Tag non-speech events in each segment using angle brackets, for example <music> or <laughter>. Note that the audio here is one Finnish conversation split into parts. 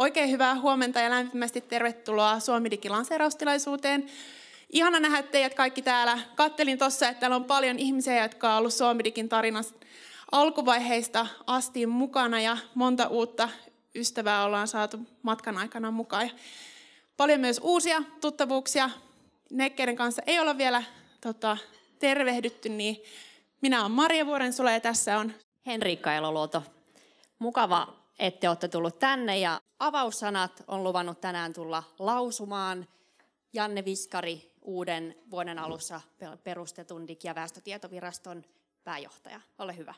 Oikein hyvää huomenta ja lämpimästi tervetuloa Suomidikin lanseeraustilaisuuteen. Ihana nähdä teidät kaikki täällä. Kattelin tuossa, että täällä on paljon ihmisiä, jotka on ollut Suomidikin tarinassa alkuvaiheista asti mukana ja monta uutta ystävää ollaan saatu matkan aikana mukaan. Ja paljon myös uusia tuttavuuksia. Ne, keiden kanssa ei ole vielä tota, tervehdytty, niin minä olen Marja vuoren ja tässä on Henriikka Eloluoto. Mukava että olette tullut tänne ja avaussanat on luvannut tänään tulla lausumaan Janne Viskari, uuden vuoden alussa perustetun Digi- ja väestötietoviraston pääjohtaja. Ole hyvä.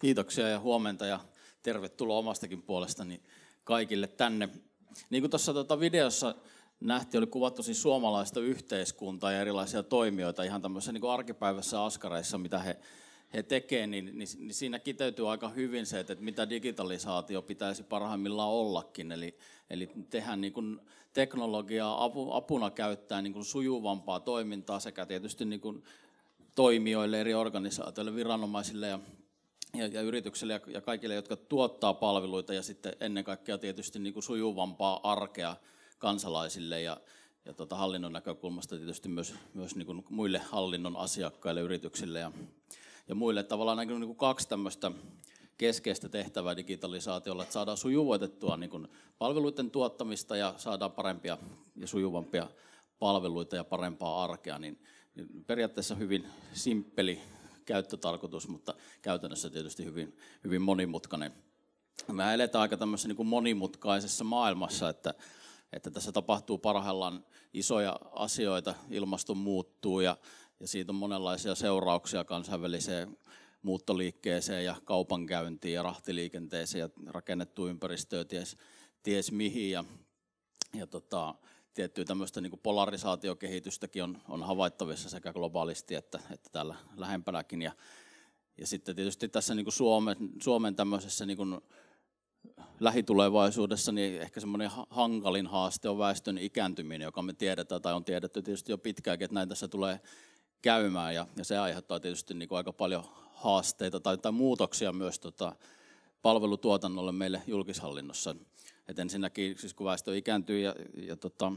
Kiitoksia ja huomenta ja tervetuloa omastakin puolestani kaikille tänne. Niin kuin tuossa tuota videossa nähtiin, oli kuvattu siis suomalaista yhteiskuntaa ja erilaisia toimijoita ihan tämmöisessä niin arkipäivässä askareissa, mitä he he tekevät, niin, niin, niin siinä kiteytyy aika hyvin se, että, että mitä digitalisaatio pitäisi parhaimmillaan ollakin. Eli, eli tehdään niin kuin teknologiaa apu, apuna käyttää niin kuin sujuvampaa toimintaa sekä tietysti niin kuin toimijoille, eri organisaatioille, viranomaisille ja, ja, ja yrityksille ja, ja kaikille, jotka tuottaa palveluita ja sitten ennen kaikkea tietysti niin kuin sujuvampaa arkea kansalaisille ja, ja tota hallinnon näkökulmasta tietysti myös, myös niin kuin muille hallinnon asiakkaille, yrityksille ja ja muille. Tavallaan näkyy niin kaksi tämmöistä keskeistä tehtävää digitalisaatiolla, että saadaan sujuvoitettua niin kuin palveluiden tuottamista ja saadaan parempia ja sujuvampia palveluita ja parempaa arkea, niin, niin periaatteessa hyvin simppeli käyttötarkoitus, mutta käytännössä tietysti hyvin, hyvin monimutkainen. Me eletään aika tämmöisessä niin kuin monimutkaisessa maailmassa, että, että tässä tapahtuu parhaillaan isoja asioita, ilmaston muuttuu ja ja siitä on monenlaisia seurauksia kansainväliseen muuttoliikkeeseen ja kaupankäyntiin ja rahtiliikenteeseen ja rakennettu ympäristöä ties, ties mihin. Ja, ja tota, tiettyä tämmöistä niin polarisaatiokehitystäkin on, on havaittavissa sekä globaalisti että, että täällä lähempänäkin. Ja, ja sitten tietysti tässä niin Suomen, Suomen tämmöisessä niin kuin lähitulevaisuudessa niin ehkä semmoinen hankalin haaste on väestön ikääntyminen, joka me tiedetään tai on tiedetty tietysti jo pitkään, että näin tässä tulee käymään ja, ja se aiheuttaa tietysti niin kuin aika paljon haasteita tai, tai muutoksia myös tota, palvelutuotannolle meille julkishallinnossa. Et ensinnäkin, siis kun väestö ikääntyy ja, ja tota,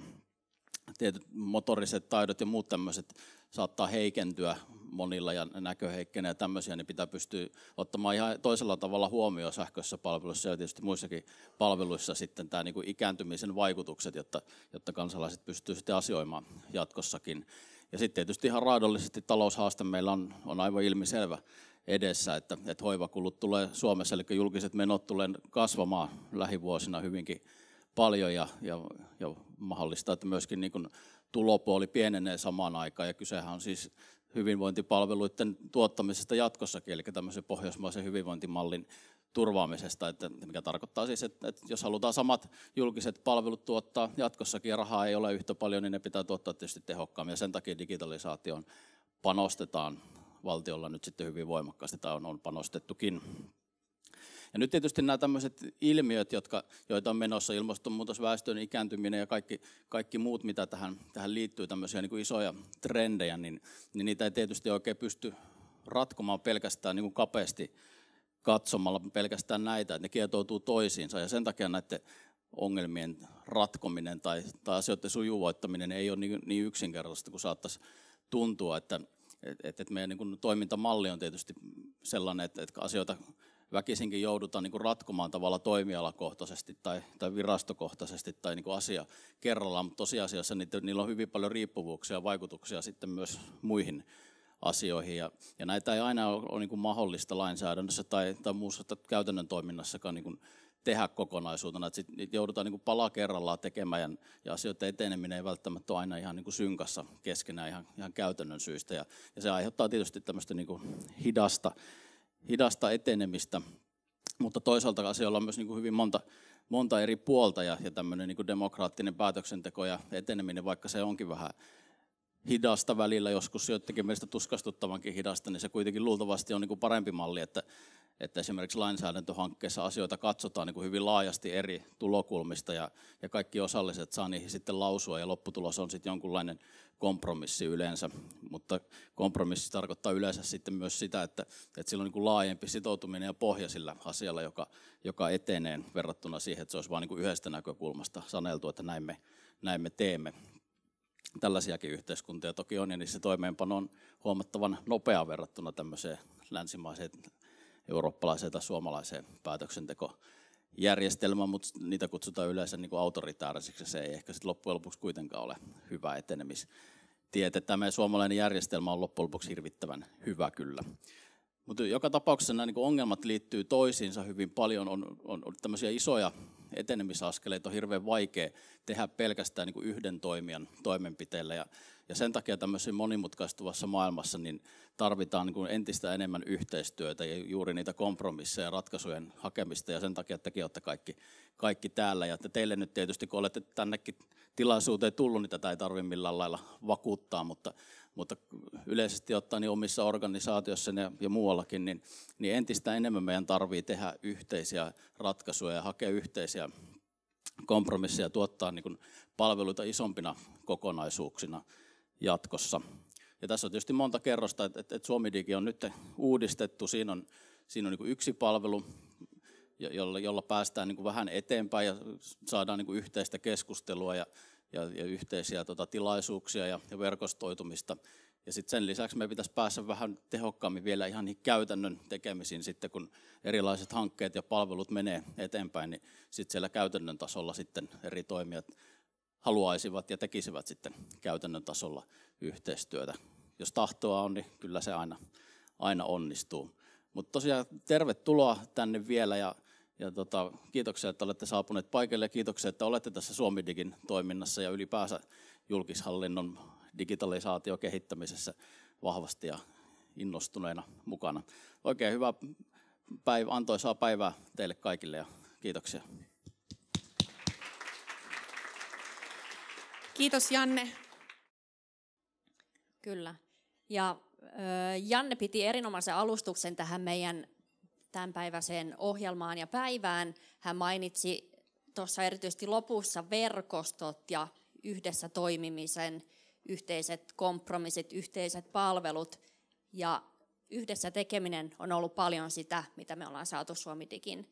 tietyt motoriset taidot ja muut tämmöiset saattaa heikentyä monilla ja näkö heikkenee ja tämmöisiä, niin pitää pystyä ottamaan ihan toisella tavalla huomioon sähköisessä palvelussa ja tietysti muissakin palveluissa sitten tämä niin kuin ikääntymisen vaikutukset, jotta, jotta kansalaiset pystyvät sitten asioimaan jatkossakin. Ja sitten tietysti ihan raadollisesti taloushaaste meillä on, on aivan ilmiselvä edessä, että, että hoivakulut tulee Suomessa, eli julkiset menot tulee kasvamaan lähivuosina hyvinkin paljon ja, ja, ja mahdollista, että myöskin niin kuin tulopuoli pienenee samaan aikaan. Ja kysehän on siis hyvinvointipalveluiden tuottamisesta jatkossakin, eli tämmöisen pohjoismaisen hyvinvointimallin turvaamisesta, että mikä tarkoittaa siis, että, että jos halutaan samat julkiset palvelut tuottaa jatkossakin ja rahaa ei ole yhtä paljon, niin ne pitää tuottaa tietysti tehokkaammin ja sen takia digitalisaation panostetaan valtiolla nyt sitten hyvin voimakkaasti tai on, on panostettukin. Ja nyt tietysti nämä tämmöiset ilmiöt, jotka, joita on menossa, ilmastonmuutos, väestön ikääntyminen ja kaikki, kaikki muut, mitä tähän, tähän liittyy, tämmöisiä niin kuin isoja trendejä, niin, niin niitä ei tietysti oikein pysty ratkomaan pelkästään niin kuin kapeasti katsomalla pelkästään näitä, että ne kietoutuu toisiinsa ja sen takia näiden ongelmien ratkominen tai, tai asioiden sujuvoittaminen ei ole niin, niin yksinkertaista kuin saattaisi tuntua, että et, et, et meidän niin kuin, toimintamalli on tietysti sellainen, että, että asioita väkisinkin joudutaan niin kuin ratkomaan tavalla toimialakohtaisesti tai, tai virastokohtaisesti tai niin kuin asia kerrallaan, mutta tosiasiassa niitä, niillä on hyvin paljon riippuvuuksia ja vaikutuksia sitten myös muihin asioihin. Ja, ja näitä ei aina ole, ole niin kuin mahdollista lainsäädännössä tai, tai muussa tai käytännön toiminnassakaan niin kuin tehdä kokonaisuutena. Että sit niitä joudutaan niin kuin pala kerrallaan tekemään ja, ja asioiden eteneminen ei välttämättä ole aina ihan niin kuin synkassa keskenään ihan, ihan käytännön syistä. Ja, ja se aiheuttaa tietysti tämmöistä niin kuin hidasta, hidasta etenemistä. Mutta toisaalta asioilla on myös niin kuin hyvin monta, monta eri puolta ja, ja tämmöinen niin demokraattinen päätöksenteko ja eteneminen, vaikka se onkin vähän hidasta välillä, joskus joidenkin meistä tuskastuttavankin hidasta, niin se kuitenkin luultavasti on niin kuin parempi malli, että, että esimerkiksi lainsäädäntöhankkeessa asioita katsotaan niin kuin hyvin laajasti eri tulokulmista ja, ja kaikki osalliset saa niihin sitten lausua ja lopputulos on sitten jonkunlainen kompromissi yleensä, mutta kompromissi tarkoittaa yleensä sitten myös sitä, että, että sillä on niin kuin laajempi sitoutuminen ja pohja sillä asialla, joka, joka etenee verrattuna siihen, että se olisi vain niin kuin yhdestä näkökulmasta saneltu, että näin me, näin me teemme tällaisiakin yhteiskuntia toki on, ja niissä toimeenpano on huomattavan nopea verrattuna tämmöiseen länsimaiseen, eurooppalaiseen tai suomalaiseen päätöksentekojärjestelmään, mutta niitä kutsutaan yleensä niin kuin autoritaarisiksi, se ei ehkä sit loppujen lopuksi kuitenkaan ole hyvä etenemis. etenemistietä. Tämä suomalainen järjestelmä on loppujen lopuksi hirvittävän hyvä kyllä. Mutta joka tapauksessa nämä niinku ongelmat liittyy toisiinsa hyvin paljon, on, on, on tämmöisiä isoja etenemisaskeleita on hirveän vaikea tehdä pelkästään niin kuin yhden toimijan toimenpiteillä. Ja, ja sen takia tämmöisessä monimutkaistuvassa maailmassa niin tarvitaan niin kuin entistä enemmän yhteistyötä ja juuri niitä kompromisseja ja ratkaisujen hakemista. Ja sen takia tekin olette kaikki, kaikki täällä. Ja että teille nyt tietysti, kun olette tännekin tilaisuuteen tullut, niin tätä ei tarvitse millään lailla vakuuttaa, mutta mutta yleisesti ottaen niin omissa organisaatioissa ja muuallakin, niin, niin entistä enemmän meidän tarvii tehdä yhteisiä ratkaisuja ja hakea yhteisiä kompromisseja, tuottaa niin kuin palveluita isompina kokonaisuuksina jatkossa. Ja tässä on tietysti monta kerrosta, että, että SuomiDigi on nyt uudistettu, siinä on, siinä on niin kuin yksi palvelu, jolla, jolla päästään niin kuin vähän eteenpäin ja saadaan niin kuin yhteistä keskustelua ja ja, ja yhteisiä tota, tilaisuuksia ja, ja verkostoitumista. Ja sitten sen lisäksi me pitäisi päästä vähän tehokkaammin vielä ihan niihin käytännön tekemisiin sitten, kun erilaiset hankkeet ja palvelut menee eteenpäin, niin sitten siellä käytännön tasolla sitten eri toimijat haluaisivat ja tekisivät sitten käytännön tasolla yhteistyötä. Jos tahtoa on, niin kyllä se aina, aina onnistuu. Mutta tosiaan tervetuloa tänne vielä ja ja tota, kiitoksia, että olette saapuneet paikalle ja kiitoksia, että olette tässä Suomidigin toiminnassa ja ylipäänsä julkishallinnon digitalisaatio kehittämisessä vahvasti ja innostuneena mukana. Oikein hyvää päivä, antoisaa päivää teille kaikille ja kiitoksia. Kiitos Janne. Kyllä. Ja Janne piti erinomaisen alustuksen tähän meidän tämänpäiväiseen ohjelmaan ja päivään. Hän mainitsi tuossa erityisesti lopussa verkostot ja yhdessä toimimisen, yhteiset kompromissit, yhteiset palvelut. Ja yhdessä tekeminen on ollut paljon sitä, mitä me ollaan saatu Suomitikin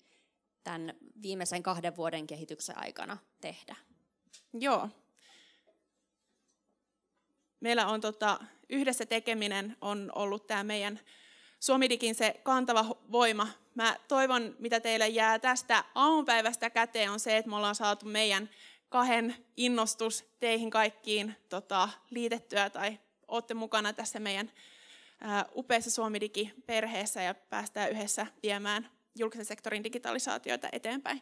tämän viimeisen kahden vuoden kehityksen aikana tehdä. Joo. Meillä on tota, yhdessä tekeminen on ollut tämä meidän Suomidikin se kantava voima. Mä toivon, mitä teille jää tästä aamupäivästä käteen, on se, että me ollaan saatu meidän kahden innostus teihin kaikkiin tota, liitettyä tai olette mukana tässä meidän ää, upeassa suomidiki perheessä ja päästään yhdessä viemään julkisen sektorin digitalisaatioita eteenpäin.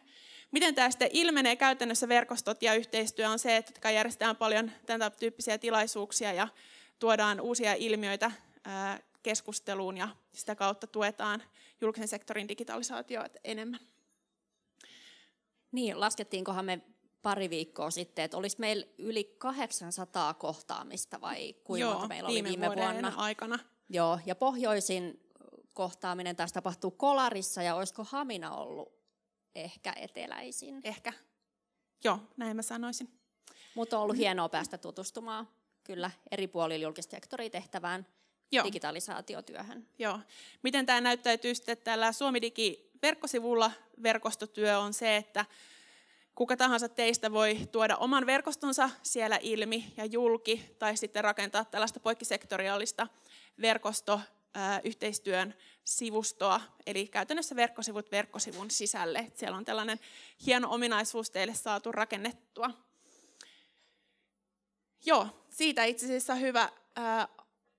Miten tämä sitten ilmenee käytännössä verkostot ja yhteistyö on se, että järjestetään paljon tämän tyyppisiä tilaisuuksia ja tuodaan uusia ilmiöitä keskusteluun ja sitä kautta tuetaan julkisen sektorin digitalisaatiota enemmän. Niin, laskettiinkohan me pari viikkoa sitten, että olisi meillä yli 800 kohtaamista vai kuinka Joo, meillä oli viime, viime vuonna? aikana. Joo, ja pohjoisin kohtaaminen taas tapahtuu Kolarissa ja olisiko Hamina ollut ehkä eteläisin? Ehkä. Joo, näin mä sanoisin. Mutta on ollut hienoa päästä tutustumaan kyllä eri puolilla julkista sektoria tehtävään Joo. digitalisaatiotyöhön. Joo. Miten tämä näyttäytyy sitten täällä Suomidigi-verkkosivulla? Verkostotyö on se, että kuka tahansa teistä voi tuoda oman verkostonsa siellä ilmi ja julki, tai sitten rakentaa tällaista poikkisektoriaalista verkostoyhteistyön sivustoa, eli käytännössä verkkosivut verkkosivun sisälle. Siellä on tällainen hieno ominaisuus teille saatu rakennettua. Joo, siitä itse asiassa hyvä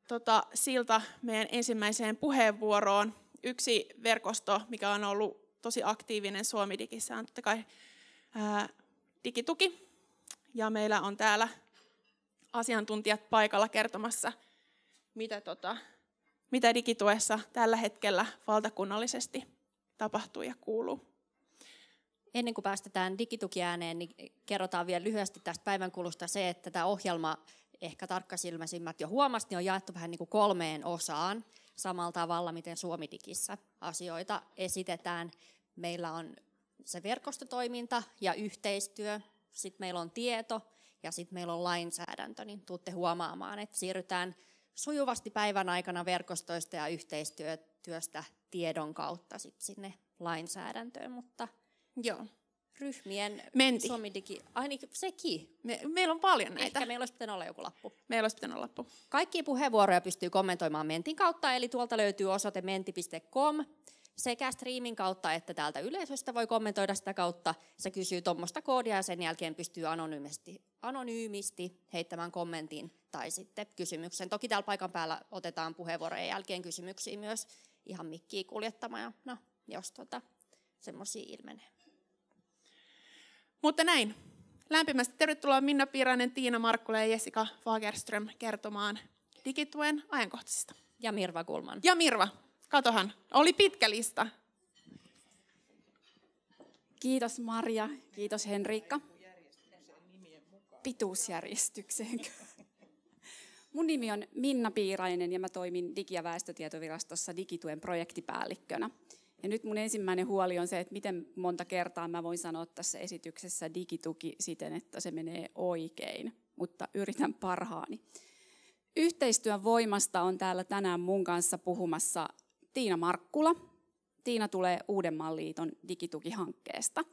tota, silta meidän ensimmäiseen puheenvuoroon. Yksi verkosto, mikä on ollut tosi aktiivinen Suomi-digissä, on totta kai ää, digituki. Ja meillä on täällä asiantuntijat paikalla kertomassa, mitä, tota, mitä digituessa tällä hetkellä valtakunnallisesti tapahtuu ja kuuluu. Ennen kuin päästetään digitukiääneen, niin kerrotaan vielä lyhyesti tästä päivän kulusta se, että tämä ohjelma ehkä tarkkasilmäisimmät jo huomasi, niin on jaettu vähän niin kuin kolmeen osaan samalla tavalla, miten Suomitikissä asioita esitetään. Meillä on se verkostotoiminta ja yhteistyö, sitten meillä on tieto ja sitten meillä on lainsäädäntö, niin tuutte huomaamaan, että siirrytään sujuvasti päivän aikana verkostoista ja yhteistyöstä tiedon kautta sit sinne lainsäädäntöön, mutta Joo ryhmien Menti. Ai niin, sekin. Me, meillä on paljon näitä. Ehkä meillä olisi pitänyt olla joku lappu. Meillä olisi pitänyt olla lappu. Kaikki puheenvuoroja pystyy kommentoimaan Mentin kautta, eli tuolta löytyy osoite menti.com sekä striimin kautta että täältä yleisöstä voi kommentoida sitä kautta. Se kysyy tuommoista koodia ja sen jälkeen pystyy anonyymisti, anonyymisti heittämään kommentin tai sitten kysymyksen. Toki täällä paikan päällä otetaan puheenvuorojen jälkeen kysymyksiä myös ihan mikkiä no, jos tuota, semmoisia ilmenee. Mutta näin. Lämpimästi tervetuloa Minna Piirainen, Tiina Markkula ja Jessica Fagerström kertomaan digituen ajankohtaisista. Ja Mirva Kulman. Ja Mirva. Katohan, oli pitkä lista. Kiitos Maria, kiitos Henriikka. Pituusjärjestykseen. Mun nimi on Minna Piirainen ja mä toimin Digi- ja väestötietovirastossa digituen projektipäällikkönä. Ja nyt mun ensimmäinen huoli on se, että miten monta kertaa mä voin sanoa tässä esityksessä digituki siten, että se menee oikein, mutta yritän parhaani. Yhteistyön voimasta on täällä tänään mun kanssa puhumassa Tiina Markkula. Tiina tulee Uudenmaan liiton digitukihankkeesta.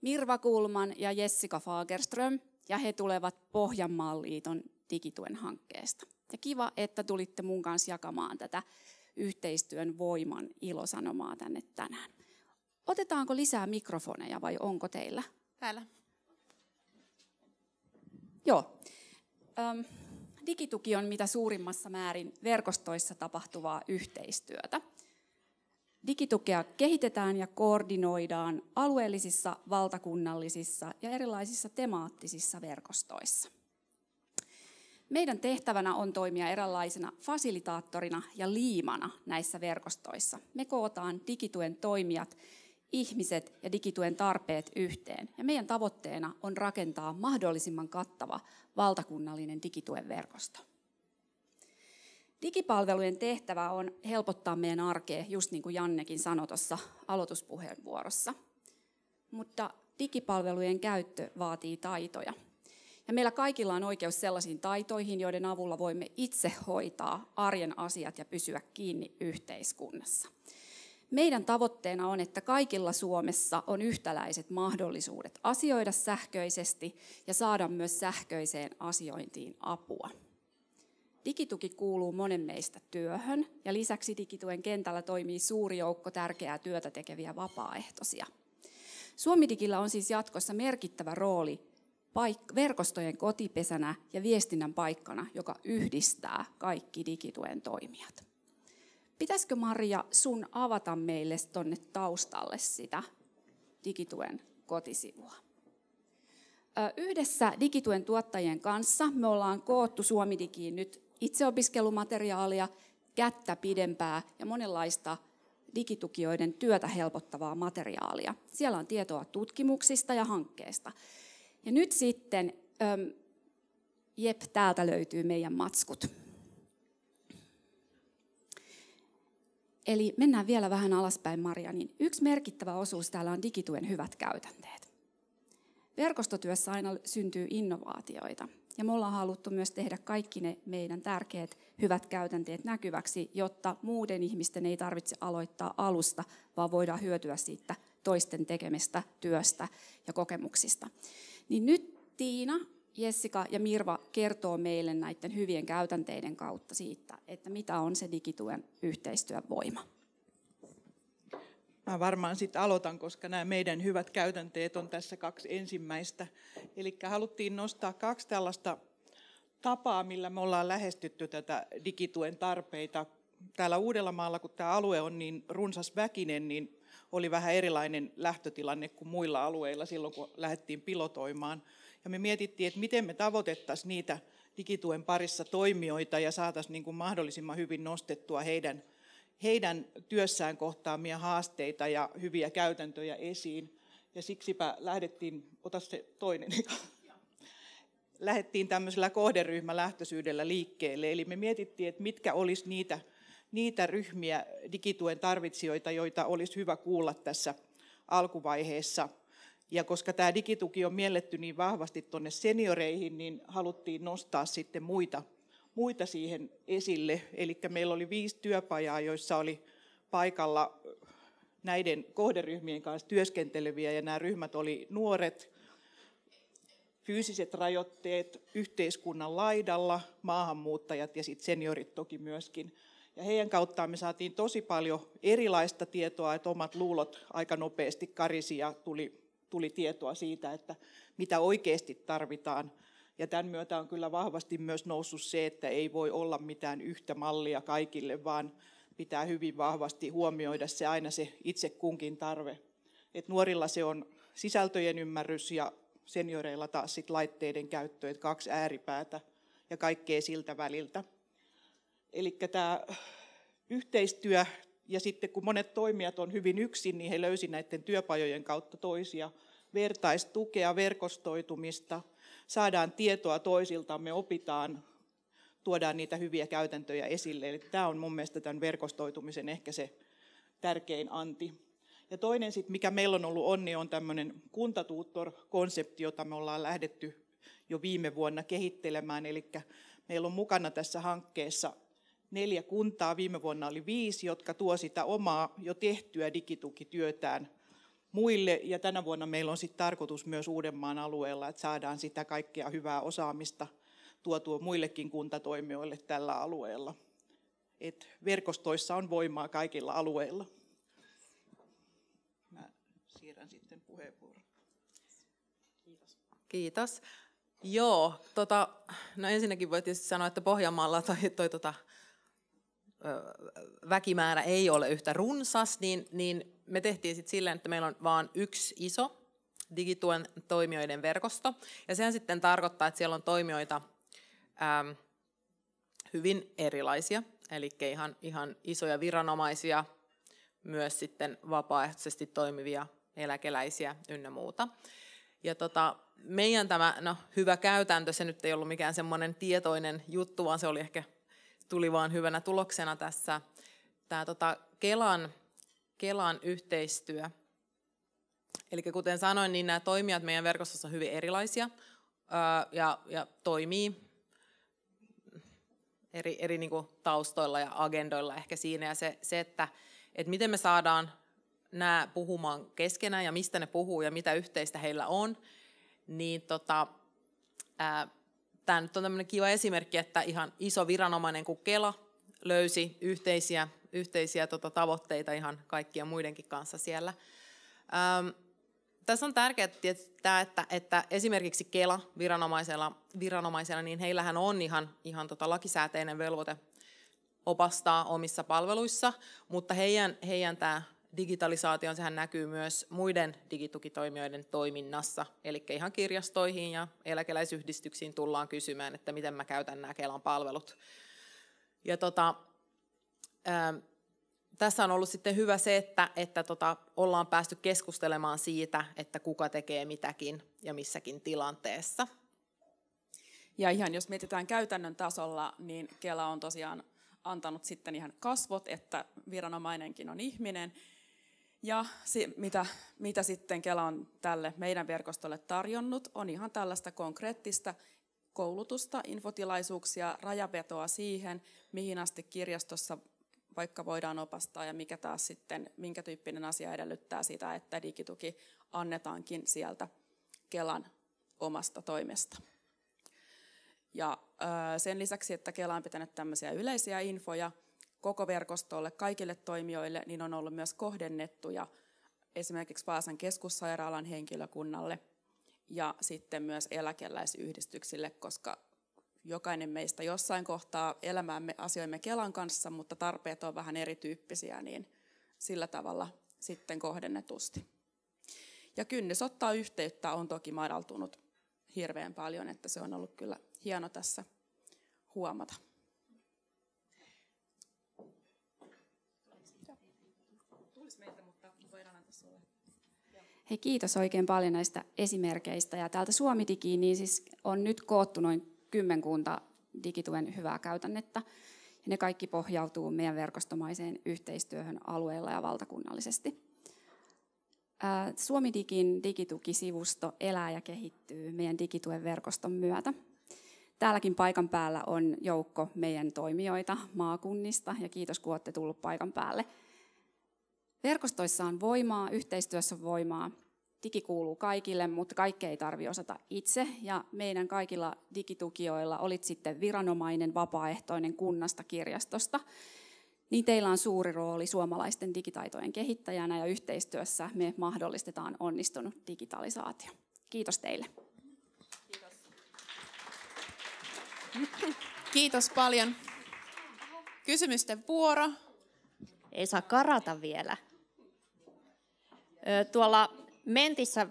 Mirva Kulman ja Jessica Fagerström, ja he tulevat Pohjanmaan liiton digituen hankkeesta. Ja kiva, että tulitte mun kanssa jakamaan tätä yhteistyön voiman ilosanomaa tänne tänään. Otetaanko lisää mikrofoneja vai onko teillä? Täällä. Joo. Öm, digituki on mitä suurimmassa määrin verkostoissa tapahtuvaa yhteistyötä. Digitukea kehitetään ja koordinoidaan alueellisissa, valtakunnallisissa ja erilaisissa temaattisissa verkostoissa. Meidän tehtävänä on toimia eräänlaisena fasilitaattorina ja liimana näissä verkostoissa. Me kootaan digituen toimijat, ihmiset ja digituen tarpeet yhteen. Ja meidän tavoitteena on rakentaa mahdollisimman kattava valtakunnallinen digituen verkosto. Digipalvelujen tehtävä on helpottaa meidän arkea, just niin kuin Jannekin sanoi tuossa aloituspuheenvuorossa. Mutta digipalvelujen käyttö vaatii taitoja, ja meillä kaikilla on oikeus sellaisiin taitoihin, joiden avulla voimme itse hoitaa arjen asiat ja pysyä kiinni yhteiskunnassa. Meidän tavoitteena on, että kaikilla Suomessa on yhtäläiset mahdollisuudet asioida sähköisesti ja saada myös sähköiseen asiointiin apua. Digituki kuuluu monen meistä työhön ja lisäksi digituen kentällä toimii suuri joukko tärkeää työtä tekeviä vapaaehtoisia. Suomidigillä on siis jatkossa merkittävä rooli paik- verkostojen kotipesänä ja viestinnän paikkana, joka yhdistää kaikki digituen toimijat. Pitäisikö Maria sun avata meille tuonne taustalle sitä digituen kotisivua? Yhdessä digituen tuottajien kanssa me ollaan koottu Suomidigiin nyt itseopiskelumateriaalia, kättä pidempää ja monenlaista digitukijoiden työtä helpottavaa materiaalia. Siellä on tietoa tutkimuksista ja hankkeista. Ja nyt sitten, äm, jep, täältä löytyy meidän matskut. Eli mennään vielä vähän alaspäin Maria, niin Yksi merkittävä osuus täällä on digituen hyvät käytänteet. Verkostotyössä aina syntyy innovaatioita. Ja me ollaan haluttu myös tehdä kaikki ne meidän tärkeät hyvät käytänteet näkyväksi, jotta muiden ihmisten ei tarvitse aloittaa alusta, vaan voidaan hyötyä siitä toisten tekemistä työstä ja kokemuksista. Niin nyt Tiina, Jessica ja Mirva kertoo meille näiden hyvien käytänteiden kautta siitä, että mitä on se digituen yhteistyön voima. Mä varmaan sitten aloitan, koska nämä meidän hyvät käytänteet on tässä kaksi ensimmäistä. Eli haluttiin nostaa kaksi tällaista tapaa, millä me ollaan lähestytty tätä digituen tarpeita. Täällä Uudellamaalla, kun tämä alue on niin runsas väkinen, niin oli vähän erilainen lähtötilanne kuin muilla alueilla silloin, kun lähdettiin pilotoimaan. Ja me mietittiin, että miten me tavoitettaisiin niitä digituen parissa toimijoita ja saataisiin niin kuin mahdollisimman hyvin nostettua heidän, heidän työssään kohtaamia haasteita ja hyviä käytäntöjä esiin. Ja siksipä lähdettiin, ota se toinen, <laughs> lähdettiin tämmöisellä kohderyhmälähtöisyydellä liikkeelle. Eli me mietittiin, että mitkä olisi niitä niitä ryhmiä digituen tarvitsijoita, joita olisi hyvä kuulla tässä alkuvaiheessa. Ja koska tämä digituki on mielletty niin vahvasti tuonne senioreihin, niin haluttiin nostaa sitten muita, muita siihen esille. Eli meillä oli viisi työpajaa, joissa oli paikalla näiden kohderyhmien kanssa työskenteleviä, ja nämä ryhmät oli nuoret, fyysiset rajoitteet, yhteiskunnan laidalla, maahanmuuttajat ja sitten seniorit toki myöskin – ja heidän kauttaan me saatiin tosi paljon erilaista tietoa, että omat luulot aika nopeasti karisi ja tuli, tuli tietoa siitä, että mitä oikeasti tarvitaan. Ja tämän myötä on kyllä vahvasti myös noussut se, että ei voi olla mitään yhtä mallia kaikille, vaan pitää hyvin vahvasti huomioida se aina se itse kunkin tarve. Et nuorilla se on sisältöjen ymmärrys ja senioreilla taas sit laitteiden käyttö, että kaksi ääripäätä ja kaikkea siltä väliltä. Eli tämä yhteistyö ja sitten kun monet toimijat on hyvin yksin, niin he löysivät näiden työpajojen kautta toisia vertaistukea, verkostoitumista, saadaan tietoa toisiltamme, opitaan, tuodaan niitä hyviä käytäntöjä esille. Eli tämä on mun mielestä tämän verkostoitumisen ehkä se tärkein anti. Ja toinen sitten, mikä meillä on ollut onni, on niin tämmöinen kuntatuuttor-konsepti, jota me ollaan lähdetty jo viime vuonna kehittelemään. Eli meillä on mukana tässä hankkeessa neljä kuntaa, viime vuonna oli viisi, jotka tuo sitä omaa jo tehtyä digitukityötään muille. Ja tänä vuonna meillä on sitten tarkoitus myös Uudenmaan alueella, että saadaan sitä kaikkea hyvää osaamista tuotua muillekin kuntatoimijoille tällä alueella. Et verkostoissa on voimaa kaikilla alueilla. Mä siirrän sitten puheenvuoron. Kiitos. Kiitos. Joo, tota, no ensinnäkin voi tietysti sanoa, että Pohjanmaalla toi, toi tota, väkimäärä ei ole yhtä runsas, niin, niin me tehtiin sitten silleen, että meillä on vain yksi iso digituen toimijoiden verkosto. Ja sehän sitten tarkoittaa, että siellä on toimijoita äm, hyvin erilaisia, eli ihan, ihan isoja viranomaisia, myös sitten vapaaehtoisesti toimivia eläkeläisiä ynnä muuta. Ja tota, meidän tämä no, hyvä käytäntö, se nyt ei ollut mikään semmoinen tietoinen juttu, vaan se oli ehkä tuli vaan hyvänä tuloksena tässä tämä tota Kelan, Kelan yhteistyö. Eli kuten sanoin, niin nämä toimijat meidän verkostossa on hyvin erilaisia ja, ja toimii eri, eri niin kuin taustoilla ja agendoilla ehkä siinä. Ja se, se että, että miten me saadaan nämä puhumaan keskenään ja mistä ne puhuu ja mitä yhteistä heillä on, niin tota, ää, tämä nyt on tämmöinen kiva esimerkki, että ihan iso viranomainen kuin Kela löysi yhteisiä, yhteisiä tota, tavoitteita ihan kaikkien muidenkin kanssa siellä. Ähm, tässä on tärkeää tietää, että, että esimerkiksi Kela viranomaisella, viranomaisella niin heillähän on ihan, ihan tota lakisääteinen velvoite opastaa omissa palveluissa, mutta heidän, heidän tämä digitalisaation, sehän näkyy myös muiden digitukitoimijoiden toiminnassa, eli ihan kirjastoihin ja eläkeläisyhdistyksiin tullaan kysymään, että miten mä käytän nämä Kelan palvelut. Ja tota, ää, ähm, tässä on ollut sitten hyvä se, että, että tota, ollaan päästy keskustelemaan siitä, että kuka tekee mitäkin ja missäkin tilanteessa. Ja ihan jos mietitään käytännön tasolla, niin Kela on tosiaan antanut sitten ihan kasvot, että viranomainenkin on ihminen, ja se, mitä, mitä sitten Kela on tälle meidän verkostolle tarjonnut, on ihan tällaista konkreettista koulutusta, infotilaisuuksia, rajavetoa siihen, mihin asti kirjastossa vaikka voidaan opastaa ja mikä taas sitten, minkä tyyppinen asia edellyttää sitä, että digituki annetaankin sieltä Kelan omasta toimesta. Ja sen lisäksi, että Kela on pitänyt tämmöisiä yleisiä infoja, koko verkostolle, kaikille toimijoille, niin on ollut myös kohdennettuja esimerkiksi Vaasan keskussairaalan henkilökunnalle ja sitten myös eläkeläisyhdistyksille, koska jokainen meistä jossain kohtaa elämäämme asioimme Kelan kanssa, mutta tarpeet on vähän erityyppisiä, niin sillä tavalla sitten kohdennetusti. Ja kynnys ottaa yhteyttä on toki madaltunut hirveän paljon, että se on ollut kyllä hieno tässä huomata. Hei, kiitos oikein paljon näistä esimerkkeistä. Ja täältä Suomidigiin niin siis on nyt koottu noin kymmenkunta digituen hyvää käytännettä. Ja ne kaikki pohjautuu meidän verkostomaiseen yhteistyöhön alueella ja valtakunnallisesti. Suomidigin digitukisivusto elää ja kehittyy meidän digituen verkoston myötä. Täälläkin paikan päällä on joukko meidän toimijoita maakunnista ja kiitos kun olette tullut paikan päälle. Verkostoissa on voimaa, yhteistyössä on voimaa. Digi kuuluu kaikille, mutta kaikkea ei tarvi osata itse. Ja meidän kaikilla digitukijoilla, olit sitten viranomainen, vapaaehtoinen, kunnasta, kirjastosta, niin teillä on suuri rooli suomalaisten digitaitojen kehittäjänä ja yhteistyössä me mahdollistetaan onnistunut digitalisaatio. Kiitos teille. Kiitos, Kiitos paljon. Kysymysten vuoro. Ei saa karata vielä. Tuolla Mentissä,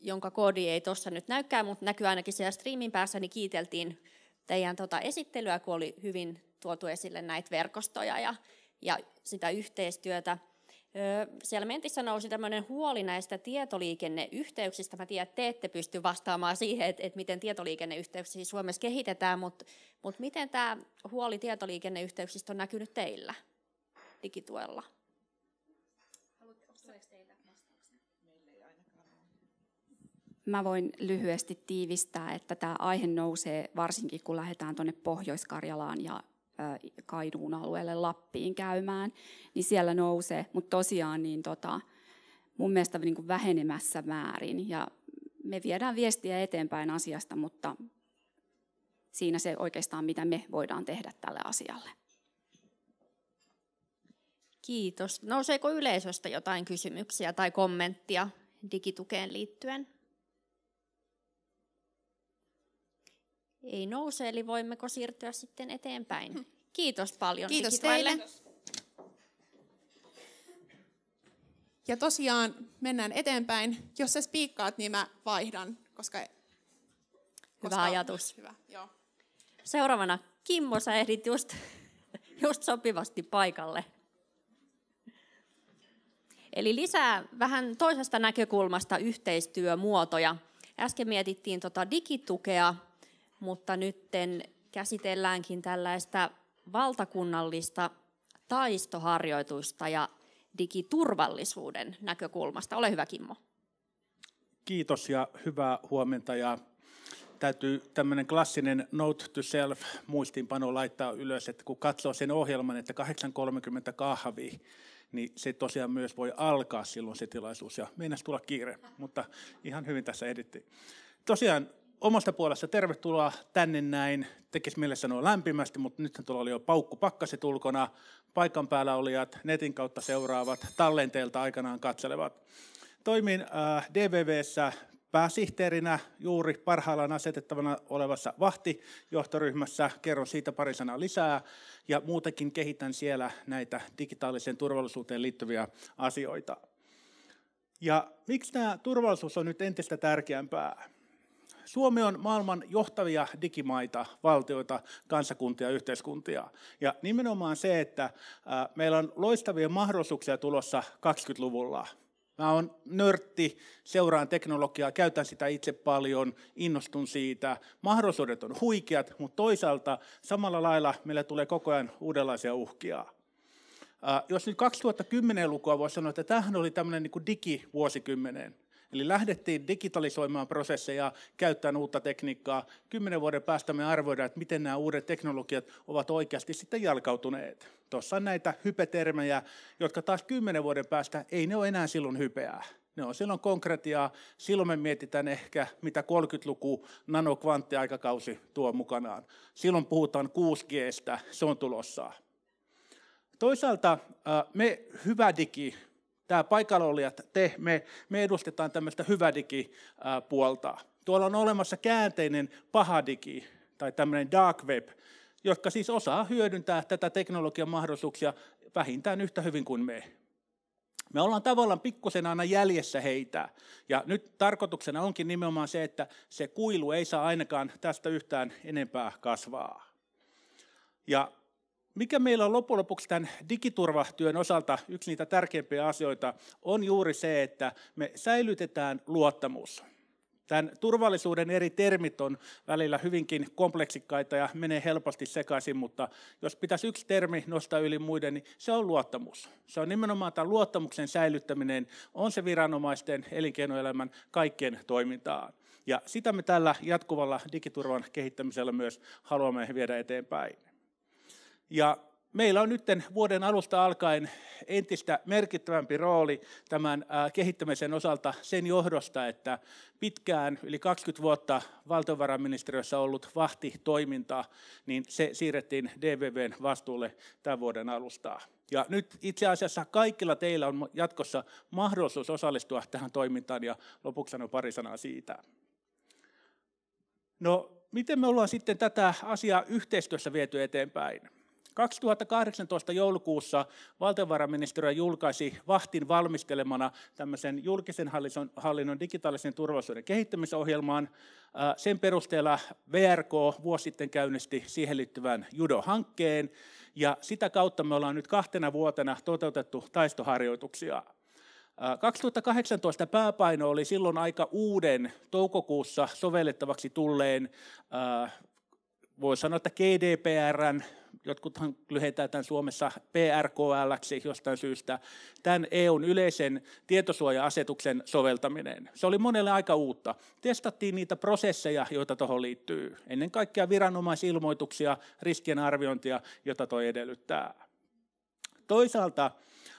jonka koodi ei tuossa nyt näykään, mutta näkyy ainakin siellä striimin päässä, niin kiiteltiin teidän tuota esittelyä, kun oli hyvin tuotu esille näitä verkostoja ja, ja sitä yhteistyötä. Siellä Mentissä nousi tämmöinen huoli näistä tietoliikenneyhteyksistä. Mä tiedän, että te ette pysty vastaamaan siihen, että, että miten tietoliikenneyhteyksiä Suomessa kehitetään, mutta, mutta miten tämä huoli tietoliikenneyhteyksistä on näkynyt teillä digituella? mä voin lyhyesti tiivistää, että tämä aihe nousee varsinkin, kun lähdetään tuonne Pohjois-Karjalaan ja Kainuun alueelle Lappiin käymään, niin siellä nousee, mutta tosiaan niin tota, mun mielestä niin kuin vähenemässä määrin. Ja me viedään viestiä eteenpäin asiasta, mutta siinä se oikeastaan, mitä me voidaan tehdä tälle asialle. Kiitos. Nouseeko yleisöstä jotain kysymyksiä tai kommenttia digitukeen liittyen? ei nouse, eli voimmeko siirtyä sitten eteenpäin. Hmm. Kiitos paljon. Kiitos digitaille. teille. Ja tosiaan mennään eteenpäin. Jos sä spiikkaat, niin mä vaihdan, koska... Hyvä koska ajatus. Hyvä, joo. Seuraavana Kimmo, sä ehdit just, just sopivasti paikalle. Eli lisää vähän toisesta näkökulmasta yhteistyömuotoja. Äsken mietittiin tota digitukea, mutta nyt käsitelläänkin tällaista valtakunnallista taistoharjoitusta ja digiturvallisuuden näkökulmasta. Ole hyvä, Kimmo. Kiitos ja hyvää huomenta. Ja täytyy tämmöinen klassinen note to self muistiinpano laittaa ylös, että kun katsoo sen ohjelman, että 8.30 kahvi, niin se tosiaan myös voi alkaa silloin se tilaisuus ja meinaisi tulla kiire, mutta ihan hyvin tässä edittiin. Tosiaan omasta puolesta tervetuloa tänne näin. Tekis mielessä sanoa lämpimästi, mutta nyt tuolla oli jo paukku pakkaset ulkona. Paikan päällä olijat, netin kautta seuraavat, tallenteelta aikanaan katselevat. Toimin äh, DVVssä pääsihteerinä juuri parhaillaan asetettavana olevassa vahtijohtoryhmässä. Kerron siitä pari sanaa lisää ja muutenkin kehitän siellä näitä digitaaliseen turvallisuuteen liittyviä asioita. Ja miksi tämä turvallisuus on nyt entistä tärkeämpää? Suomi on maailman johtavia digimaita, valtioita, kansakuntia ja yhteiskuntia. Ja nimenomaan se, että meillä on loistavia mahdollisuuksia tulossa 20-luvulla. Mä oon nörtti, seuraan teknologiaa, käytän sitä itse paljon, innostun siitä. Mahdollisuudet on huikeat, mutta toisaalta samalla lailla meillä tulee koko ajan uudenlaisia uhkia. Jos nyt 2010-lukua voisi sanoa, että tämähän oli tämmöinen niin digivuosikymmenen Eli lähdettiin digitalisoimaan prosesseja, käyttämään uutta tekniikkaa. Kymmenen vuoden päästä me arvoidaan, että miten nämä uudet teknologiat ovat oikeasti sitten jalkautuneet. Tuossa on näitä hypetermejä, jotka taas kymmenen vuoden päästä ei ne ole enää silloin hypeää. Ne on silloin konkretiaa. Silloin me mietitään ehkä, mitä 30-luku nanokvanttiaikakausi tuo mukanaan. Silloin puhutaan 6Gstä, se on tulossa. Toisaalta me hyvä digi Tämä paikalla olijat, te, me, me edustetaan tämmöistä hyvä puolta Tuolla on olemassa käänteinen digi tai tämmöinen dark web, jotka siis osaa hyödyntää tätä teknologian mahdollisuuksia vähintään yhtä hyvin kuin me. Me ollaan tavallaan pikkusen aina jäljessä heitä. Ja nyt tarkoituksena onkin nimenomaan se, että se kuilu ei saa ainakaan tästä yhtään enempää kasvaa. Ja mikä meillä on loppujen lopuksi tämän digiturvatyön osalta yksi niitä tärkeimpiä asioita, on juuri se, että me säilytetään luottamus. Tämän turvallisuuden eri termit on välillä hyvinkin kompleksikkaita ja menee helposti sekaisin, mutta jos pitäisi yksi termi nostaa yli muiden, niin se on luottamus. Se on nimenomaan tämän luottamuksen säilyttäminen, on se viranomaisten, elinkeinoelämän, kaikkien toimintaan. Ja sitä me tällä jatkuvalla digiturvan kehittämisellä myös haluamme viedä eteenpäin. Ja meillä on nyt vuoden alusta alkaen entistä merkittävämpi rooli tämän kehittämisen osalta sen johdosta, että pitkään, yli 20 vuotta valtiovarainministeriössä ollut vahtitoiminta, niin se siirrettiin DVVn vastuulle tämän vuoden alusta. Ja nyt itse asiassa kaikilla teillä on jatkossa mahdollisuus osallistua tähän toimintaan ja lopuksi sanon pari sanaa siitä. No, miten me ollaan sitten tätä asiaa yhteistyössä viety eteenpäin? 2018 joulukuussa valtiovarainministeriö julkaisi Vahtin valmistelemana tämmöisen julkisen hallinnon digitaalisen turvallisuuden kehittämisohjelman. Äh, sen perusteella VRK vuosi sitten käynnisti siihen liittyvän judo-hankkeen, ja sitä kautta me ollaan nyt kahtena vuotena toteutettu taistoharjoituksia 2018 äh, pääpaino oli silloin aika uuden toukokuussa sovellettavaksi tulleen, äh, voi sanoa, että GDPRn jotkuthan lyhetään tämän Suomessa PRKL, jostain syystä, tämän EUn yleisen tietosuoja-asetuksen soveltaminen. Se oli monelle aika uutta. Testattiin niitä prosesseja, joita tuohon liittyy. Ennen kaikkea viranomaisilmoituksia, riskien arviointia, jota tuo edellyttää. Toisaalta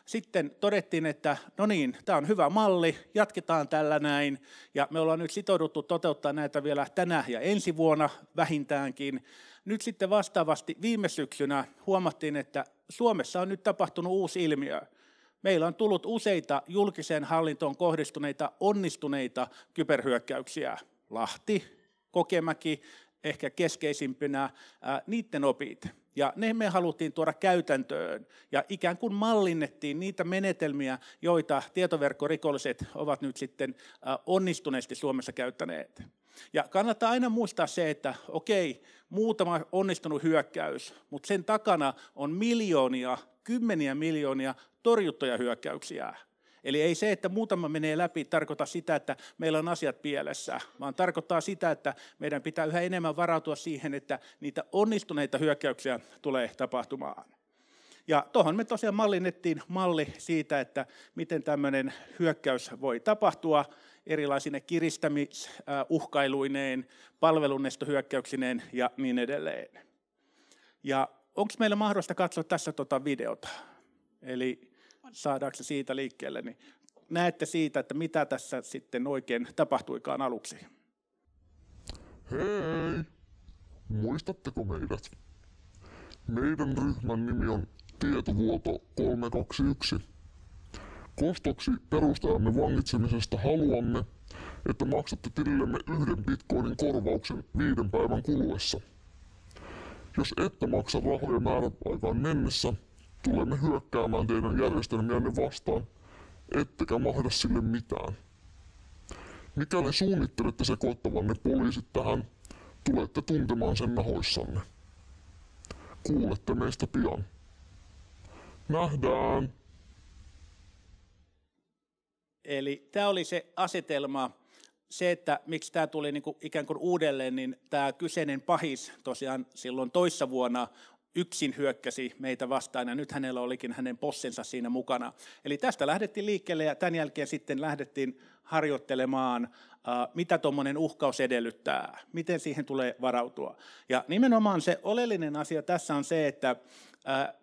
sitten todettiin, että no niin, tämä on hyvä malli, jatketaan tällä näin. Ja me ollaan nyt sitouduttu toteuttaa näitä vielä tänä ja ensi vuonna vähintäänkin. Nyt sitten vastaavasti viime syksynä huomattiin, että Suomessa on nyt tapahtunut uusi ilmiö. Meillä on tullut useita julkiseen hallintoon kohdistuneita onnistuneita kyberhyökkäyksiä. Lahti, Kokemäki, ehkä keskeisimpinä, ää, niiden opit. Ja ne me haluttiin tuoda käytäntöön ja ikään kuin mallinnettiin niitä menetelmiä, joita tietoverkkorikolliset ovat nyt sitten onnistuneesti Suomessa käyttäneet. Ja kannattaa aina muistaa se, että okei, muutama onnistunut hyökkäys, mutta sen takana on miljoonia, kymmeniä miljoonia torjuttuja hyökkäyksiä. Eli ei se, että muutama menee läpi, tarkoita sitä, että meillä on asiat pielessä, vaan tarkoittaa sitä, että meidän pitää yhä enemmän varautua siihen, että niitä onnistuneita hyökkäyksiä tulee tapahtumaan. Ja tuohon me tosiaan mallinnettiin malli siitä, että miten tämmöinen hyökkäys voi tapahtua erilaisine kiristämisuhkailuineen, uh, palvelunestohyökkäyksineen ja niin edelleen. Ja onko meillä mahdollista katsoa tässä tota videota? Eli saadaanko siitä liikkeelle, niin näette siitä, että mitä tässä sitten oikein tapahtuikaan aluksi. Hei! Muistatteko meidät? Meidän ryhmän nimi on Tietovuoto 321. Kostoksi perustajamme vangitsemisesta haluamme, että maksatte tilillemme yhden bitcoinin korvauksen viiden päivän kuluessa. Jos ette maksa rahoja määräaikaan mennessä, Tulemme hyökkäämään teidän järjestelmiänne vastaan, ettekä mahda sille mitään. Mikäli suunnittelette sekoittavanne poliisit tähän, tulette tuntemaan sen nahoissanne. Kuulette meistä pian. Nähdään! Eli tämä oli se asetelma. Se, että miksi tämä tuli niin kuin ikään kuin uudelleen, niin tämä kyseinen pahis tosiaan silloin toissa vuonna yksin hyökkäsi meitä vastaan ja nyt hänellä olikin hänen possensa siinä mukana. Eli tästä lähdettiin liikkeelle ja tämän jälkeen sitten lähdettiin harjoittelemaan, mitä tuommoinen uhkaus edellyttää, miten siihen tulee varautua. Ja nimenomaan se oleellinen asia tässä on se, että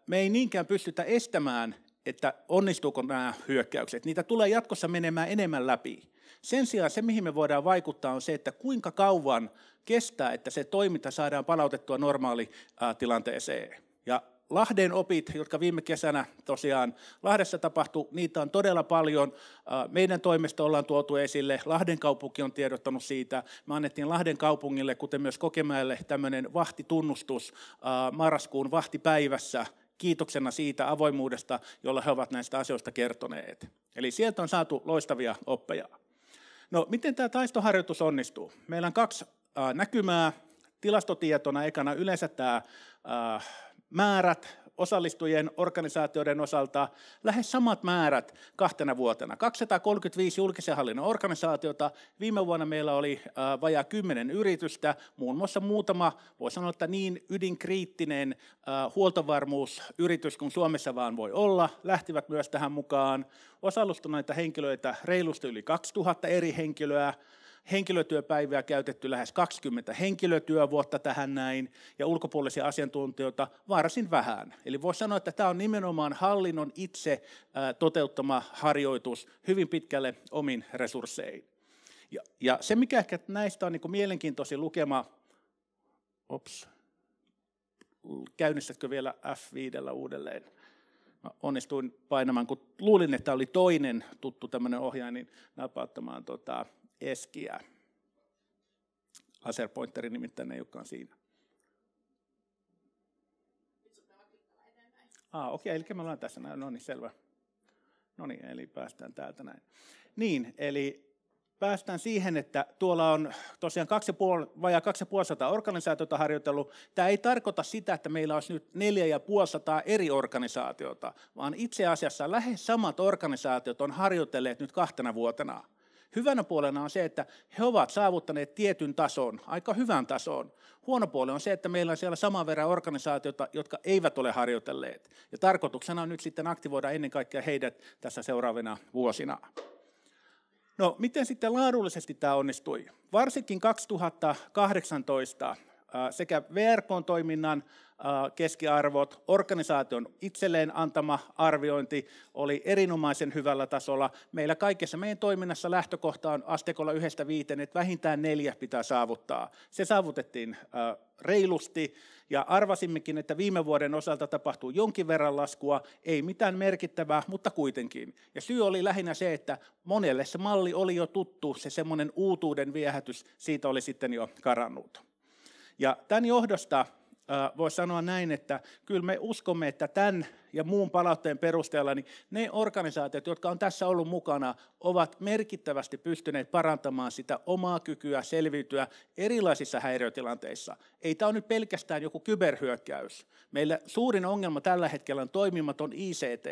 me ei niinkään pystytä estämään, että onnistuuko nämä hyökkäykset. Niitä tulee jatkossa menemään enemmän läpi. Sen sijaan se, mihin me voidaan vaikuttaa, on se, että kuinka kauan kestää, että se toiminta saadaan palautettua normaalitilanteeseen. Ja Lahden opit, jotka viime kesänä tosiaan Lahdessa tapahtui, niitä on todella paljon. Meidän toimesta ollaan tuotu esille, Lahden kaupunki on tiedottanut siitä. Me annettiin Lahden kaupungille, kuten myös Kokemäelle, tämmöinen vahtitunnustus marraskuun vahtipäivässä kiitoksena siitä avoimuudesta, jolla he ovat näistä asioista kertoneet. Eli sieltä on saatu loistavia oppeja. No, miten tämä taistoharjoitus onnistuu? Meillä on kaksi näkymää tilastotietona. Ekana yleensä tämä määrät, osallistujien organisaatioiden osalta lähes samat määrät kahtena vuotena. 235 julkisen hallinnon organisaatiota. Viime vuonna meillä oli vajaa 10 yritystä, muun muassa muutama, voi sanoa, että niin ydinkriittinen huoltovarmuusyritys kuin Suomessa vaan voi olla, lähtivät myös tähän mukaan. Osallistuneita henkilöitä reilusti yli 2000 eri henkilöä, Henkilötyöpäivää käytetty lähes 20 henkilötyövuotta tähän näin, ja ulkopuolisia asiantuntijoita varsin vähän. Eli voisi sanoa, että tämä on nimenomaan hallinnon itse toteuttama harjoitus hyvin pitkälle omin resursseihin. Ja, ja se, mikä ehkä näistä on niin mielenkiintoisin lukema, ops, käynnistätkö vielä F5 uudelleen? Mä onnistuin painamaan, kun luulin, että oli toinen tuttu tämmöinen ohjaaja, niin napauttamaan tota, eskiä. Laserpointeri nimittäin ei olekaan siinä. Ah, okei, okay, eli me ollaan tässä näin. No niin, selvä. No niin, eli päästään täältä näin. Niin, eli päästään siihen, että tuolla on tosiaan kaksi puol, vajaa 2500 organisaatiota harjoitellut. Tämä ei tarkoita sitä, että meillä olisi nyt 4500 eri organisaatiota, vaan itse asiassa lähes samat organisaatiot on harjoitelleet nyt kahtena vuotena – Hyvänä puolena on se, että he ovat saavuttaneet tietyn tason, aika hyvän tason. Huono puoli on se, että meillä on siellä saman verran organisaatioita, jotka eivät ole harjoitelleet. Ja tarkoituksena on nyt sitten aktivoida ennen kaikkea heidät tässä seuraavina vuosina. No, miten sitten laadullisesti tämä onnistui? Varsinkin 2018 Äh, sekä VRK-toiminnan äh, keskiarvot, organisaation itselleen antama arviointi oli erinomaisen hyvällä tasolla. Meillä kaikessa meidän toiminnassa lähtökohta on astekolla yhdestä viiteen, että vähintään neljä pitää saavuttaa. Se saavutettiin äh, reilusti ja arvasimmekin, että viime vuoden osalta tapahtuu jonkin verran laskua, ei mitään merkittävää, mutta kuitenkin. Ja syy oli lähinnä se, että monelle se malli oli jo tuttu, se semmoinen uutuuden viehätys siitä oli sitten jo karannut. Ja tämän johdosta äh, voi sanoa näin, että kyllä me uskomme, että tämän ja muun palautteen perusteella niin ne organisaatiot, jotka on tässä ollut mukana, ovat merkittävästi pystyneet parantamaan sitä omaa kykyä selviytyä erilaisissa häiriötilanteissa. Ei tämä ole nyt pelkästään joku kyberhyökkäys. Meillä suurin ongelma tällä hetkellä on toimimaton ICT,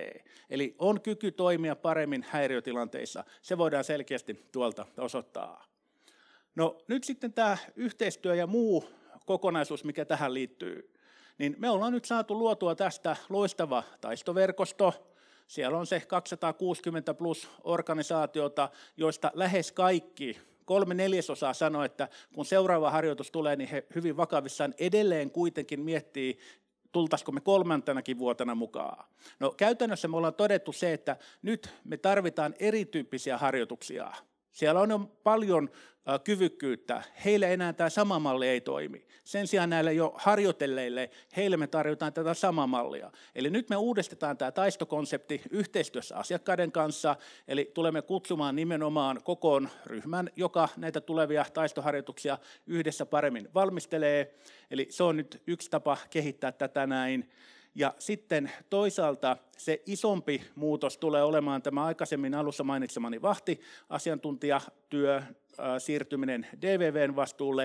eli on kyky toimia paremmin häiriötilanteissa. Se voidaan selkeästi tuolta osoittaa. No nyt sitten tämä yhteistyö ja muu kokonaisuus, mikä tähän liittyy. Niin me ollaan nyt saatu luotua tästä loistava taistoverkosto. Siellä on se 260 plus organisaatiota, joista lähes kaikki kolme neljäsosaa sanoi, että kun seuraava harjoitus tulee, niin he hyvin vakavissaan edelleen kuitenkin miettii, tultaisiko me kolmantenakin vuotena mukaan. No käytännössä me ollaan todettu se, että nyt me tarvitaan erityyppisiä harjoituksia. Siellä on jo paljon kyvykkyyttä. Heille enää tämä sama malli ei toimi. Sen sijaan näille jo harjoitelleille, heille me tarjotaan tätä samaa mallia. Eli nyt me uudestetaan tämä taistokonsepti yhteistyössä asiakkaiden kanssa, eli tulemme kutsumaan nimenomaan kokoon ryhmän, joka näitä tulevia taistoharjoituksia yhdessä paremmin valmistelee. Eli se on nyt yksi tapa kehittää tätä näin. Ja sitten toisaalta se isompi muutos tulee olemaan tämä aikaisemmin alussa mainitsemani vahti, asiantuntijatyö, äh, siirtyminen DVVn vastuulle.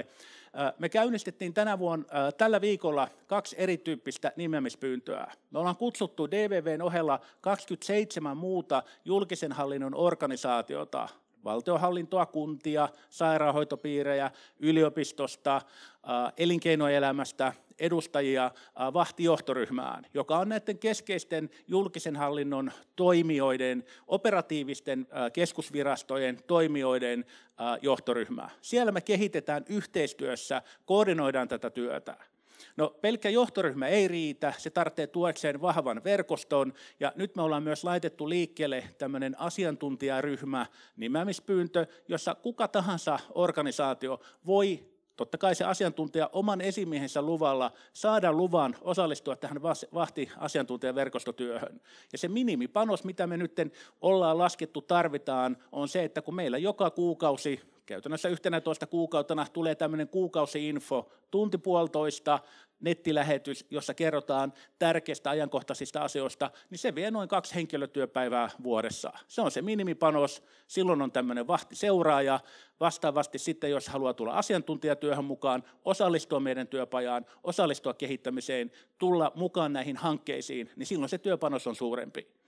Äh, me käynnistettiin tänä vuonna, äh, tällä viikolla kaksi erityyppistä nimeämispyyntöä. Me ollaan kutsuttu DVVn ohella 27 muuta julkisen hallinnon organisaatiota Valtiohallintoa, kuntia, sairaanhoitopiirejä, yliopistosta, elinkeinoelämästä, edustajia vahtijohtoryhmään, joka on näiden keskeisten julkisen hallinnon toimijoiden, operatiivisten keskusvirastojen toimijoiden johtoryhmää. Siellä me kehitetään yhteistyössä, koordinoidaan tätä työtä. No pelkkä johtoryhmä ei riitä, se tarvitsee tuekseen vahvan verkoston ja nyt me ollaan myös laitettu liikkeelle tämmöinen asiantuntijaryhmä nimeämispyyntö, jossa kuka tahansa organisaatio voi Totta kai se asiantuntija oman esimiehensä luvalla saada luvan osallistua tähän vahti asiantuntijaverkostotyöhön. Ja se minimipanos, mitä me nyt ollaan laskettu tarvitaan, on se, että kun meillä joka kuukausi käytännössä 11 kuukautena tulee tämmöinen kuukausi-info, tunti puolitoista, nettilähetys, jossa kerrotaan tärkeistä ajankohtaisista asioista, niin se vie noin kaksi henkilötyöpäivää vuodessa. Se on se minimipanos, silloin on tämmöinen vahtiseuraaja, vastaavasti sitten, jos haluaa tulla asiantuntijatyöhön mukaan, osallistua meidän työpajaan, osallistua kehittämiseen, tulla mukaan näihin hankkeisiin, niin silloin se työpanos on suurempi.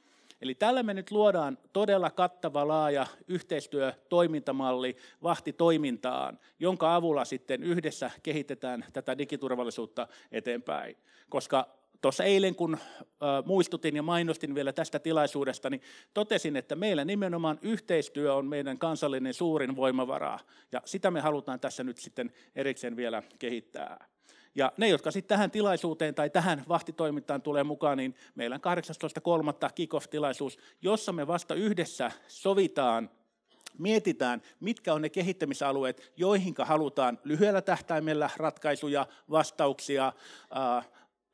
Eli tällä me nyt luodaan todella kattava, laaja yhteistyötoimintamalli vahtitoimintaan, jonka avulla sitten yhdessä kehitetään tätä digiturvallisuutta eteenpäin. Koska tuossa eilen, kun muistutin ja mainostin vielä tästä tilaisuudesta, niin totesin, että meillä nimenomaan yhteistyö on meidän kansallinen suurin voimavara, ja sitä me halutaan tässä nyt sitten erikseen vielä kehittää. Ja ne, jotka sitten tähän tilaisuuteen tai tähän vahtitoimintaan tulee mukaan, niin meillä on 18.3. kickoff-tilaisuus, jossa me vasta yhdessä sovitaan mietitään, mitkä on ne kehittämisalueet, joihinka halutaan lyhyellä tähtäimellä ratkaisuja, vastauksia,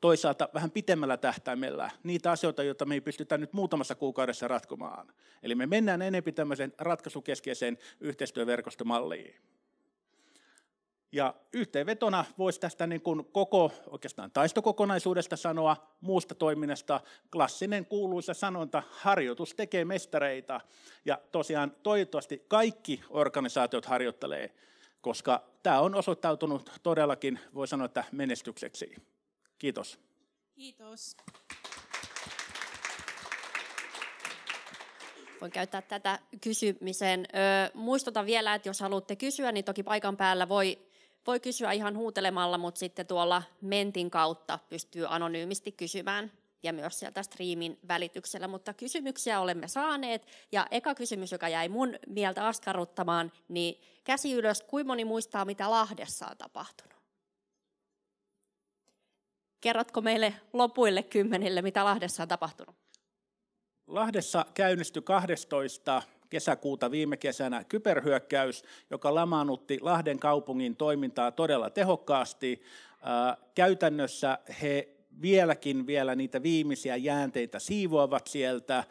toisaalta vähän pitemmällä tähtäimellä niitä asioita, joita me ei pystytä nyt muutamassa kuukaudessa ratkomaan. Eli me mennään enemmän tämmöiseen ratkaisukeskeiseen yhteistyöverkostomalliin. Ja yhteenvetona voisi tästä niin kuin koko oikeastaan taistokokonaisuudesta sanoa, muusta toiminnasta, klassinen kuuluisa sanonta, harjoitus tekee mestareita. Ja tosiaan toivottavasti kaikki organisaatiot harjoittelee, koska tämä on osoittautunut todellakin, voi sanoa, että menestykseksi. Kiitos. Kiitos. voin käyttää tätä kysymiseen. muistutan vielä, että jos haluatte kysyä, niin toki paikan päällä voi voi kysyä ihan huutelemalla, mutta sitten tuolla mentin kautta pystyy anonyymisti kysymään ja myös sieltä striimin välityksellä, mutta kysymyksiä olemme saaneet. Ja eka kysymys, joka jäi mun mieltä askarruttamaan, niin käsi ylös, kuinka moni muistaa, mitä Lahdessa on tapahtunut? Kerrotko meille lopuille kymmenille, mitä Lahdessa on tapahtunut? Lahdessa käynnistyi 12 kesäkuuta viime kesänä kyberhyökkäys, joka lamaannutti Lahden kaupungin toimintaa todella tehokkaasti. käytännössä he vieläkin vielä niitä viimeisiä jäänteitä siivoavat sieltä.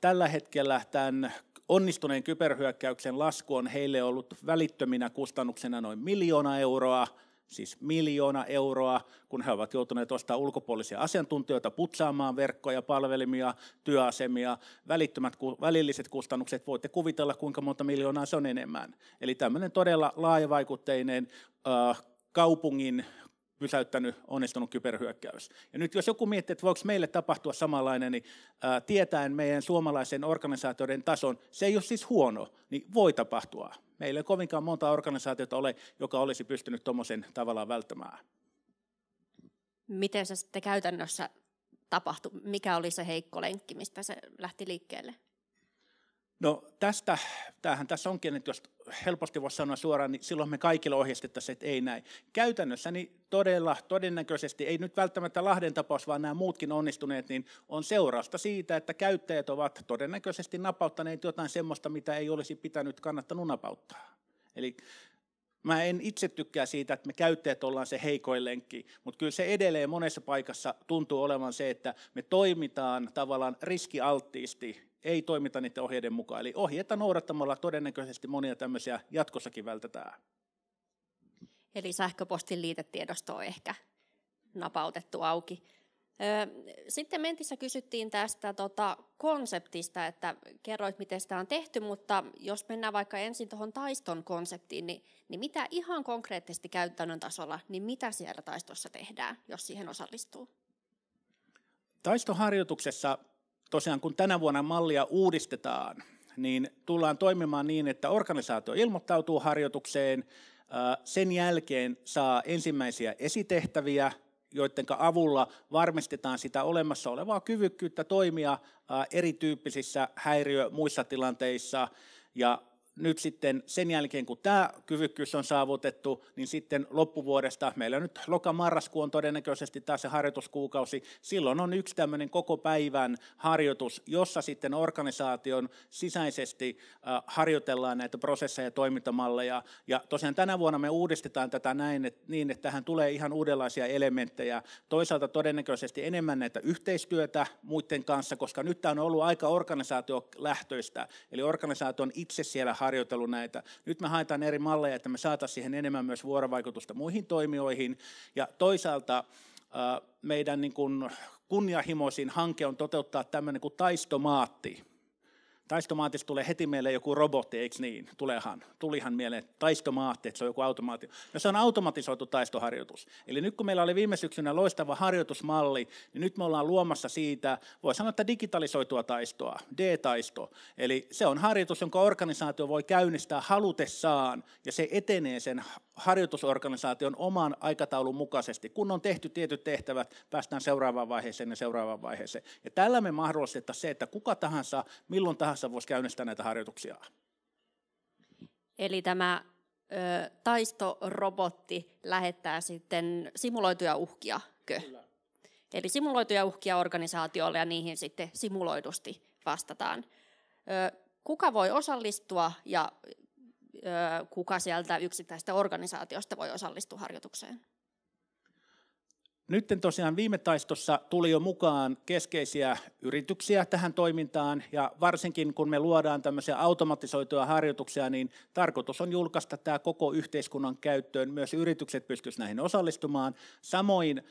tällä hetkellä tämän onnistuneen kyberhyökkäyksen lasku on heille ollut välittöminä kustannuksena noin miljoona euroa siis miljoona euroa, kun he ovat joutuneet ostamaan ulkopuolisia asiantuntijoita putsaamaan verkkoja, palvelimia, työasemia. Välittömät, välilliset kustannukset voitte kuvitella, kuinka monta miljoonaa se on enemmän. Eli tämmöinen todella laajavaikutteinen äh, kaupungin pysäyttänyt onnistunut kyberhyökkäys. Ja nyt jos joku miettii, että voiko meille tapahtua samanlainen, niin ää, äh, tietäen meidän suomalaisen organisaatioiden tason, se ei ole siis huono, niin voi tapahtua. Meillä ei kovinkaan monta organisaatiota ole, joka olisi pystynyt tuommoisen tavallaan välttämään. Miten se sitten käytännössä tapahtui? Mikä oli se heikko lenkki, mistä se lähti liikkeelle? No tästä, tämähän tässä onkin, että jos helposti voisi sanoa suoraan, niin silloin me kaikille ohjeistettaisiin, että ei näin. Käytännössä niin todella, todennäköisesti, ei nyt välttämättä Lahden tapaus, vaan nämä muutkin onnistuneet, niin on seurausta siitä, että käyttäjät ovat todennäköisesti napauttaneet jotain semmoista, mitä ei olisi pitänyt kannattanut napauttaa. Eli Mä en itse tykkää siitä, että me käyttäjät ollaan se heikoin lenkki, mutta kyllä se edelleen monessa paikassa tuntuu olevan se, että me toimitaan tavallaan riskialttiisti, ei toimita niiden ohjeiden mukaan. Eli ohjeita noudattamalla todennäköisesti monia tämmöisiä jatkossakin vältetään. Eli sähköpostin liitetiedosto on ehkä napautettu auki. Sitten Mentissä kysyttiin tästä tota, konseptista, että kerroit, miten sitä on tehty, mutta jos mennään vaikka ensin tuohon taiston konseptiin, niin, niin mitä ihan konkreettisesti käytännön tasolla, niin mitä siellä taistossa tehdään, jos siihen osallistuu? Taistoharjoituksessa tosiaan, kun tänä vuonna mallia uudistetaan, niin tullaan toimimaan niin, että organisaatio ilmoittautuu harjoitukseen, sen jälkeen saa ensimmäisiä esitehtäviä – joiden avulla varmistetaan sitä olemassa olevaa kyvykkyyttä toimia erityyppisissä häiriö muissa tilanteissa ja nyt sitten sen jälkeen, kun tämä kyvykkyys on saavutettu, niin sitten loppuvuodesta, meillä nyt lokamarraskuu on todennäköisesti taas se harjoituskuukausi, silloin on yksi tämmöinen koko päivän harjoitus, jossa sitten organisaation sisäisesti harjoitellaan näitä prosesseja ja toimintamalleja. Ja tosiaan tänä vuonna me uudistetaan tätä näin, että, niin, että tähän tulee ihan uudenlaisia elementtejä. Toisaalta todennäköisesti enemmän näitä yhteistyötä muiden kanssa, koska nyt tämä on ollut aika organisaatiolähtöistä, eli organisaatio on itse siellä harjoitellut näitä. Nyt me haetaan eri malleja, että me saataisiin siihen enemmän myös vuorovaikutusta muihin toimijoihin. Ja toisaalta meidän niin kunnianhimoisin hanke on toteuttaa tämmöinen kuin taistomaatti Taistomaatista tulee heti meille joku robotti, eikö niin? Tulehan, tulihan mieleen, että taistomaatti, että se on joku automaatio. No se on automatisoitu taistoharjoitus. Eli nyt kun meillä oli viime syksynä loistava harjoitusmalli, niin nyt me ollaan luomassa siitä, voi sanoa, että digitalisoitua taistoa, D-taisto. Eli se on harjoitus, jonka organisaatio voi käynnistää halutessaan, ja se etenee sen harjoitusorganisaation oman aikataulun mukaisesti. Kun on tehty tietyt tehtävät, päästään seuraavaan vaiheeseen ja seuraavaan vaiheeseen. Ja tällä me mahdollistetaan se, että kuka tahansa, milloin tahansa, tahansa voisi käynnistää näitä harjoituksia. Eli tämä ö, taistorobotti lähettää sitten simuloituja uhkiakö? Kyllä. Eli simuloituja uhkia organisaatiolle ja niihin sitten simuloidusti vastataan. Ö, kuka voi osallistua ja ö, kuka sieltä yksittäistä organisaatiosta voi osallistua harjoitukseen? Nyt tosiaan viime taistossa tuli jo mukaan keskeisiä yrityksiä tähän toimintaan ja varsinkin kun me luodaan tämmöisiä automatisoituja harjoituksia, niin tarkoitus on julkaista tämä koko yhteiskunnan käyttöön. Myös yritykset pystyisivät näihin osallistumaan. Samoin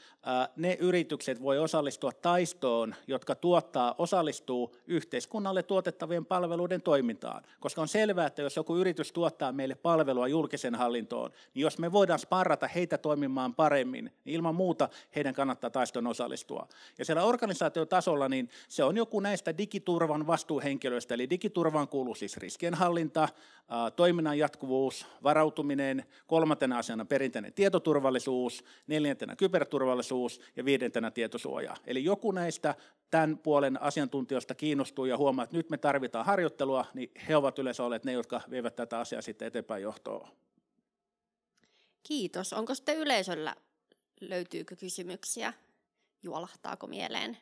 ne yritykset voi osallistua taistoon, jotka tuottaa, osallistuu yhteiskunnalle tuotettavien palveluiden toimintaan. Koska on selvää, että jos joku yritys tuottaa meille palvelua julkisen hallintoon, niin jos me voidaan sparrata heitä toimimaan paremmin, niin ilman muuta heidän kannattaa taistoon osallistua. Ja siellä organisaatiotasolla niin se on joku näistä digiturvan vastuuhenkilöistä, eli digiturvaan kuuluu siis riskienhallinta, toiminnan jatkuvuus, varautuminen, kolmantena asiana perinteinen tietoturvallisuus, neljäntenä kyberturvallisuus ja viidentenä tietosuoja. Eli joku näistä tämän puolen asiantuntijoista kiinnostuu ja huomaa, että nyt me tarvitaan harjoittelua, niin he ovat yleensä olleet ne, jotka vievät tätä asiaa sitten eteenpäin johtoon. Kiitos. Onko sitten yleisöllä löytyykö kysymyksiä, juolahtaako mieleen.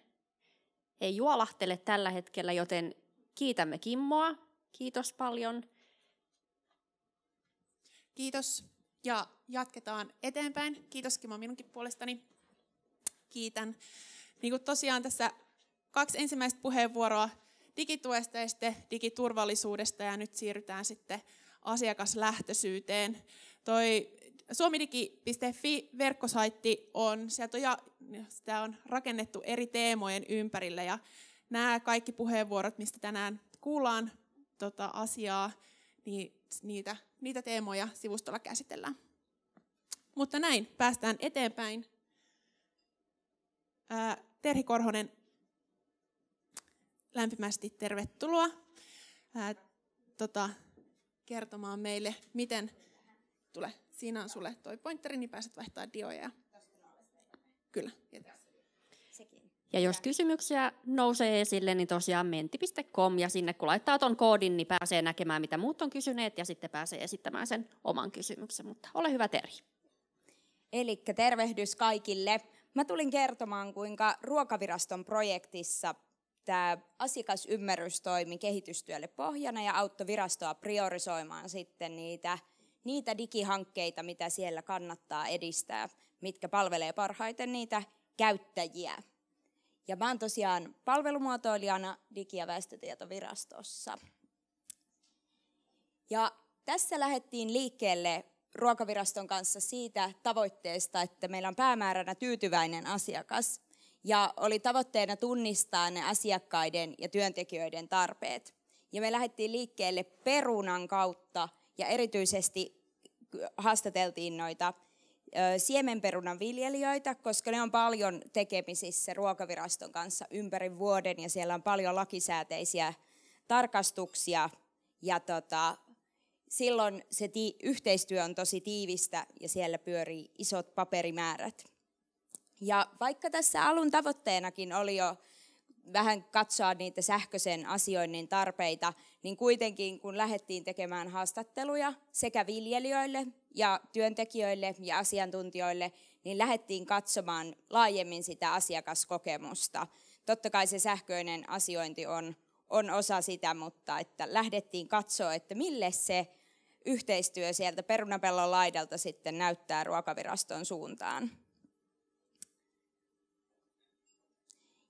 Ei juolahtele tällä hetkellä, joten kiitämme Kimmoa. Kiitos paljon. Kiitos ja jatketaan eteenpäin. Kiitos Kimmo minunkin puolestani. Kiitän. Niin kuin tosiaan tässä kaksi ensimmäistä puheenvuoroa digituesta ja sitten digiturvallisuudesta ja nyt siirrytään sitten asiakaslähtöisyyteen. Toi suomidikifi verkkosaitti on, sieltä on, ja, sitä on rakennettu eri teemojen ympärille ja nämä kaikki puheenvuorot, mistä tänään kuullaan tota, asiaa, niin niitä, niitä teemoja sivustolla käsitellään. Mutta näin, päästään eteenpäin. Ää, Terhi Korhonen, lämpimästi tervetuloa ää, tota, kertomaan meille, miten... tulee Siinä on sulle toi pointeri, niin pääset vaihtaa dioja. Kyllä. Ja jos kysymyksiä nousee esille, niin tosiaan menti.com ja sinne kun laittaa ton koodin, niin pääsee näkemään mitä muut on kysyneet ja sitten pääsee esittämään sen oman kysymyksen. Mutta ole hyvä Teri. Eli tervehdys kaikille. Mä tulin kertomaan, kuinka ruokaviraston projektissa tämä asiakasymmärrys toimi kehitystyölle pohjana ja auttoi virastoa priorisoimaan sitten niitä – niitä digihankkeita, mitä siellä kannattaa edistää, mitkä palvelee parhaiten niitä käyttäjiä. Ja mä oon tosiaan palvelumuotoilijana Digi- ja väestötietovirastossa. Ja tässä lähdettiin liikkeelle ruokaviraston kanssa siitä tavoitteesta, että meillä on päämääränä tyytyväinen asiakas. Ja oli tavoitteena tunnistaa ne asiakkaiden ja työntekijöiden tarpeet. Ja me lähdettiin liikkeelle perunan kautta – ja erityisesti haastateltiin noita siemenperunan viljelijöitä, koska ne on paljon tekemisissä ruokaviraston kanssa ympäri vuoden ja siellä on paljon lakisääteisiä tarkastuksia ja tota, silloin se ti- yhteistyö on tosi tiivistä ja siellä pyörii isot paperimäärät. Ja vaikka tässä alun tavoitteenakin oli jo vähän katsoa niitä sähköisen asioinnin tarpeita, niin kuitenkin kun lähdettiin tekemään haastatteluja sekä viljelijöille ja työntekijöille ja asiantuntijoille, niin lähdettiin katsomaan laajemmin sitä asiakaskokemusta. Totta kai se sähköinen asiointi on, on osa sitä, mutta että lähdettiin katsoa, että mille se yhteistyö sieltä perunapellon laidalta sitten näyttää ruokaviraston suuntaan.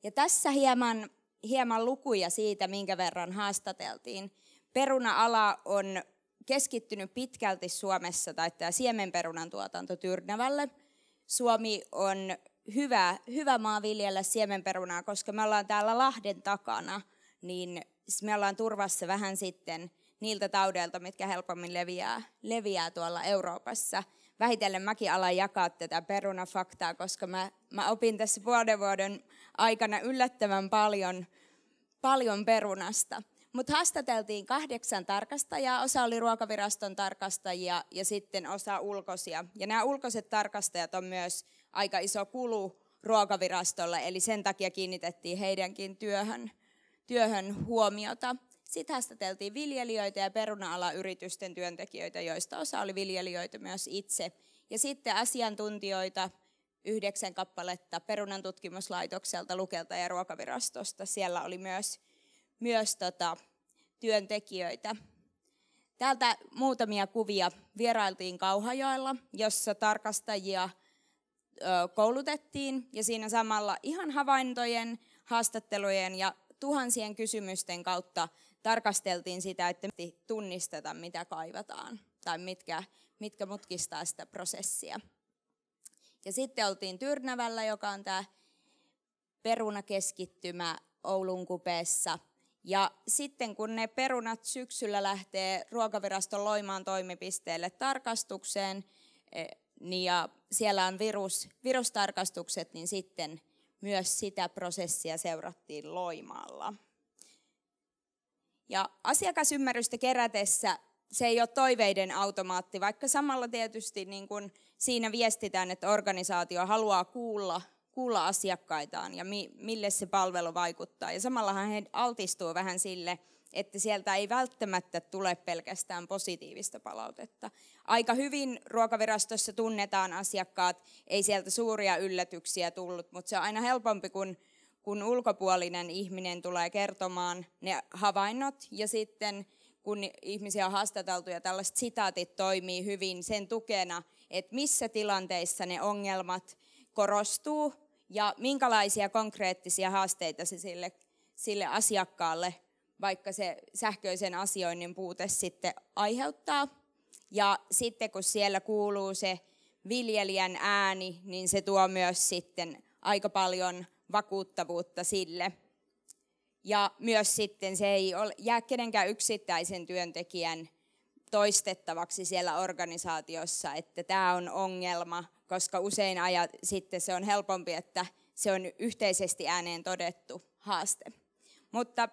Ja tässä hieman, hieman lukuja siitä, minkä verran haastateltiin. Peruna-ala on keskittynyt pitkälti Suomessa, tai tämä siemenperunan tuotanto Tyrnävälle. Suomi on hyvä, hyvä maa viljellä siemenperunaa, koska me ollaan täällä Lahden takana, niin me ollaan turvassa vähän sitten niiltä taudeilta, mitkä helpommin leviää, leviää tuolla Euroopassa. Vähitellen mäkin alan jakaa tätä perunafaktaa, koska mä, mä opin tässä vuoden vuoden aikana yllättävän paljon, paljon perunasta. Mutta haastateltiin kahdeksan tarkastajaa, osa oli ruokaviraston tarkastajia ja sitten osa ulkoisia. Ja nämä ulkoiset tarkastajat on myös aika iso kulu ruokavirastolle, eli sen takia kiinnitettiin heidänkin työhön, työhön huomiota. Sitten haastateltiin viljelijöitä ja peruna yritysten työntekijöitä, joista osa oli viljelijöitä myös itse. Ja sitten asiantuntijoita, yhdeksän kappaletta Perunan tutkimuslaitokselta, Lukelta ja Ruokavirastosta. Siellä oli myös, myös tota, työntekijöitä. Täältä muutamia kuvia vierailtiin Kauhajoella, jossa tarkastajia koulutettiin ja siinä samalla ihan havaintojen, haastattelujen ja tuhansien kysymysten kautta tarkasteltiin sitä, että tunnisteta mitä kaivataan tai mitkä, mitkä mutkistaa sitä prosessia. Ja sitten oltiin Tyrnävällä, joka on tämä perunakeskittymä Oulun kupeessa. Ja sitten kun ne perunat syksyllä lähtee ruokaviraston Loimaan toimipisteelle tarkastukseen, e, niin ja siellä on virus, virustarkastukset, niin sitten myös sitä prosessia seurattiin Loimaalla. Ja asiakasymmärrystä kerätessä se ei ole toiveiden automaatti, vaikka samalla tietysti niin kuin siinä viestitään, että organisaatio haluaa kuulla, kuulla asiakkaitaan ja mi, mille se palvelu vaikuttaa. Ja samallahan he altistuu vähän sille, että sieltä ei välttämättä tule pelkästään positiivista palautetta. Aika hyvin ruokavirastossa tunnetaan asiakkaat, ei sieltä suuria yllätyksiä tullut, mutta se on aina helpompi, kun, kun ulkopuolinen ihminen tulee kertomaan ne havainnot ja sitten kun ihmisiä on haastateltu ja tällaiset sitaatit toimii hyvin sen tukena, että missä tilanteissa ne ongelmat korostuu ja minkälaisia konkreettisia haasteita se sille, sille asiakkaalle, vaikka se sähköisen asioinnin puute sitten aiheuttaa. Ja sitten kun siellä kuuluu se viljelijän ääni, niin se tuo myös sitten aika paljon vakuuttavuutta sille. Ja myös sitten se ei ole, jää kenenkään yksittäisen työntekijän toistettavaksi siellä organisaatiossa, että tämä on ongelma, koska usein ajat, sitten se on helpompi, että se on yhteisesti ääneen todettu haaste. Mutta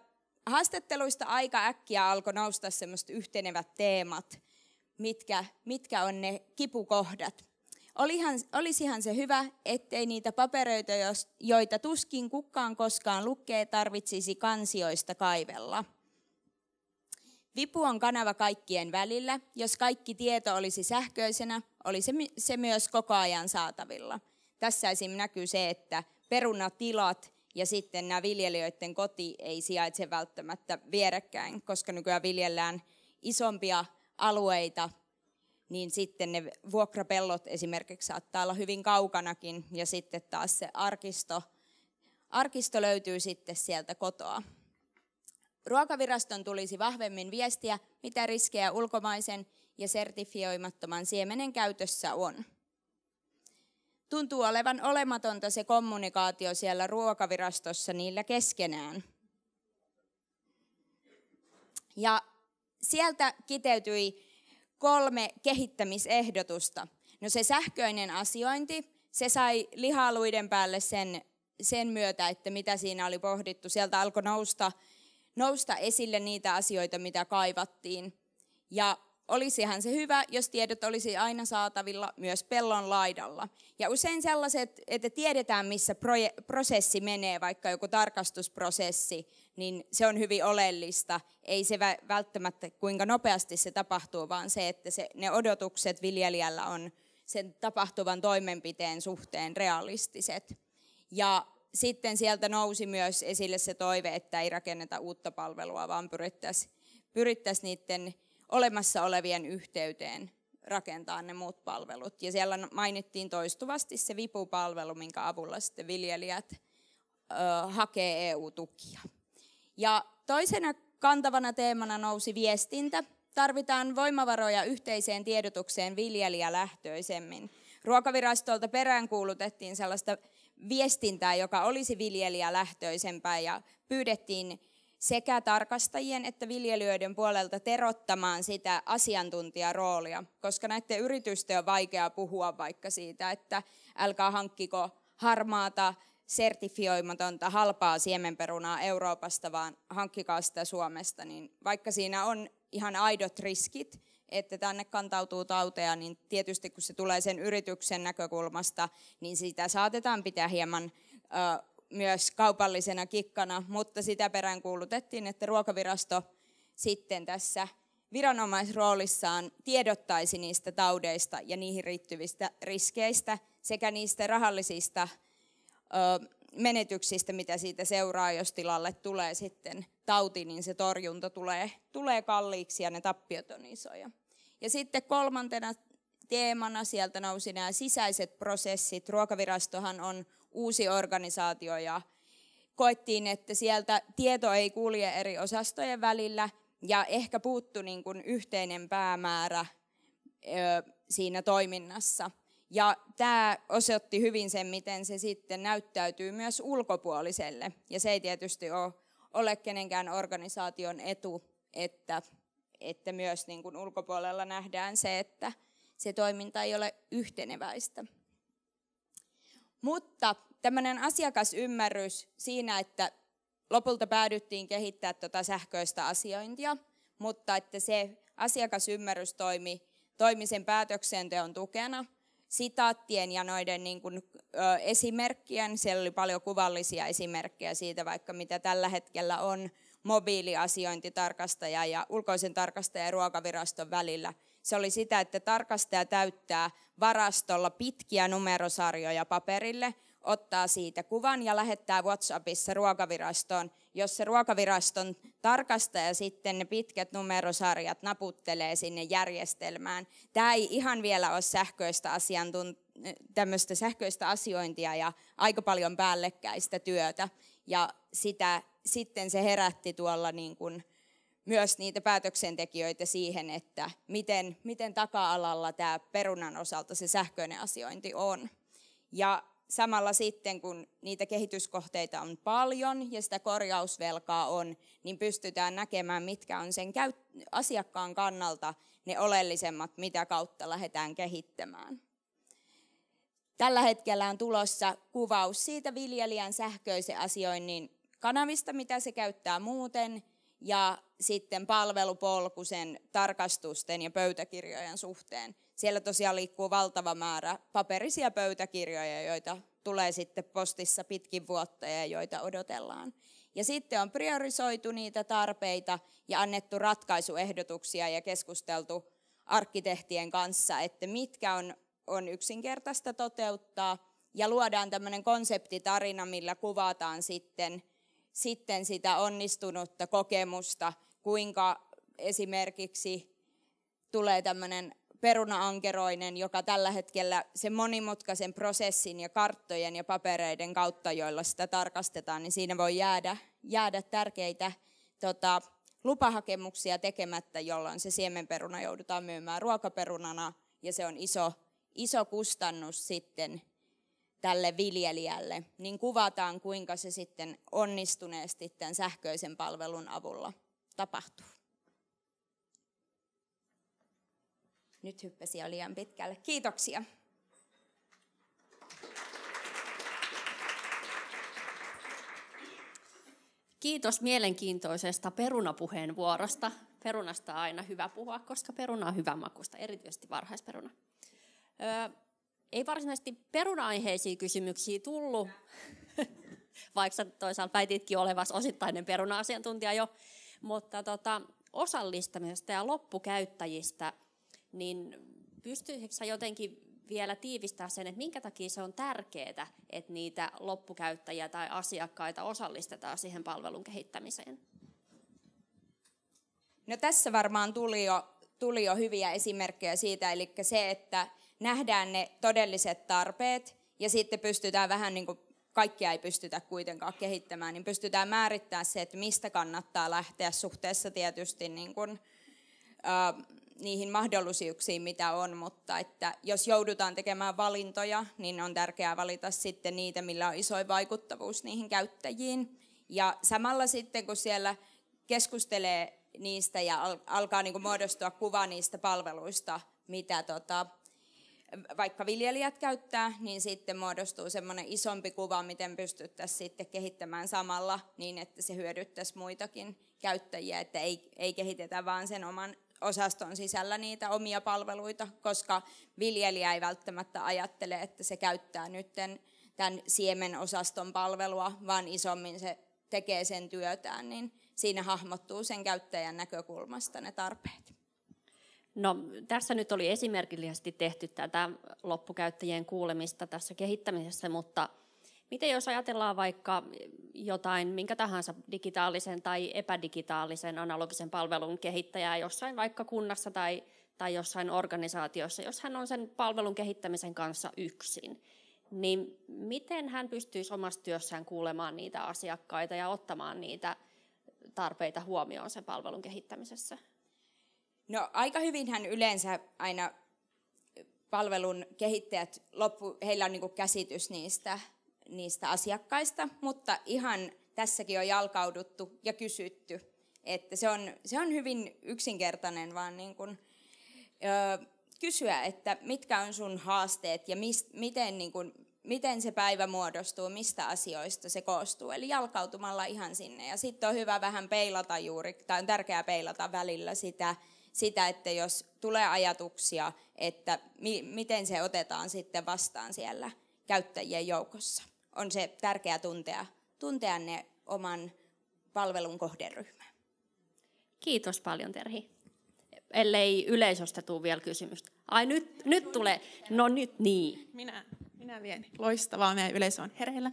haastatteluista aika äkkiä alkoi nousta semmoiset yhtenevät teemat, mitkä, mitkä on ne kipukohdat. Olihan, olisihan se hyvä, ettei niitä papereita, joita tuskin kukaan koskaan lukee, tarvitsisi kansioista kaivella – Vipu on kanava kaikkien välillä. Jos kaikki tieto olisi sähköisenä, olisi se myös koko ajan saatavilla. Tässä esim. näkyy se, että perunatilat ja sitten nämä viljelijöiden koti ei sijaitse välttämättä vierekkäin, koska nykyään viljellään isompia alueita, niin sitten ne vuokrapellot esimerkiksi saattaa olla hyvin kaukanakin ja sitten taas se arkisto, arkisto löytyy sitten sieltä kotoa. Ruokaviraston tulisi vahvemmin viestiä, mitä riskejä ulkomaisen ja sertifioimattoman siemenen käytössä on. Tuntuu olevan olematonta se kommunikaatio siellä ruokavirastossa niillä keskenään. Ja sieltä kiteytyi kolme kehittämisehdotusta. No se sähköinen asiointi, se sai lihaluiden päälle sen, sen myötä, että mitä siinä oli pohdittu. Sieltä alkoi nousta nousta esille niitä asioita, mitä kaivattiin. Ja olisihan se hyvä, jos tiedot olisi aina saatavilla myös pellon laidalla. Ja usein sellaiset, että tiedetään, missä proje- prosessi menee, vaikka joku tarkastusprosessi, niin se on hyvin oleellista. Ei se välttämättä, kuinka nopeasti se tapahtuu, vaan se, että se, ne odotukset viljelijällä on sen tapahtuvan toimenpiteen suhteen realistiset. Ja sitten sieltä nousi myös esille se toive, että ei rakenneta uutta palvelua, vaan pyrittäisiin pyrittäisi niiden olemassa olevien yhteyteen rakentaa ne muut palvelut. Ja siellä mainittiin toistuvasti se vipupalvelu, minkä avulla sitten viljelijät ö, hakee EU-tukia. Ja toisena kantavana teemana nousi viestintä. Tarvitaan voimavaroja yhteiseen tiedotukseen viljelijälähtöisemmin. Ruokavirastolta peräänkuulutettiin sellaista viestintää, joka olisi viljelijälähtöisempää ja pyydettiin sekä tarkastajien että viljelijöiden puolelta terottamaan sitä asiantuntijaroolia, koska näiden yritysten on vaikea puhua vaikka siitä, että älkää hankkiko harmaata, sertifioimatonta, halpaa siemenperunaa Euroopasta, vaan hankkikaa sitä Suomesta, niin vaikka siinä on ihan aidot riskit, että tänne kantautuu tauteja, niin tietysti kun se tulee sen yrityksen näkökulmasta, niin sitä saatetaan pitää hieman ö, myös kaupallisena kikkana, mutta sitä perään kuulutettiin, että ruokavirasto sitten tässä viranomaisroolissaan tiedottaisi niistä taudeista ja niihin riittyvistä riskeistä sekä niistä rahallisista ö, menetyksistä, mitä siitä seuraa, jos tilalle tulee sitten tauti, niin se torjunta tulee, tulee kalliiksi ja ne tappiot on isoja. Ja sitten kolmantena teemana sieltä nousi nämä sisäiset prosessit. Ruokavirastohan on uusi organisaatio ja koettiin, että sieltä tieto ei kulje eri osastojen välillä ja ehkä puuttu niin kuin yhteinen päämäärä siinä toiminnassa. Ja tämä osoitti hyvin sen, miten se sitten näyttäytyy myös ulkopuoliselle. Ja se ei tietysti ole, ole kenenkään organisaation etu, että että myös niin kuin ulkopuolella nähdään se, että se toiminta ei ole yhteneväistä. Mutta tämmöinen asiakasymmärrys siinä, että lopulta päädyttiin kehittämään tuota sähköistä asiointia, mutta että se asiakasymmärrys toimi, toimi sen päätöksenteon tukena, sitaattien ja noiden niin kuin, ö, esimerkkien, siellä oli paljon kuvallisia esimerkkejä siitä vaikka mitä tällä hetkellä on, mobiiliasiointitarkastaja ja ulkoisen tarkastaja ja ruokaviraston välillä. Se oli sitä, että tarkastaja täyttää varastolla pitkiä numerosarjoja paperille, ottaa siitä kuvan ja lähettää WhatsAppissa ruokavirastoon, jos se ruokaviraston tarkastaja sitten ne pitkät numerosarjat naputtelee sinne järjestelmään. Tämä ei ihan vielä ole sähköistä asiantunt- sähköistä asiointia ja aika paljon päällekkäistä työtä. Ja sitä sitten se herätti tuolla niin kuin myös niitä päätöksentekijöitä siihen, että miten, miten taka-alalla tämä perunan osalta se sähköinen asiointi on. Ja samalla sitten, kun niitä kehityskohteita on paljon ja sitä korjausvelkaa on, niin pystytään näkemään, mitkä on sen asiakkaan kannalta ne oleellisemmat, mitä kautta lähdetään kehittämään. Tällä hetkellä on tulossa kuvaus siitä viljelijän sähköisen asioinnin kanavista, mitä se käyttää muuten, ja sitten palvelupolku sen tarkastusten ja pöytäkirjojen suhteen. Siellä tosiaan liikkuu valtava määrä paperisia pöytäkirjoja, joita tulee sitten postissa pitkin vuotta ja joita odotellaan. Ja sitten on priorisoitu niitä tarpeita ja annettu ratkaisuehdotuksia ja keskusteltu arkkitehtien kanssa, että mitkä on, on yksinkertaista toteuttaa. Ja luodaan tämmöinen konseptitarina, millä kuvataan sitten sitten sitä onnistunutta kokemusta, kuinka esimerkiksi tulee tämmöinen perunaankeroinen, joka tällä hetkellä sen monimutkaisen prosessin ja karttojen ja papereiden kautta, joilla sitä tarkastetaan, niin siinä voi jäädä, jäädä tärkeitä tota, lupahakemuksia tekemättä, jolloin se siemenperuna joudutaan myymään ruokaperunana ja se on iso, iso kustannus sitten tälle viljelijälle, niin kuvataan, kuinka se sitten onnistuneesti tämän sähköisen palvelun avulla tapahtuu. Nyt hyppäsi jo liian pitkälle. Kiitoksia. Kiitos mielenkiintoisesta perunapuheenvuorosta. Perunasta on aina hyvä puhua, koska peruna on hyvä makusta, erityisesti varhaisperuna. Öö, ei varsinaisesti perunaiheisiin kysymyksiä tullut, <laughs> vaikka sä toisaalta väititkin olevas osittainen peruna-asiantuntija jo, mutta tota, osallistamisesta ja loppukäyttäjistä, niin pystyisikö sä jotenkin vielä tiivistää sen, että minkä takia se on tärkeää, että niitä loppukäyttäjiä tai asiakkaita osallistetaan siihen palvelun kehittämiseen? No tässä varmaan tuli jo, tuli jo hyviä esimerkkejä siitä, eli se, että nähdään ne todelliset tarpeet ja sitten pystytään vähän niin kuin kaikkia ei pystytä kuitenkaan kehittämään, niin pystytään määrittämään se, että mistä kannattaa lähteä suhteessa tietysti niin kuin, äh, niihin mahdollisuuksiin, mitä on, mutta että jos joudutaan tekemään valintoja, niin on tärkeää valita sitten niitä, millä on isoin vaikuttavuus niihin käyttäjiin. Ja samalla sitten, kun siellä keskustelee niistä ja alkaa niin kuin muodostua kuva niistä palveluista, mitä tota, vaikka viljelijät käyttää, niin sitten muodostuu semmoinen isompi kuva, miten pystyttäisiin sitten kehittämään samalla niin, että se hyödyttäisi muitakin käyttäjiä, että ei, ei kehitetä vaan sen oman osaston sisällä niitä omia palveluita, koska viljelijä ei välttämättä ajattele, että se käyttää nyt tämän siemenosaston palvelua, vaan isommin se tekee sen työtään, niin siinä hahmottuu sen käyttäjän näkökulmasta ne tarpeet. No, tässä nyt oli esimerkillisesti tehty tätä loppukäyttäjien kuulemista tässä kehittämisessä, mutta miten jos ajatellaan vaikka jotain, minkä tahansa digitaalisen tai epädigitaalisen analogisen palvelun kehittäjää jossain vaikka kunnassa tai, tai jossain organisaatiossa, jos hän on sen palvelun kehittämisen kanssa yksin, niin miten hän pystyisi omassa työssään kuulemaan niitä asiakkaita ja ottamaan niitä tarpeita huomioon sen palvelun kehittämisessä? No aika hyvinhän yleensä aina palvelun kehittäjät, loppu, heillä on niin käsitys niistä, niistä asiakkaista, mutta ihan tässäkin on jalkauduttu ja kysytty. Että se, on, se on hyvin yksinkertainen vaan niin kuin, ö, kysyä, että mitkä on sun haasteet ja mist, miten, niin kuin, miten se päivä muodostuu, mistä asioista se koostuu. Eli jalkautumalla ihan sinne. Ja sitten on hyvä vähän peilata juuri, tai on tärkeää peilata välillä sitä, sitä, että jos tulee ajatuksia, että mi- miten se otetaan sitten vastaan siellä käyttäjien joukossa. On se tärkeä tuntea, tuntea ne oman palvelun kohderyhmän. Kiitos paljon Terhi. Ellei yleisöstä tule vielä kysymystä. Ai nyt, nyt tulee. No nyt niin. Minä, minä vien. Loistavaa, meidän yleisö on hereillä.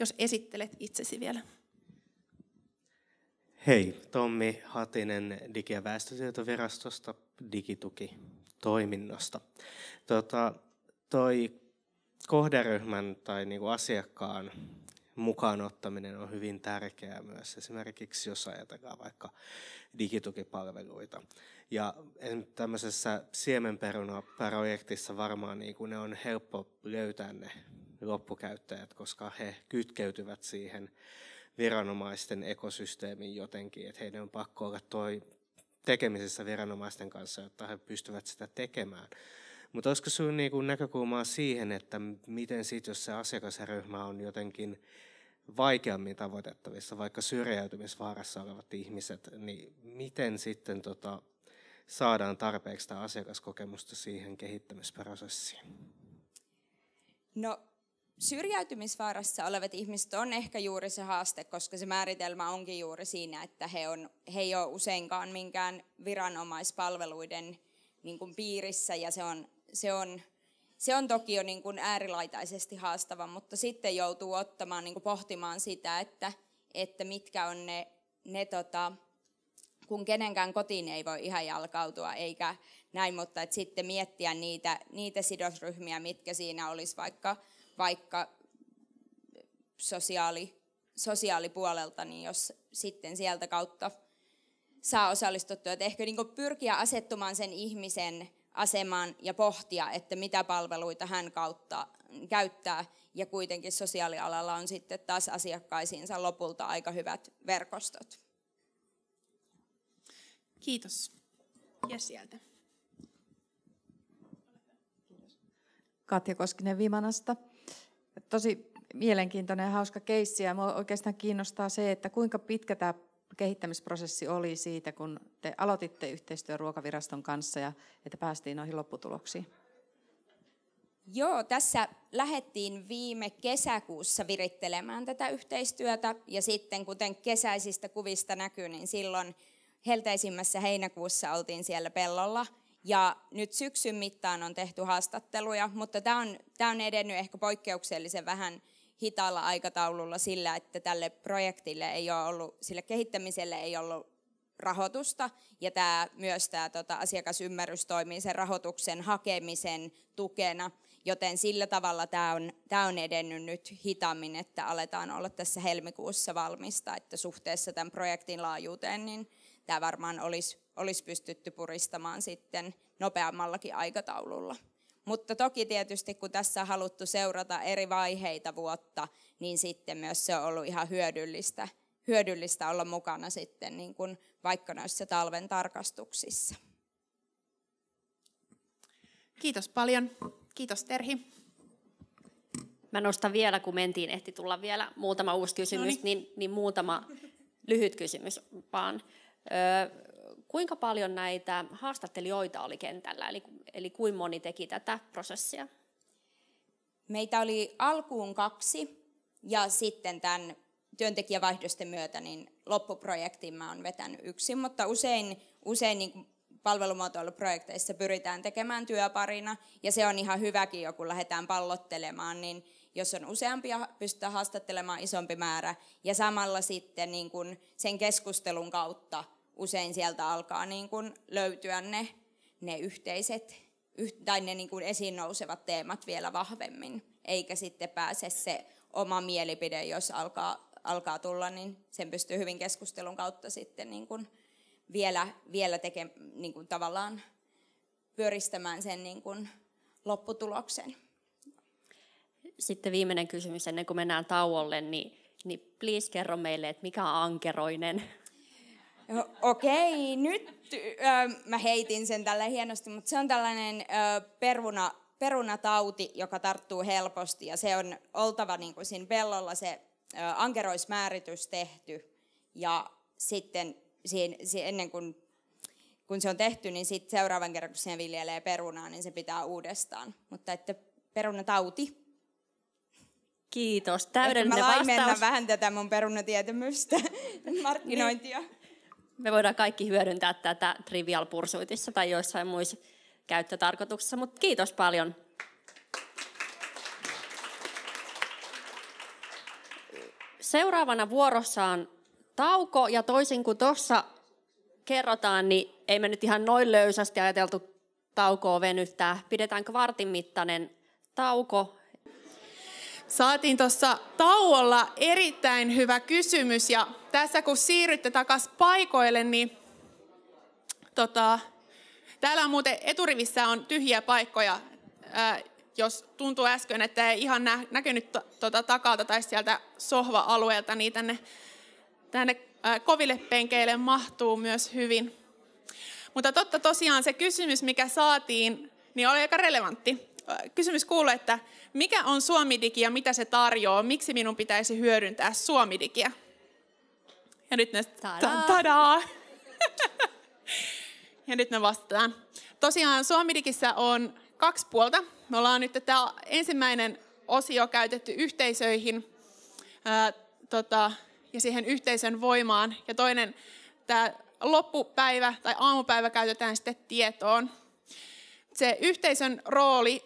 Jos esittelet itsesi vielä. Hei, Tommi Hatinen Digi- ja väestötietovirastosta digituki Tuota, toi kohderyhmän tai niinku asiakkaan mukaan ottaminen on hyvin tärkeää myös esimerkiksi, jos ajatellaan vaikka digitukipalveluita. Ja tämmöisessä siemenperunaprojektissa varmaan niin kuin ne on helppo löytää ne loppukäyttäjät, koska he kytkeytyvät siihen viranomaisten ekosysteemiin jotenkin, että heidän on pakko olla toi tekemisessä viranomaisten kanssa, jotta he pystyvät sitä tekemään. Mutta olisiko sinun niinku näkökulmaa siihen, että miten sitten, jos se asiakasryhmä on jotenkin vaikeammin tavoitettavissa, vaikka syrjäytymisvaarassa olevat ihmiset, niin miten sitten tota, saadaan tarpeeksi asiakaskokemusta siihen kehittämisprosessiin? No syrjäytymisvaarassa olevat ihmiset on ehkä juuri se haaste, koska se määritelmä onkin juuri siinä, että he, on, he ei ole useinkaan minkään viranomaispalveluiden niin kuin piirissä ja se on, se on, se on toki jo niin kuin äärilaitaisesti haastava, mutta sitten joutuu ottamaan niin kuin pohtimaan sitä, että, että mitkä on ne, ne tota, kun kenenkään kotiin ei voi ihan jalkautua eikä näin, mutta että sitten miettiä niitä, niitä sidosryhmiä, mitkä siinä olisi vaikka vaikka sosiaali, sosiaalipuolelta, niin jos sitten sieltä kautta saa osallistuttua, että ehkä niin pyrkiä asettumaan sen ihmisen asemaan ja pohtia, että mitä palveluita hän kautta käyttää, ja kuitenkin sosiaalialalla on sitten taas asiakkaisiinsa lopulta aika hyvät verkostot. Kiitos. Ja sieltä. Katja Koskinen Vimanasta tosi mielenkiintoinen ja hauska keissi. Ja minua oikeastaan kiinnostaa se, että kuinka pitkä tämä kehittämisprosessi oli siitä, kun te aloititte yhteistyön ruokaviraston kanssa ja että päästiin noihin lopputuloksiin? Joo, tässä lähdettiin viime kesäkuussa virittelemään tätä yhteistyötä ja sitten kuten kesäisistä kuvista näkyy, niin silloin helteisimmässä heinäkuussa oltiin siellä pellolla – ja nyt syksyn mittaan on tehty haastatteluja, mutta tämä on, tämä on edennyt ehkä poikkeuksellisen vähän hitaalla aikataululla sillä, että tälle projektille ei ole ollut, sille kehittämiselle ei ollut rahoitusta ja tämä, myös tämä tota, asiakasymmärrys toimii sen rahoituksen hakemisen tukena, joten sillä tavalla tämä on, tämä on edennyt nyt hitaammin, että aletaan olla tässä helmikuussa valmista, että suhteessa tämän projektin laajuuteen, niin tämä varmaan olisi, olisi pystytty puristamaan sitten nopeammallakin aikataululla. Mutta toki tietysti, kun tässä on haluttu seurata eri vaiheita vuotta, niin sitten myös se on ollut ihan hyödyllistä, hyödyllistä olla mukana sitten niin kuin vaikka noissa talven tarkastuksissa. Kiitos paljon. Kiitos Terhi. Mä nostan vielä, kun mentiin, ehti tulla vielä muutama uusi kysymys, niin, niin muutama lyhyt kysymys vaan. Kuinka paljon näitä haastattelijoita oli kentällä, eli, eli kuinka moni teki tätä prosessia? Meitä oli alkuun kaksi, ja sitten tämän työntekijävaihdosten myötä niin loppuprojektin mä oon vetänyt yksin, mutta usein, usein niin palvelumuotoiluprojekteissa pyritään tekemään työparina, ja se on ihan hyväkin, kun lähdetään pallottelemaan, niin jos on useampia, pystytään haastattelemaan isompi määrä. Ja samalla sitten niin kun sen keskustelun kautta usein sieltä alkaa niin kun löytyä ne, ne yhteiset tai ne niin kun esiin nousevat teemat vielä vahvemmin. Eikä sitten pääse se oma mielipide, jos alkaa, alkaa tulla, niin sen pystyy hyvin keskustelun kautta sitten niin kun vielä, vielä teke, niin kun tavallaan pyöristämään sen niin kun lopputuloksen sitten viimeinen kysymys ennen kuin mennään tauolle, niin, niin please kerro meille, että mikä on ankeroinen? Okei, okay, nyt äh, mä heitin sen tällä hienosti, mutta se on tällainen äh, peruna, perunatauti, joka tarttuu helposti ja se on oltava niin kuin siinä pellolla se äh, ankeroismääritys tehty ja sitten siinä, ennen kuin kun se on tehty, niin sitten seuraavan kerran, kun siihen viljelee perunaa, niin se pitää uudestaan. Mutta että perunatauti Kiitos. Täydellinen vastaus. Mä vastaus. vähän tätä mun perunatietämystä, <laughs> markkinointia. Niin. Me voidaan kaikki hyödyntää tätä Trivial Pursuitissa tai joissain muissa käyttötarkoituksissa, mutta kiitos paljon. Seuraavana vuorossa on tauko ja toisin kuin tuossa kerrotaan, niin ei me nyt ihan noin löysästi ajateltu taukoa venyttää. Pidetään kvartin mittainen tauko Saatiin tuossa tauolla erittäin hyvä kysymys ja tässä kun siirrytte takaisin paikoille, niin tota, täällä on muuten eturivissä on tyhjiä paikkoja. Ää, jos tuntuu äsken, että ei ihan nä- näkynyt t- tota takalta tai sieltä sohva-alueelta, niin tänne, tänne ää, koville penkeille mahtuu myös hyvin. Mutta totta tosiaan se kysymys, mikä saatiin, niin oli aika relevantti. Äh, kysymys kuuluu, että mikä on Suomidigi ja mitä se tarjoaa? Miksi minun pitäisi hyödyntää Suomidigia? Ja nyt ne, tadaa! tadaa. <laughs> ja nyt ne vastataan. Tosiaan Suomidigissä on kaksi puolta. Me ollaan nyt tämä ensimmäinen osio käytetty yhteisöihin ää, äh, tota, ja siihen yhteisön voimaan. Ja toinen tämä loppupäivä tai aamupäivä käytetään sitten tietoon se yhteisön rooli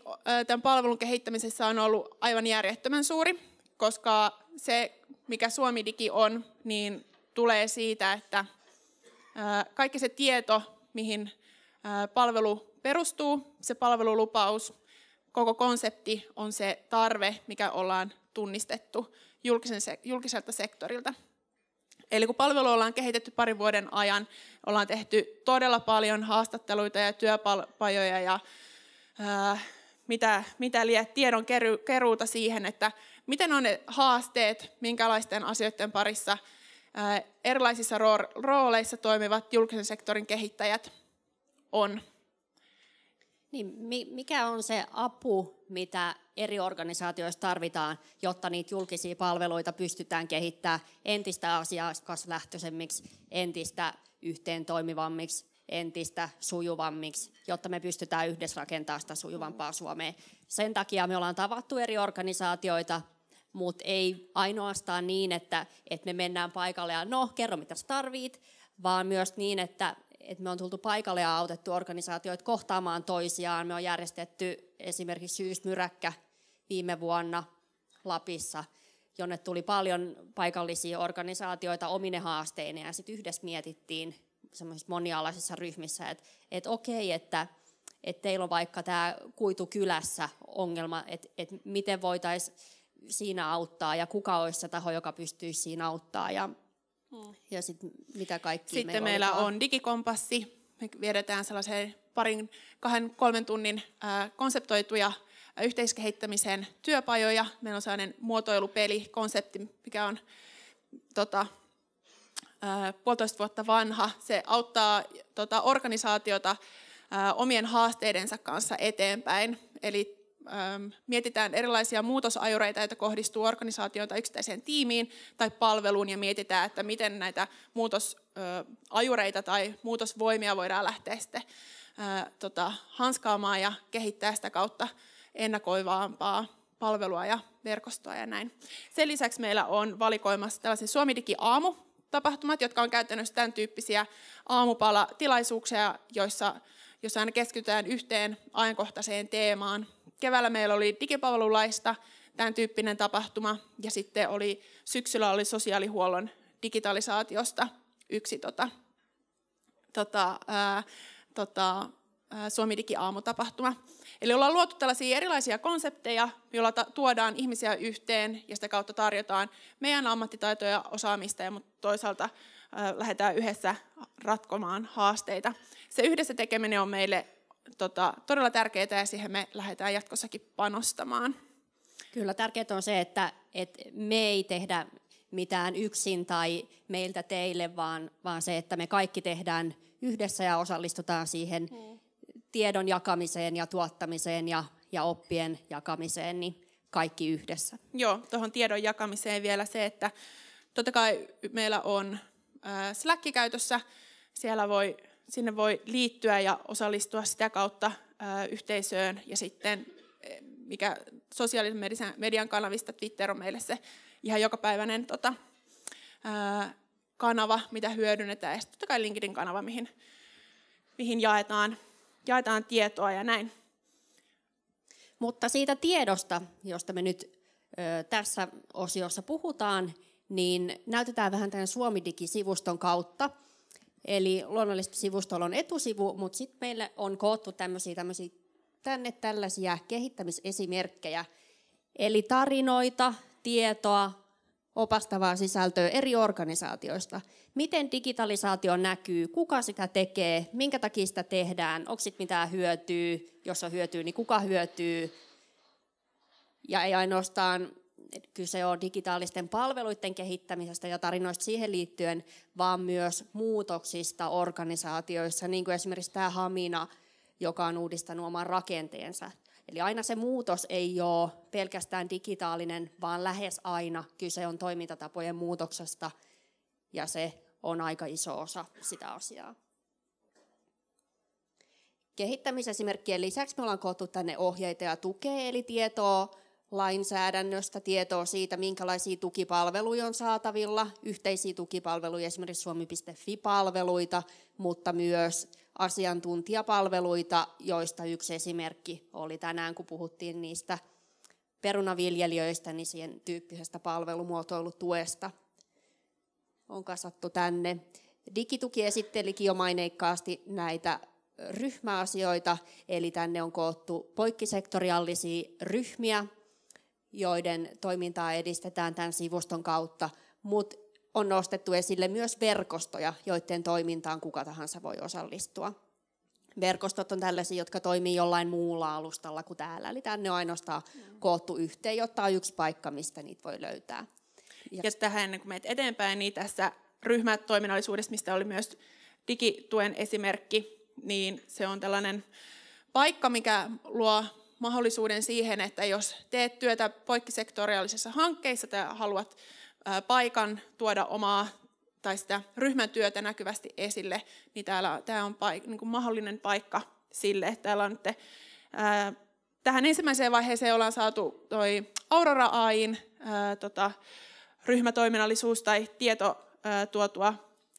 tämän palvelun kehittämisessä on ollut aivan järjettömän suuri, koska se, mikä Suomi digi on, niin tulee siitä, että kaikki se tieto, mihin palvelu perustuu, se palvelulupaus, koko konsepti on se tarve, mikä ollaan tunnistettu julkiselta sektorilta. Eli kun palvelu ollaan kehitetty parin vuoden ajan, ollaan tehty todella paljon haastatteluita ja työpajoja ja ää, äh, mitä, mitä liian tiedon keru, keruuta siihen, että miten on ne haasteet, minkälaisten asioiden parissa ää, äh, erilaisissa rooleissa toimivat julkisen sektorin kehittäjät on. Niin, mikä on se apu, mitä eri organisaatioissa tarvitaan, jotta niitä julkisia palveluita pystytään kehittämään entistä asiakaslähtöisemmiksi, entistä yhteen toimivammiksi, entistä sujuvammiksi, jotta me pystytään yhdessä rakentamaan sitä sujuvampaa Suomea. Sen takia me ollaan tavattu eri organisaatioita, mutta ei ainoastaan niin, että, että me mennään paikalle ja no, kerro mitä tarvit, vaan myös niin, että että me on tultu paikalle ja autettu organisaatioita kohtaamaan toisiaan. Me on järjestetty esimerkiksi syysmyräkkä viime vuonna Lapissa, jonne tuli paljon paikallisia organisaatioita omine haasteineen ja sitten yhdessä mietittiin semmoisissa monialaisissa ryhmissä, että, että okei, että, että teillä on vaikka tämä kuitu kylässä ongelma, että, että miten voitaisiin siinä auttaa ja kuka olisi se taho, joka pystyisi siinä auttaa. Ja Mm. Ja sitten mitä kaikki Sitten meillä, meillä on, digikompassi. Me viedetään sellaiseen parin, kahden, kolmen tunnin ää, konseptoituja ää, yhteiskehittämiseen työpajoja. Meillä on sellainen muotoilupeli, konsepti, mikä on tota, ää, puolitoista vuotta vanha. Se auttaa tota, organisaatiota ää, omien haasteidensa kanssa eteenpäin. Eli mietitään erilaisia muutosajureita, joita kohdistuu organisaatioon tai yksittäiseen tiimiin tai palveluun ja mietitään, että miten näitä muutosajureita tai muutosvoimia voidaan lähteä sitten tota, hanskaamaan ja kehittää sitä kautta ennakoivaampaa palvelua ja verkostoa ja näin. Sen lisäksi meillä on valikoimassa tällaisen Suomidigi-aamu, tapahtumat, jotka on käytännössä tämän tyyppisiä aamupalatilaisuuksia, joissa, joissa aina keskitytään yhteen ajankohtaiseen teemaan keväällä meillä oli digipalvelulaista tämän tyyppinen tapahtuma ja sitten oli, syksyllä oli sosiaalihuollon digitalisaatiosta yksi tota, tota, ää, tota, Suomi digi-aamutapahtuma. Eli ollaan luotu tällaisia erilaisia konsepteja, joilla tuodaan ihmisiä yhteen ja sitä kautta tarjotaan meidän ammattitaitoja ja osaamista, ja mutta toisaalta lähdetään yhdessä ratkomaan haasteita. Se yhdessä tekeminen on meille tota, todella tärkeää ja siihen me lähdetään jatkossakin panostamaan. Kyllä tärkeää on se, että, että me ei tehdä mitään yksin tai meiltä teille, vaan, vaan se, että me kaikki tehdään yhdessä ja osallistutaan siihen hmm. tiedon jakamiseen ja tuottamiseen ja, ja oppien jakamiseen, niin kaikki yhdessä. Joo, tuohon tiedon jakamiseen vielä se, että totta kai meillä on Slack käytössä, siellä voi sinne voi liittyä ja osallistua sitä kautta yhteisöön ja sitten e, mikä sosiaalisen median kanavista Twitter on meille se ihan jokapäiväinen tota, kanava, mitä hyödynnetään ja sitten totta kai LinkedIn kanava, mihin, mihin jaetaan, jaetaan tietoa ja näin. Mutta siitä tiedosta, josta me nyt tässä osiossa puhutaan, niin näytetään vähän tämän Suomi-digisivuston kautta – Eli luonnollisesti sivustolla on etusivu, mutta sitten meillä on koottu tämmösiä, tämmösiä, tänne tällaisia kehittämisesimerkkejä, eli tarinoita, tietoa, opastavaa sisältöä eri organisaatioista. Miten digitalisaatio näkyy, kuka sitä tekee, minkä takia sitä tehdään, onko sitten mitään hyötyä, jos on hyötyä, niin kuka hyötyy. Ja ei ainoastaan kyse on digitaalisten palveluiden kehittämisestä ja tarinoista siihen liittyen, vaan myös muutoksista organisaatioissa, niin kuin esimerkiksi tämä Hamina, joka on uudistanut oman rakenteensa. Eli aina se muutos ei ole pelkästään digitaalinen, vaan lähes aina kyse on toimintatapojen muutoksesta, ja se on aika iso osa sitä asiaa. Kehittämisesimerkkien lisäksi me ollaan koottu tänne ohjeita ja tukea, eli tietoa lainsäädännöstä, tietoa siitä, minkälaisia tukipalveluja on saatavilla, yhteisiä tukipalveluja, esimerkiksi suomi.fi-palveluita, mutta myös asiantuntijapalveluita, joista yksi esimerkki oli tänään, kun puhuttiin niistä perunaviljelijöistä, niin siihen tyyppisestä palvelumuotoilutuesta on kasattu tänne. Digituki esittelikin jo maineikkaasti näitä ryhmäasioita, eli tänne on koottu poikkisektoriallisia ryhmiä, joiden toimintaa edistetään tämän sivuston kautta, mutta on nostettu esille myös verkostoja, joiden toimintaan kuka tahansa voi osallistua. Verkostot on tällaisia, jotka toimii jollain muulla alustalla kuin täällä, eli tänne on ainoastaan mm. koottu yhteen, jotta on yksi paikka, mistä niitä voi löytää. Ja, ja tähän ennen kuin menet eteenpäin, niin tässä ryhmätoiminnallisuudessa, mistä oli myös digituen esimerkki, niin se on tällainen paikka, mikä luo mahdollisuuden siihen, että jos teet työtä poikkisektoriaalisissa hankkeissa tai haluat paikan tuoda omaa tai sitä ryhmän työtä näkyvästi esille, niin täällä tämä on paik- niin kuin mahdollinen paikka sille. Täällä on nyt, ää, tähän ensimmäiseen vaiheeseen ollaan saatu toi Aurora ain, ää, tota, ryhmätoiminnallisuus tai tieto ää, tuotua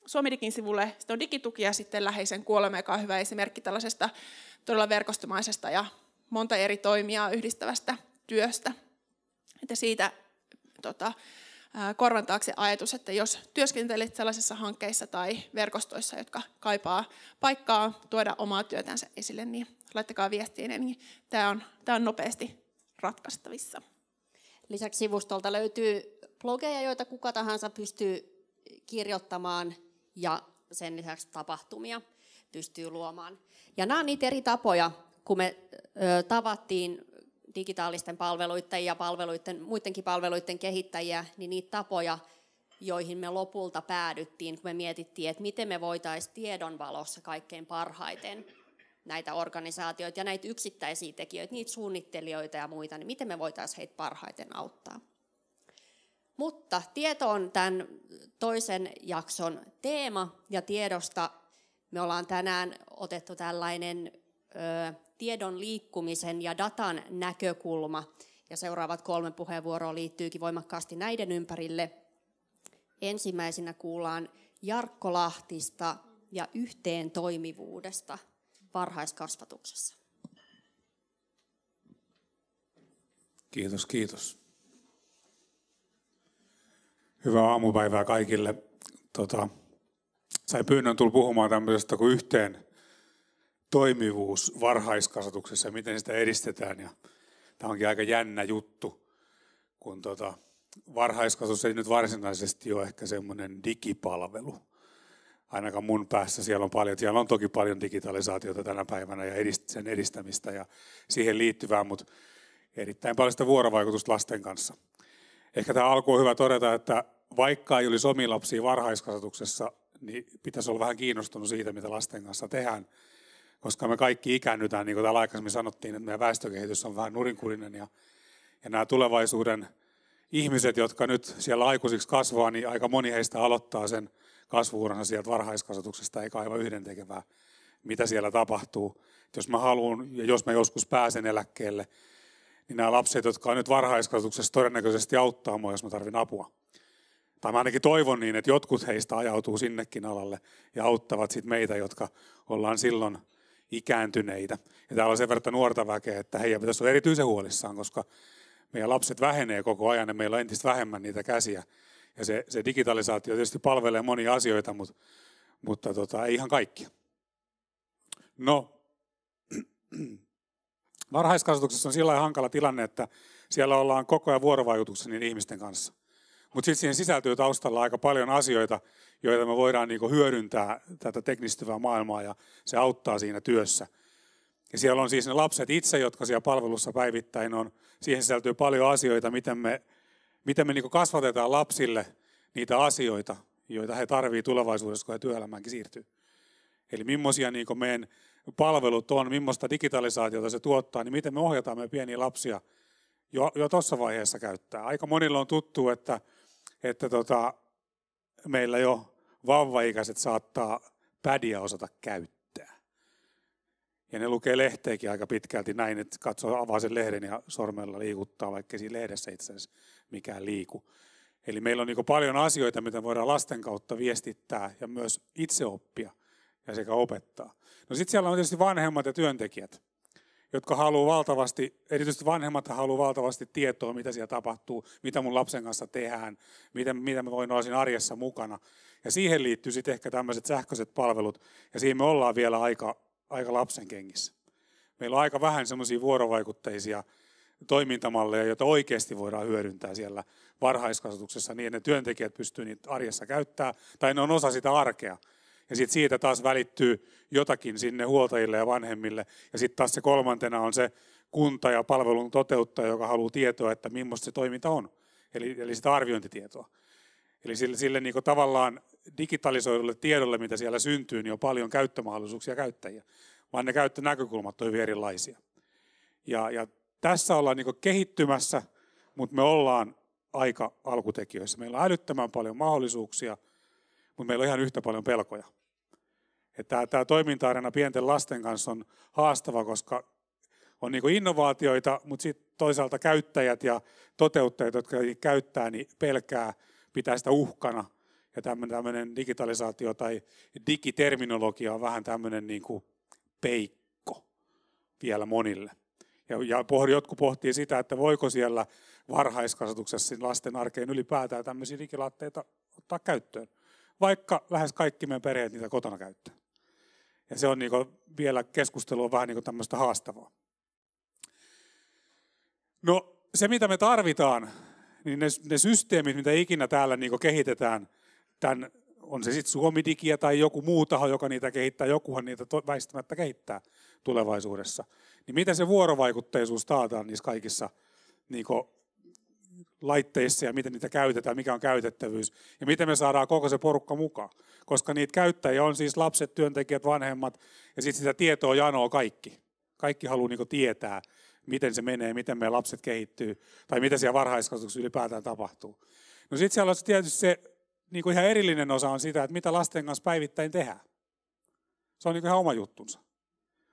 Suomidikin sivulle. Sitten on digituki ja sitten läheisen kuolema, joka on hyvä esimerkki tällaisesta todella verkostomaisesta ja monta eri toimijaa yhdistävästä työstä. Että siitä tota, korvan taakse ajatus, että jos työskentelet sellaisissa hankkeissa tai verkostoissa, jotka kaipaa paikkaa tuoda omaa työtänsä esille, niin laittakaa viestiä, niin tämä on, tämä on nopeasti ratkaistavissa. Lisäksi sivustolta löytyy blogeja, joita kuka tahansa pystyy kirjoittamaan ja sen lisäksi tapahtumia pystyy luomaan. Ja nämä on niitä eri tapoja, kun me ö, tavattiin digitaalisten palveluiden ja palveluiden, muidenkin palveluiden kehittäjiä, niin niitä tapoja, joihin me lopulta päädyttiin, kun me mietittiin, että miten me voitaisiin tiedon valossa kaikkein parhaiten näitä organisaatioita ja näitä yksittäisiä tekijöitä, niitä suunnittelijoita ja muita, niin miten me voitaisiin heitä parhaiten auttaa. Mutta tieto on tämän toisen jakson teema ja tiedosta me ollaan tänään otettu tällainen tiedon liikkumisen ja datan näkökulma. Ja seuraavat kolme puheenvuoroa liittyykin voimakkaasti näiden ympärille. Ensimmäisenä kuullaan Jarkko Lahtista ja yhteen toimivuudesta varhaiskasvatuksessa. Kiitos, kiitos. Hyvää aamupäivää kaikille. Tota, sai pyynnön tulla puhumaan tämmöisestä kuin yhteen toimivuus varhaiskasvatuksessa, miten sitä edistetään. Ja tämä onkin aika jännä juttu, kun tota, varhaiskasvatus ei nyt varsinaisesti ole ehkä semmoinen digipalvelu. Ainakaan mun päässä siellä on paljon, siellä on toki paljon digitalisaatiota tänä päivänä ja sen edistämistä ja siihen liittyvää, mutta erittäin paljon sitä vuorovaikutusta lasten kanssa. Ehkä tämä on hyvä todeta, että vaikka ei olisi omia lapsia varhaiskasvatuksessa, niin pitäisi olla vähän kiinnostunut siitä, mitä lasten kanssa tehdään koska me kaikki ikäännytään, niin kuin täällä aikaisemmin sanottiin, että meidän väestökehitys on vähän nurinkurinen ja, ja nämä tulevaisuuden ihmiset, jotka nyt siellä aikuisiksi kasvaa, niin aika moni heistä aloittaa sen kasvuuransa sieltä varhaiskasvatuksesta, eikä aivan yhdentekevää, mitä siellä tapahtuu. Et jos mä haluan ja jos mä joskus pääsen eläkkeelle, niin nämä lapset, jotka on nyt varhaiskasvatuksessa, todennäköisesti auttaa mua, jos mä tarvin apua. Tai mä ainakin toivon niin, että jotkut heistä ajautuu sinnekin alalle ja auttavat sit meitä, jotka ollaan silloin – ikääntyneitä. Ja täällä on sen verran nuorta väkeä, että heidän pitäisi olla erityisen huolissaan, koska meidän lapset vähenee koko ajan ja meillä on entistä vähemmän niitä käsiä. Ja se, se digitalisaatio tietysti palvelee monia asioita, mutta, mutta tota, ei ihan kaikkia. No, <clears throat> varhaiskasvatuksessa on sillä hankala tilanne, että siellä ollaan koko ajan vuorovaikutuksessa niin ihmisten kanssa – mutta sitten siihen sisältyy taustalla aika paljon asioita, joita me voidaan niinku hyödyntää tätä teknistyvää maailmaa ja se auttaa siinä työssä. Ja siellä on siis ne lapset itse, jotka siellä palvelussa päivittäin on. Siihen sisältyy paljon asioita, miten me, miten me niinku kasvatetaan lapsille niitä asioita, joita he tarvitsevat tulevaisuudessa, kun he työelämäänkin siirtyy. Eli millaisia niinku meidän palvelut on, millaista digitalisaatiota se tuottaa, niin miten me ohjataan me pieniä lapsia jo, jo tuossa vaiheessa käyttää. Aika monilla on tuttu, että että tota, meillä jo vauvaikäiset saattaa pädiä osata käyttää. Ja ne lukee lehteekin aika pitkälti näin, että katsoo, avaa sen lehden ja sormella liikuttaa, vaikka siinä lehdessä itse asiassa mikään liiku. Eli meillä on niin paljon asioita, mitä voidaan lasten kautta viestittää ja myös itse oppia ja sekä opettaa. No sitten siellä on tietysti vanhemmat ja työntekijät jotka haluaa valtavasti, erityisesti vanhemmat haluaa valtavasti tietoa, mitä siellä tapahtuu, mitä mun lapsen kanssa tehdään, mitä mitä mä voin olla siinä arjessa mukana. Ja siihen liittyy sitten ehkä tämmöiset sähköiset palvelut, ja siinä me ollaan vielä aika, aika lapsen kengissä. Meillä on aika vähän semmoisia vuorovaikutteisia toimintamalleja, joita oikeasti voidaan hyödyntää siellä varhaiskasvatuksessa niin, että ne työntekijät pystyvät niitä arjessa käyttämään, tai ne on osa sitä arkea ja sitten siitä taas välittyy jotakin sinne huoltajille ja vanhemmille. Ja sitten taas se kolmantena on se kunta ja palvelun toteuttaja, joka haluaa tietoa, että millaista se toiminta on, eli, eli sitä arviointitietoa. Eli sille, sille niin tavallaan digitalisoidulle tiedolle, mitä siellä syntyy, niin on paljon käyttömahdollisuuksia käyttäjiä, vaan ne käyttönäkökulmat ovat hyvin erilaisia. Ja, ja tässä ollaan niin kehittymässä, mutta me ollaan aika alkutekijöissä. Meillä on älyttömän paljon mahdollisuuksia, mutta meillä on ihan yhtä paljon pelkoja. Tämä, tämä toiminta pienten lasten kanssa on haastava, koska on niin innovaatioita, mutta sitten toisaalta käyttäjät ja toteuttajat, jotka niitä käyttää, niin pelkää, pitää sitä uhkana. Ja tämmöinen digitalisaatio tai digiterminologia on vähän tämmöinen niin kuin peikko vielä monille. Ja, ja jotkut pohtii sitä, että voiko siellä varhaiskasvatuksessa lasten arkeen ylipäätään tämmöisiä digilaatteita ottaa käyttöön, vaikka lähes kaikki meidän perheet niitä kotona käyttää. Ja se on niin vielä keskustelua vähän niin tämmöistä haastavaa. No se, mitä me tarvitaan, niin ne, ne systeemit, mitä ikinä täällä niin kehitetään, tämän, on se sitten Suomidigia tai joku muu taho, joka niitä kehittää, jokuhan niitä to, väistämättä kehittää tulevaisuudessa. Niin miten se vuorovaikutteisuus taataan niissä kaikissa niin laitteissa ja miten niitä käytetään, mikä on käytettävyys ja miten me saadaan koko se porukka mukaan. Koska niitä käyttäjiä on siis lapset, työntekijät, vanhemmat ja sitten sitä tietoa janoa kaikki. Kaikki haluaa niin tietää, miten se menee, miten meidän lapset kehittyy tai mitä siellä varhaiskasvatuksessa ylipäätään tapahtuu. No sitten siellä on tietysti se niin kuin ihan erillinen osa on sitä, että mitä lasten kanssa päivittäin tehdään. Se on niin kuin ihan oma juttunsa.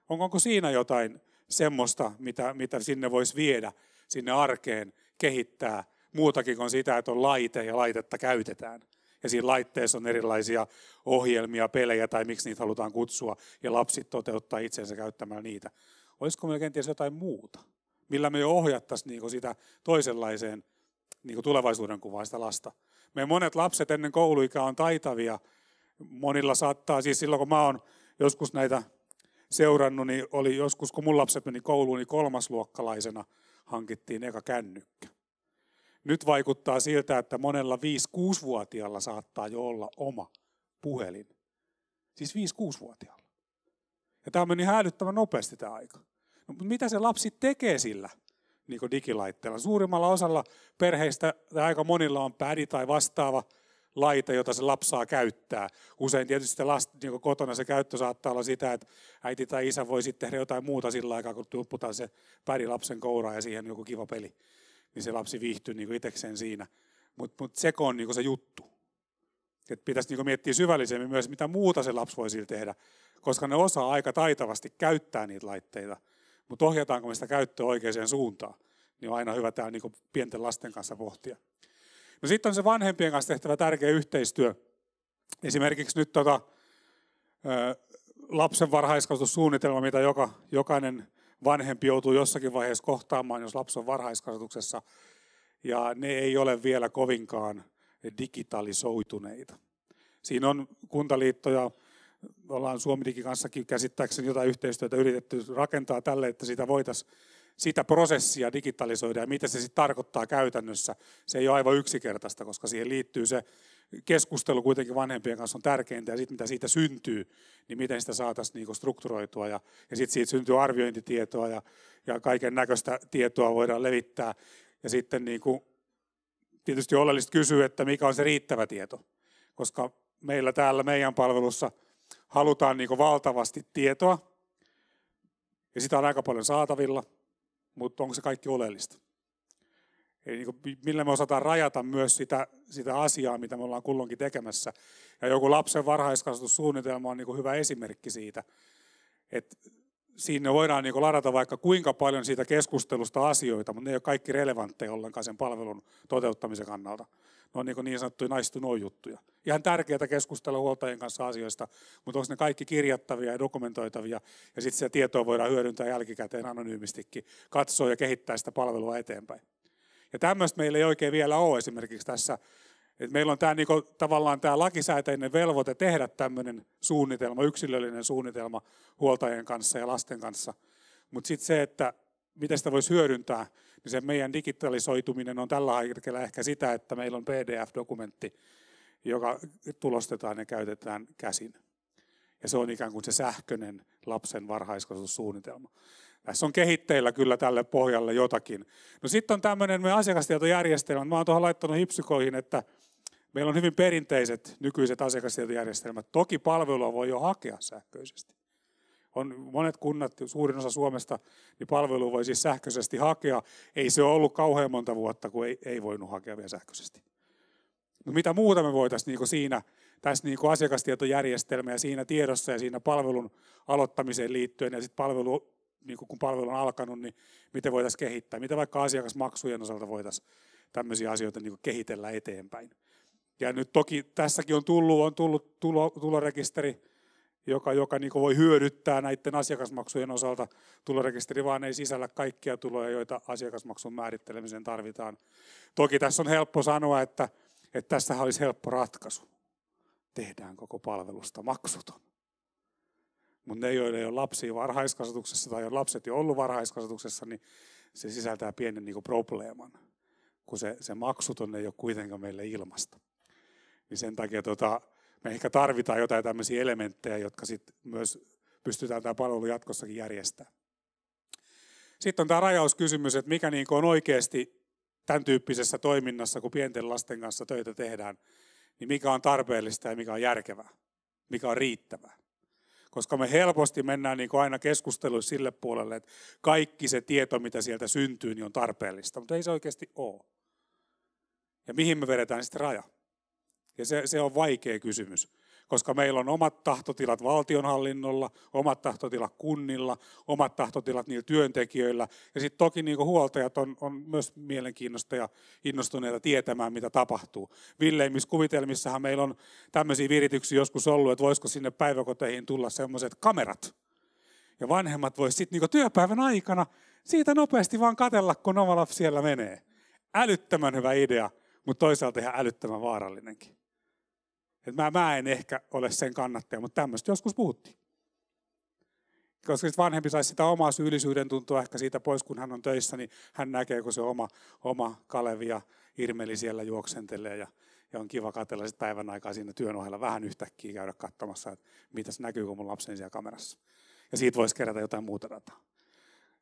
Onko, onko siinä jotain semmoista, mitä, mitä sinne voisi viedä sinne arkeen, kehittää muutakin kuin sitä, että on laite ja laitetta käytetään. Ja siinä laitteessa on erilaisia ohjelmia, pelejä tai miksi niitä halutaan kutsua ja lapsit toteuttaa itsensä käyttämällä niitä. Olisiko meillä kenties jotain muuta, millä me jo ohjattaisiin niinku sitä toisenlaiseen niin kuin tulevaisuuden kuvaan sitä lasta. Me monet lapset ennen kouluikää on taitavia. Monilla saattaa, siis silloin kun mä oon joskus näitä seurannut, niin oli joskus kun mun lapset meni kouluun, niin kolmasluokkalaisena – hankittiin eka kännykkä. Nyt vaikuttaa siltä, että monella 5-6-vuotiaalla saattaa jo olla oma puhelin. Siis 5-6-vuotiaalla. Ja tämä meni häälyttävän nopeasti tämä aika. No, mutta mitä se lapsi tekee sillä niin digilaitteella? Suurimmalla osalla perheistä tai aika monilla on pädi tai vastaava – laite, jota se lapsaa käyttää. Usein tietysti last, niin kotona se käyttö saattaa olla sitä, että äiti tai isä voi sitten tehdä jotain muuta sillä aikaa, kun tupputaan se päri lapsen kouraa ja siihen joku kiva peli. Niin se lapsi viihtyy niin itsekseen siinä. Mutta mut se on niin se juttu. Et pitäisi niin miettiä syvällisemmin myös, mitä muuta se lapsi voi sillä tehdä, koska ne osaa aika taitavasti käyttää niitä laitteita. Mutta ohjataanko me sitä käyttöä oikeaan suuntaan, niin on aina hyvä tämä niin pienten lasten kanssa pohtia. No sitten on se vanhempien kanssa tehtävä tärkeä yhteistyö. Esimerkiksi nyt tota, lapsen varhaiskasvatussuunnitelma, mitä joka, jokainen vanhempi joutuu jossakin vaiheessa kohtaamaan, jos lapsi on varhaiskasvatuksessa. Ja ne ei ole vielä kovinkaan digitalisoituneita. Siinä on kuntaliitto ja ollaan Suomidikin kanssakin käsittääkseni jotain yhteistyötä yritetty rakentaa tälle, että sitä voitaisiin sitä prosessia digitalisoida ja mitä se sitten tarkoittaa käytännössä. Se ei ole aivan yksinkertaista, koska siihen liittyy se keskustelu kuitenkin vanhempien kanssa on tärkeintä ja sitten mitä siitä syntyy, niin miten sitä saataisiin niinku strukturoitua ja, ja sitten siitä syntyy arviointitietoa ja, ja kaiken näköistä tietoa voidaan levittää ja sitten niinku, tietysti oleellista kysyä, että mikä on se riittävä tieto, koska meillä täällä meidän palvelussa halutaan niinku valtavasti tietoa ja sitä on aika paljon saatavilla – mutta onko se kaikki oleellista? Eli niin kuin, millä me osataan rajata myös sitä, sitä asiaa, mitä me ollaan kulloinkin tekemässä. Ja joku lapsen varhaiskasvatussuunnitelma on niin kuin hyvä esimerkki siitä, että siinä voidaan niin kuin ladata vaikka kuinka paljon siitä keskustelusta asioita, mutta ne ei ole kaikki relevantteja ollenkaan sen palvelun toteuttamisen kannalta ne no, on niin, niin sanottuja juttuja. Ihan tärkeää keskustella huoltajien kanssa asioista, mutta onko ne kaikki kirjattavia ja dokumentoitavia, ja sitten sitä tietoa voidaan hyödyntää jälkikäteen anonyymistikin, katsoa ja kehittää sitä palvelua eteenpäin. Ja tämmöistä meillä ei oikein vielä ole esimerkiksi tässä. että meillä on tämä niinku, tavallaan tämä lakisääteinen velvoite tehdä tämmöinen suunnitelma, yksilöllinen suunnitelma huoltajien kanssa ja lasten kanssa. Mutta sitten se, että miten sitä voisi hyödyntää, niin se meidän digitalisoituminen on tällä hetkellä ehkä sitä, että meillä on PDF-dokumentti, joka tulostetaan ja käytetään käsin. Ja se on ikään kuin se sähköinen lapsen varhaiskasvatussuunnitelma. Tässä on kehitteillä kyllä tälle pohjalle jotakin. No sitten on tämmöinen meidän asiakastietojärjestelmä. Mä oon tuohon laittanut hipsykoihin, että meillä on hyvin perinteiset nykyiset asiakastietojärjestelmät. Toki palvelua voi jo hakea sähköisesti on monet kunnat, suurin osa Suomesta, niin palvelu voi siis sähköisesti hakea. Ei se ole ollut kauhean monta vuotta, kun ei, ei voinut hakea vielä sähköisesti. No mitä muuta me voitaisiin niin kuin siinä, tässä niin kuin asiakastietojärjestelmä ja siinä tiedossa ja siinä palvelun aloittamiseen liittyen ja sitten palvelu, niin kun palvelu on alkanut, niin miten voitaisiin kehittää, mitä vaikka asiakasmaksujen osalta voitaisiin tämmöisiä asioita niin kuin kehitellä eteenpäin. Ja nyt toki tässäkin on tullut, on tullut tulo, tulorekisteri, joka, joka niin voi hyödyttää näiden asiakasmaksujen osalta. Tulorekisteri vaan ei sisällä kaikkia tuloja, joita asiakasmaksun määrittelemiseen tarvitaan. Toki tässä on helppo sanoa, että, että tässä olisi helppo ratkaisu. Tehdään koko palvelusta maksuton. Mutta ne, joille ei ole lapsia varhaiskasvatuksessa tai on lapset jo ollut varhaiskasvatuksessa, niin se sisältää pienen niin probleeman, kun se, se maksuton ei ole kuitenkaan meille ilmasta. Niin sen takia tota, me ehkä tarvitaan jotain tämmöisiä elementtejä, jotka sitten myös pystytään tämä palvelu jatkossakin järjestämään. Sitten on tämä rajauskysymys, että mikä niin on oikeasti tämän tyyppisessä toiminnassa, kun pienten lasten kanssa töitä tehdään, niin mikä on tarpeellista ja mikä on järkevää, mikä on riittävää. Koska me helposti mennään niin aina keskusteluun sille puolelle, että kaikki se tieto, mitä sieltä syntyy, niin on tarpeellista, mutta ei se oikeasti ole. Ja mihin me vedetään sitten rajaa? Ja se, se on vaikea kysymys, koska meillä on omat tahtotilat valtionhallinnolla, omat tahtotilat kunnilla, omat tahtotilat niillä työntekijöillä. Ja sitten toki niin huoltajat on, on myös mielenkiinnosta ja innostuneita tietämään, mitä tapahtuu. Villeimmissä kuvitelmissahan meillä on tämmöisiä virityksiä joskus ollut, että voisiko sinne päiväkoteihin tulla semmoiset kamerat. Ja vanhemmat voisivat sitten niin työpäivän aikana siitä nopeasti vaan katella, kun oma lapsi siellä menee. Älyttömän hyvä idea, mutta toisaalta ihan älyttömän vaarallinenkin. Että mä, mä en ehkä ole sen kannattaja, mutta tämmöistä joskus puhuttiin. Koska sitten vanhempi saisi sitä omaa syyllisyyden tuntua ehkä siitä pois, kun hän on töissä, niin hän näkee, kun se oma, oma Kalevi ja Irmeli siellä juoksentelee ja, ja on kiva katsella sitten päivän aikaa siinä työn ohella vähän yhtäkkiä käydä katsomassa, että mitäs näkyy, kun mun lapseni siellä kamerassa. Ja siitä voisi kerätä jotain muuta dataa.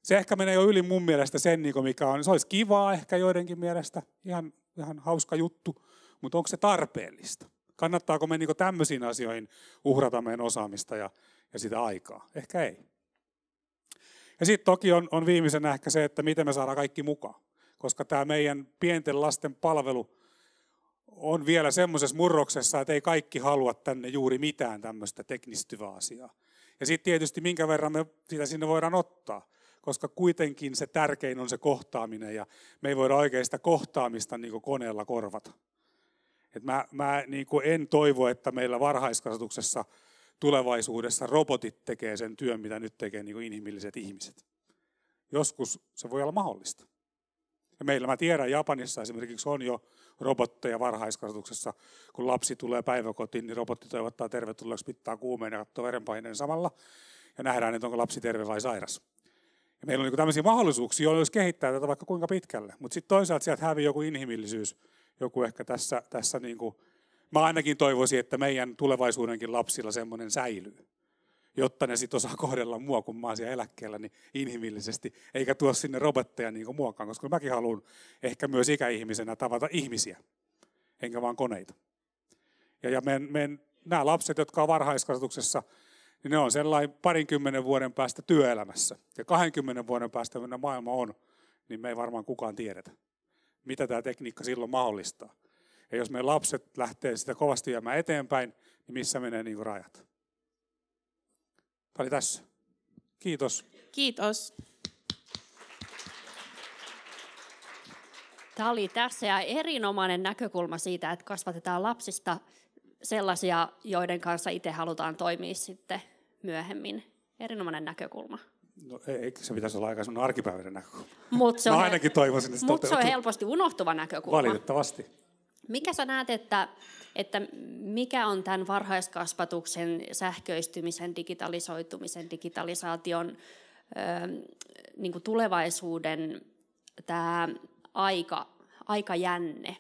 Se ehkä menee jo yli mun mielestä sen, niin mikä on, se olisi kivaa ehkä joidenkin mielestä, ihan, ihan hauska juttu, mutta onko se tarpeellista? Kannattaako me niin tämmöisiin asioihin uhrata meidän osaamista ja, ja sitä aikaa? Ehkä ei. Ja sitten toki on, on viimeisenä ehkä se, että miten me saadaan kaikki mukaan. Koska tämä meidän pienten lasten palvelu on vielä semmoisessa murroksessa, että ei kaikki halua tänne juuri mitään tämmöistä teknistyvää asiaa. Ja sitten tietysti minkä verran me sitä sinne voidaan ottaa koska kuitenkin se tärkein on se kohtaaminen ja me ei voida oikein sitä kohtaamista niin koneella korvata. Et mä mä niin kuin en toivo, että meillä varhaiskasvatuksessa tulevaisuudessa robotit tekee sen työn, mitä nyt tekee niin kuin inhimilliset ihmiset. Joskus se voi olla mahdollista. Ja meillä mä tiedän, Japanissa esimerkiksi on jo robotteja varhaiskasvatuksessa. Kun lapsi tulee päiväkotiin, niin robotti toivottaa tervetulleeksi pitää kuumeen ja katsoo verenpaineen samalla. Ja nähdään, että onko lapsi terve vai sairas. Ja meillä on niin tämmöisiä mahdollisuuksia, joilla olisi kehittää tätä vaikka kuinka pitkälle. Mutta sitten toisaalta sieltä hävii joku inhimillisyys joku ehkä tässä, tässä niin kuin, mä ainakin toivoisin, että meidän tulevaisuudenkin lapsilla semmoinen säilyy jotta ne sitten osaa kohdella mua, kun mä oon siellä eläkkeellä, niin inhimillisesti, eikä tuo sinne robotteja niin kuin muokkaan, koska mäkin haluan ehkä myös ikäihmisenä tavata ihmisiä, enkä vaan koneita. Ja, ja meidän, meidän, nämä lapset, jotka on varhaiskasvatuksessa, niin ne on sellainen parinkymmenen vuoden päästä työelämässä. Ja 20 vuoden päästä, kun maailma on, niin me ei varmaan kukaan tiedetä mitä tämä tekniikka silloin mahdollistaa. Ja jos me lapset lähtee sitä kovasti jäämään eteenpäin, niin missä menee niin rajat? Tämä oli tässä. Kiitos. Kiitos. Tämä oli tässä ja erinomainen näkökulma siitä, että kasvatetaan lapsista sellaisia, joiden kanssa itse halutaan toimia sitten myöhemmin. Erinomainen näkökulma. No ei, se pitäisi olla aika sun arkipäiväinen näkökulma. Mut se on, Mä ainakin toivoisin, että Mutta se on helposti unohtuva näkökulma. Valitettavasti. Mikä sä näet, että, että mikä on tämän varhaiskasvatuksen sähköistymisen, digitalisoitumisen, digitalisaation ö, niin kuin tulevaisuuden tämä aika, aikajänne?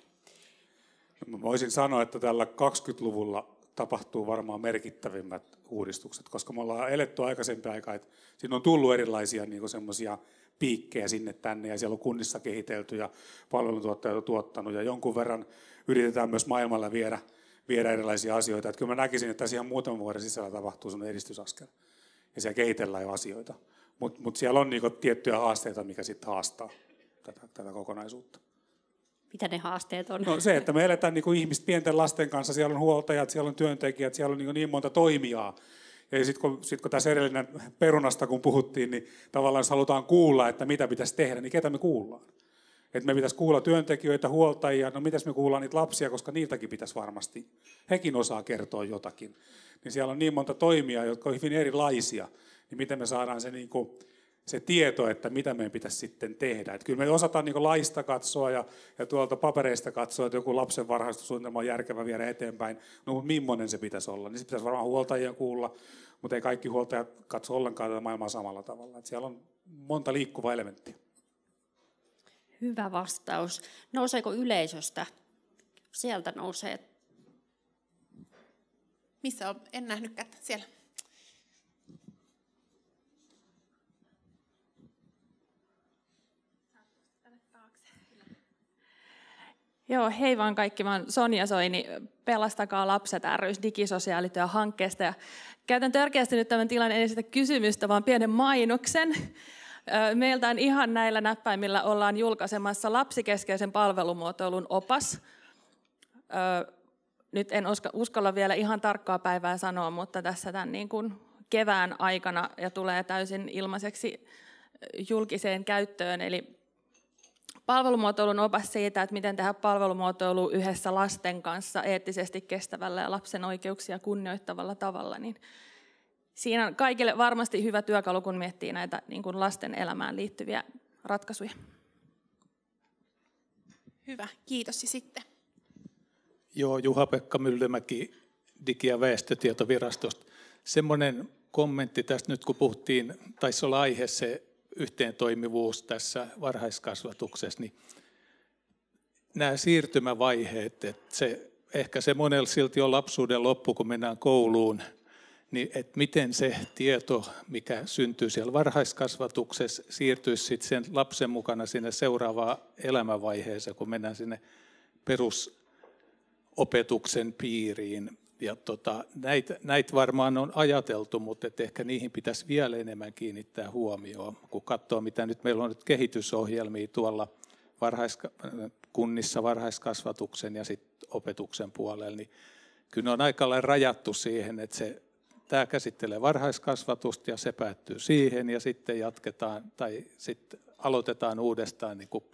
No mä voisin sanoa, että tällä 20-luvulla tapahtuu varmaan merkittävimmät uudistukset, koska me ollaan eletty aikaisempi aika, että siinä on tullut erilaisia niin semmoisia piikkejä sinne tänne ja siellä on kunnissa kehitelty ja palveluntuottajat on tuottanut ja jonkun verran yritetään myös maailmalla viedä, viedä erilaisia asioita. Että kyllä mä näkisin, että siihen muutaman vuoden sisällä tapahtuu sellainen edistysaskel ja siellä kehitellään jo asioita. Mutta mut siellä on niinku tiettyjä haasteita, mikä sitten haastaa tätä, tätä kokonaisuutta mitä ne haasteet on? No se, että me eletään niin kuin ihmiset pienten lasten kanssa, siellä on huoltajat, siellä on työntekijät, siellä on niin, niin monta toimijaa. Ja sitten kun, sit kun tässä edellinen perunasta kun puhuttiin, niin tavallaan jos halutaan kuulla, että mitä pitäisi tehdä, niin ketä me kuullaan? Että me pitäisi kuulla työntekijöitä, huoltajia, no mitäs me kuullaan niitä lapsia, koska niiltäkin pitäisi varmasti, hekin osaa kertoa jotakin. Niin siellä on niin monta toimia, jotka on hyvin erilaisia, niin miten me saadaan se niin kuin se tieto, että mitä meidän pitäisi sitten tehdä. Että kyllä me osataan niin laista katsoa ja, ja tuolta papereista katsoa, että joku lapsen varhaistussuunnitelma on järkevä viedä eteenpäin. No, mutta millainen se pitäisi olla? Niin se pitäisi varmaan huoltajia kuulla, mutta ei kaikki huoltajat katso ollenkaan tätä maailmaa samalla tavalla. Että siellä on monta liikkuvaa elementtiä. Hyvä vastaus. Nouseeko yleisöstä? Sieltä nousee. Missä on? En nähnyt kättä. Siellä. Joo, hei vaan kaikki. Mä oon Sonja Soini, Pelastakaa lapset ry, digisosiaalityön hankkeesta. Ja käytän törkeästi nyt tämän tilan sitä kysymystä, vaan pienen mainoksen. Meiltä on ihan näillä näppäimillä ollaan julkaisemassa lapsikeskeisen palvelumuotoilun opas. Nyt en uskalla vielä ihan tarkkaa päivää sanoa, mutta tässä tämän niin kuin kevään aikana ja tulee täysin ilmaiseksi julkiseen käyttöön. Eli Palvelumuotoilun opas siitä, että miten tehdä palvelumuotoilu yhdessä lasten kanssa eettisesti kestävällä ja lapsen oikeuksia kunnioittavalla tavalla, niin siinä on kaikille varmasti hyvä työkalu, kun miettii näitä niin kuin lasten elämään liittyviä ratkaisuja. Hyvä, kiitos ja sitten. Joo, Juha-Pekka Myllymäki Digi- ja väestötietovirastosta. Semmoinen kommentti tästä nyt, kun puhuttiin, taisi olla aihe se yhteentoimivuus tässä varhaiskasvatuksessa, niin nämä siirtymävaiheet, että se, ehkä se monella silti on lapsuuden loppu, kun mennään kouluun, niin että miten se tieto, mikä syntyy siellä varhaiskasvatuksessa, siirtyisi sitten sen lapsen mukana sinne seuraavaan elämänvaiheeseen, kun mennään sinne perusopetuksen piiriin ja tota, näitä, näitä varmaan on ajateltu, mutta et ehkä niihin pitäisi vielä enemmän kiinnittää huomioon. Kun katsoo, mitä nyt meillä on nyt kehitysohjelmia tuolla varhaiska- kunnissa varhaiskasvatuksen ja sit opetuksen puolella, niin kyllä ne on aika lailla rajattu siihen, että se, tämä käsittelee varhaiskasvatusta ja se päättyy siihen ja sitten jatketaan tai sitten aloitetaan uudestaan niin kuin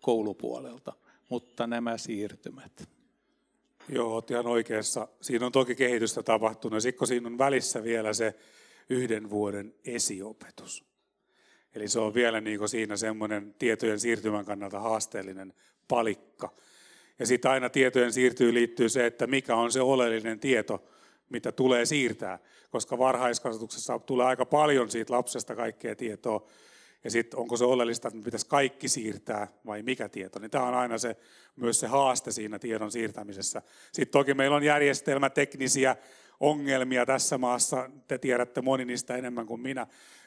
koulupuolelta, mutta nämä siirtymät. Joo, olet ihan oikeassa. Siinä on toki kehitystä tapahtunut. Sitten kun siinä on välissä vielä se yhden vuoden esiopetus. Eli se on vielä niin siinä semmoinen tietojen siirtymän kannalta haasteellinen palikka. Ja sitten aina tietojen siirtyy liittyy se, että mikä on se oleellinen tieto, mitä tulee siirtää. Koska varhaiskasvatuksessa tulee aika paljon siitä lapsesta kaikkea tietoa, ja sitten onko se oleellista, että me pitäisi kaikki siirtää vai mikä tieto. Niin tämä on aina se, myös se haaste siinä tiedon siirtämisessä. Sitten toki meillä on järjestelmäteknisiä ongelmia tässä maassa. Te tiedätte moni niistä enemmän kuin minä,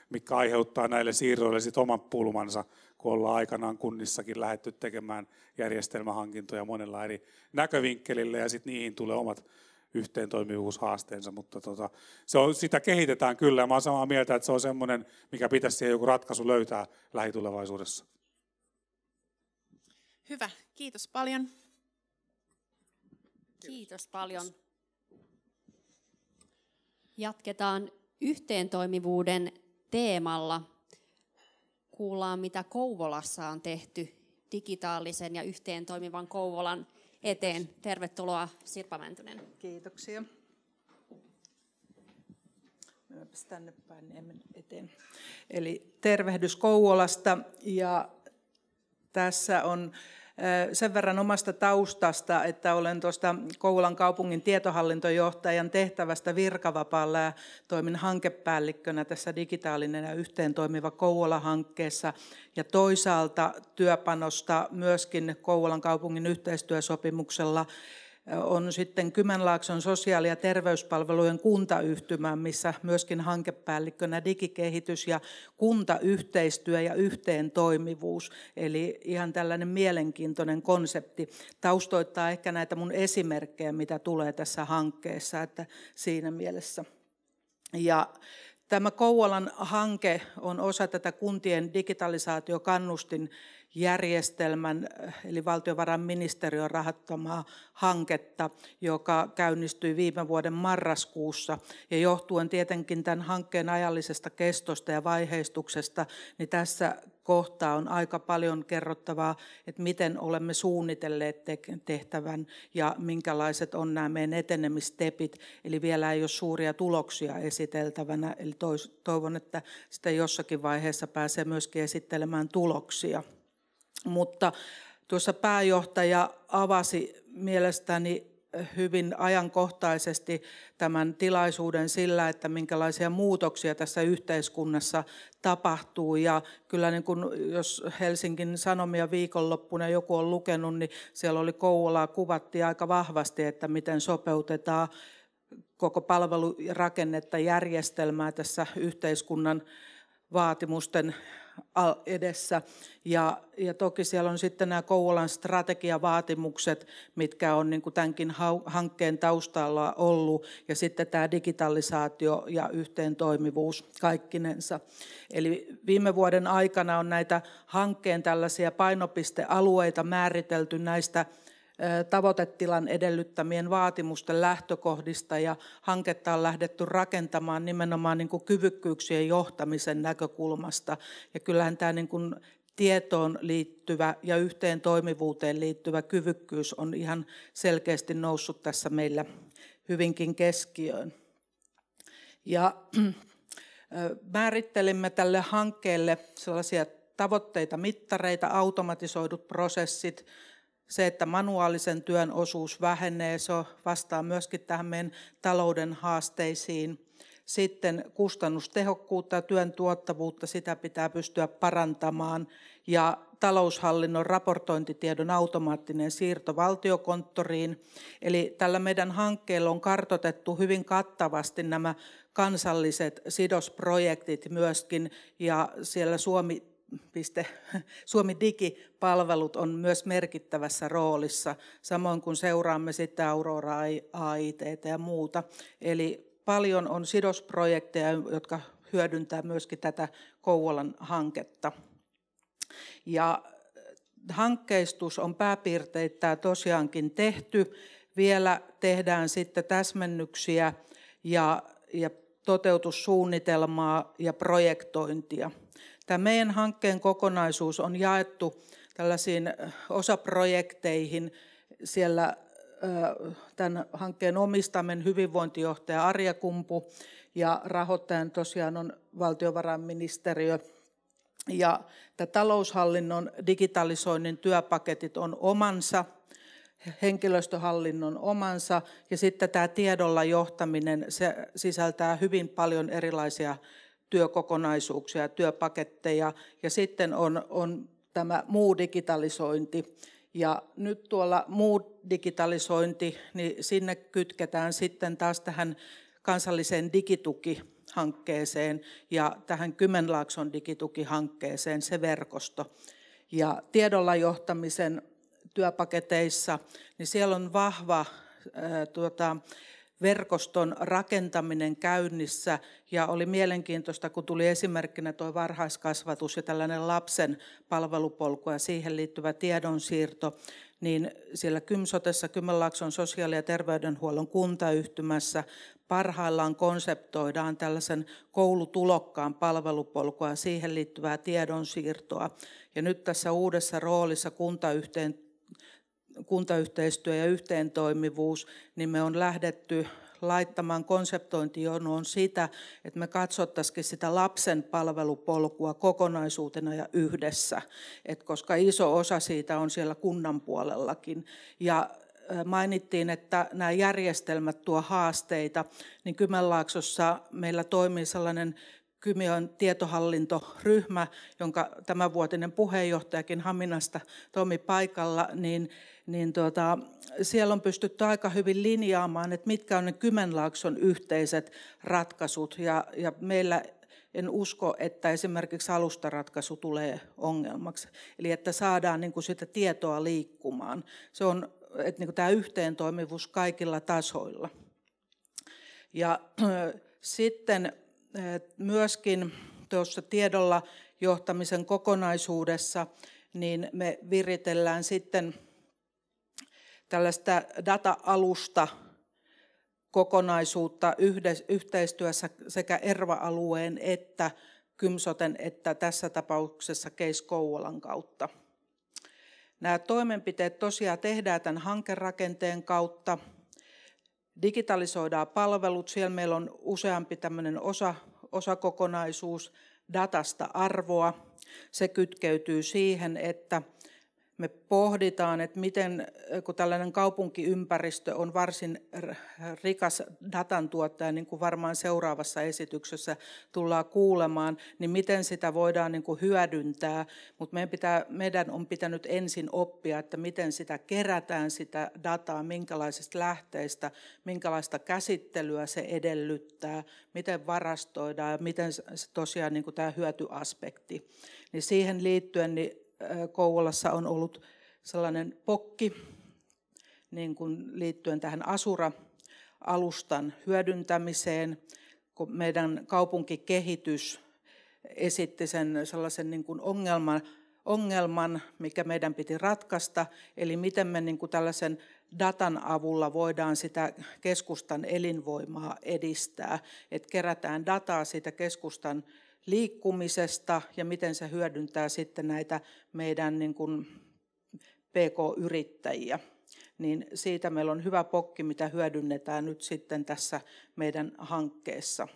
mikä aiheuttaa näille siirroille sitten oman pulmansa, kun ollaan aikanaan kunnissakin lähetty tekemään järjestelmähankintoja monella eri näkövinkkelillä ja sitten niihin tulee omat yhteen toimivuushaasteensa, mutta tota, se on, sitä kehitetään kyllä ja mä olen samaa mieltä, että se on semmoinen, mikä pitäisi siihen joku ratkaisu löytää lähitulevaisuudessa. Hyvä, kiitos paljon. Kiitos paljon. Jatketaan yhteentoimivuuden teemalla. Kuullaan, mitä Kouvolassa on tehty digitaalisen ja yhteentoimivan Kouvolan eteen. Tervetuloa Sirpa Mäntynen. Kiitoksia. Mennäpäs tänne päin eteen. Eli tervehdys Kouvolasta ja tässä on sen verran omasta taustasta, että olen tuosta Kouvolan kaupungin tietohallintojohtajan tehtävästä virkavapaalla ja toimin hankepäällikkönä tässä digitaalinen ja yhteen toimiva Kouvola-hankkeessa ja toisaalta työpanosta myöskin Kouvolan kaupungin yhteistyösopimuksella on sitten Kymenlaakson sosiaali- ja terveyspalvelujen kuntayhtymä, missä myöskin hankepäällikkönä digikehitys ja kuntayhteistyö ja yhteen toimivuus. Eli ihan tällainen mielenkiintoinen konsepti. Taustoittaa ehkä näitä mun esimerkkejä, mitä tulee tässä hankkeessa, että siinä mielessä. Ja Tämä Kouvolan hanke on osa tätä kuntien digitalisaatiokannustin järjestelmän, eh, eli valtiovarainministeriön rahoittamaa hanketta, joka käynnistyi viime vuoden marraskuussa. Ja johtuen tietenkin tämän hankkeen ajallisesta kestosta ja vaiheistuksesta, niin tässä kohtaa on aika paljon kerrottavaa, että miten olemme suunnitelleet tehtävän ja minkälaiset on nämä meidän etenemistepit. Eli vielä ei ole suuria tuloksia esiteltävänä, eli toivon, että sitä jossakin vaiheessa pääsee myöskin esittelemään tuloksia. Mutta tuossa pääjohtaja avasi mielestäni hyvin ajankohtaisesti tämän tilaisuuden sillä, että minkälaisia muutoksia tässä yhteiskunnassa tapahtuu. Ja kyllä niin kuin, jos Helsingin Sanomia viikonloppuna joku on lukenut, niin siellä oli Kouvolaa kuvattiin aika vahvasti, että miten sopeutetaan koko palvelurakennetta, järjestelmää tässä yhteiskunnan vaatimusten edessä. Ja, ja toki siellä on sitten nämä Kouvolan strategiavaatimukset, mitkä on niin kuin tämänkin hankkeen taustalla ollut, ja sitten tämä digitalisaatio ja yhteentoimivuus kaikkinensa. Eli viime vuoden aikana on näitä hankkeen tällaisia painopistealueita määritelty näistä tavoitetilan edellyttämien vaatimusten lähtökohdista ja hanketta on lähdetty rakentamaan nimenomaan niin kuin kyvykkyyksien johtamisen näkökulmasta. Ja kyllähän tämä niin kuin tietoon liittyvä ja yhteen toimivuuteen liittyvä kyvykkyys on ihan selkeästi noussut tässä meillä hyvinkin keskiöön. Ja määrittelimme tälle hankkeelle sellaisia tavoitteita, mittareita, automatisoidut prosessit, se, että manuaalisen työn osuus vähenee, se vastaa myöskin tähän meidän talouden haasteisiin. Sitten kustannustehokkuutta ja työn tuottavuutta, sitä pitää pystyä parantamaan. Ja taloushallinnon raportointitiedon automaattinen siirto valtiokonttoriin. Eli tällä meidän hankkeella on kartotettu hyvin kattavasti nämä kansalliset sidosprojektit myöskin, ja siellä Suomi <laughs> Suomi digipalvelut on myös merkittävässä roolissa, samoin kuin seuraamme sitten Aurora AIT ja muuta. Eli paljon on sidosprojekteja, jotka hyödyntää myöskin tätä Kouvolan hanketta. Ja äh, hankkeistus on pääpiirteittäin tosiaankin tehty. Vielä tehdään sitten täsmennyksiä ja, ja toteutussuunnitelmaa ja projektointia. Tämä meidän hankkeen kokonaisuus on jaettu tällaisiin osaprojekteihin. Siellä tämän hankkeen omistamen hyvinvointijohtaja Arja Kumpu ja rahoittajan tosiaan on valtiovarainministeriö. Ja tämä taloushallinnon digitalisoinnin työpaketit on omansa, henkilöstöhallinnon omansa ja sitten tämä tiedolla johtaminen se sisältää hyvin paljon erilaisia työkokonaisuuksia, työpaketteja ja sitten on, on tämä muu digitalisointi. Ja nyt tuolla muu digitalisointi, niin sinne kytketään sitten taas tähän kansalliseen digitukihankkeeseen ja tähän Kymenlaakson digitukihankkeeseen se verkosto. Ja tiedolla johtamisen työpaketeissa, niin siellä on vahva ää, tuota, verkoston rakentaminen käynnissä ja oli mielenkiintoista, kun tuli esimerkkinä tuo varhaiskasvatus ja tällainen lapsen palvelupolku ja siihen liittyvä tiedonsiirto, niin siellä Kymsotessa Kymenlaakson sosiaali- ja terveydenhuollon kuntayhtymässä parhaillaan konseptoidaan tällaisen koulutulokkaan palvelupolkua ja siihen liittyvää tiedonsiirtoa. Ja nyt tässä uudessa roolissa kuntayhteen kuntayhteistyö ja yhteentoimivuus, niin me on lähdetty laittamaan On sitä, että me katsottaisikin sitä lapsen palvelupolkua kokonaisuutena ja yhdessä, Et koska iso osa siitä on siellä kunnan puolellakin. Ja mainittiin, että nämä järjestelmät tuo haasteita, niin Kymenlaaksossa meillä toimii sellainen Kymion tietohallintoryhmä, jonka tämänvuotinen puheenjohtajakin Haminasta toimi paikalla, niin, niin tuota, siellä on pystytty aika hyvin linjaamaan, että mitkä on ne Kymenlaakson yhteiset ratkaisut. Ja, ja meillä en usko, että esimerkiksi alustaratkaisu tulee ongelmaksi. Eli että saadaan niin kuin sitä tietoa liikkumaan. Se on että niin kuin tämä yhteentoimivuus kaikilla tasoilla. Ja äh, <clears throat> sitten myöskin tuossa tiedolla johtamisen kokonaisuudessa, niin me viritellään sitten tällaista data-alusta kokonaisuutta yhteistyössä sekä ERVA-alueen että Kymsoten että tässä tapauksessa keis Kouvolan kautta. Nämä toimenpiteet tosiaan tehdään tämän hankerakenteen kautta – digitalisoidaan palvelut. Siellä meillä on useampi tämmöinen osa, osakokonaisuus datasta arvoa. Se kytkeytyy siihen, että – me pohditaan, että miten, äh, kun tällainen kaupunkiympäristö on varsin rikas datan tuottaja, niin kuin varmaan seuraavassa esityksessä tullaan kuulemaan, niin miten sitä voidaan niin kuin hyödyntää, mutta meidän, pitää, meidän on pitänyt ensin oppia, että miten sitä kerätään sitä dataa, minkälaisista lähteistä, minkälaista käsittelyä se edellyttää, miten varastoidaan ja miten se tosiaan niin kuin tämä hyötyaspekti. Niin siihen liittyen niin Kouvolassa on ollut sellainen pokki niin kuin liittyen tähän Asura-alustan hyödyntämiseen. Meidän kaupunkikehitys esitti sen sellaisen niin kuin ongelman, ongelman, mikä meidän piti ratkaista, eli miten me niin kuin tällaisen datan avulla voidaan sitä keskustan elinvoimaa edistää, että kerätään dataa siitä keskustan liikkumisesta ja miten se hyödyntää sitten näitä meidän niin kuin PK-yrittäjiä. Niin siitä meillä on hyvä pokki, mitä hyödynnetään nyt sitten tässä meidän hankkeessa.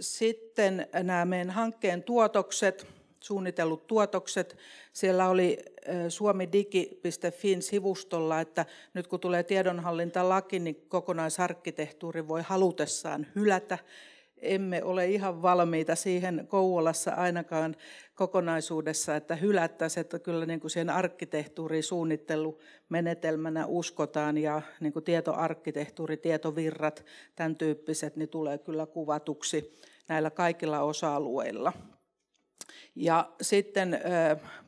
Sitten nämä meidän hankkeen tuotokset, suunnitellut tuotokset. Siellä oli suomidigi.fin sivustolla, että nyt kun tulee tiedonhallintalaki, niin kokonaisarkkitehtuuri voi halutessaan hylätä emme ole ihan valmiita siihen Kouvolassa ainakaan kokonaisuudessa, että hylättäisiin, että kyllä niin kuin siihen arkkitehtuuriin suunnittelumenetelmänä uskotaan ja niin kuin tietoarkkitehtuuri, tietovirrat, tämän tyyppiset, niin tulee kyllä kuvatuksi näillä kaikilla osa-alueilla. Ja sitten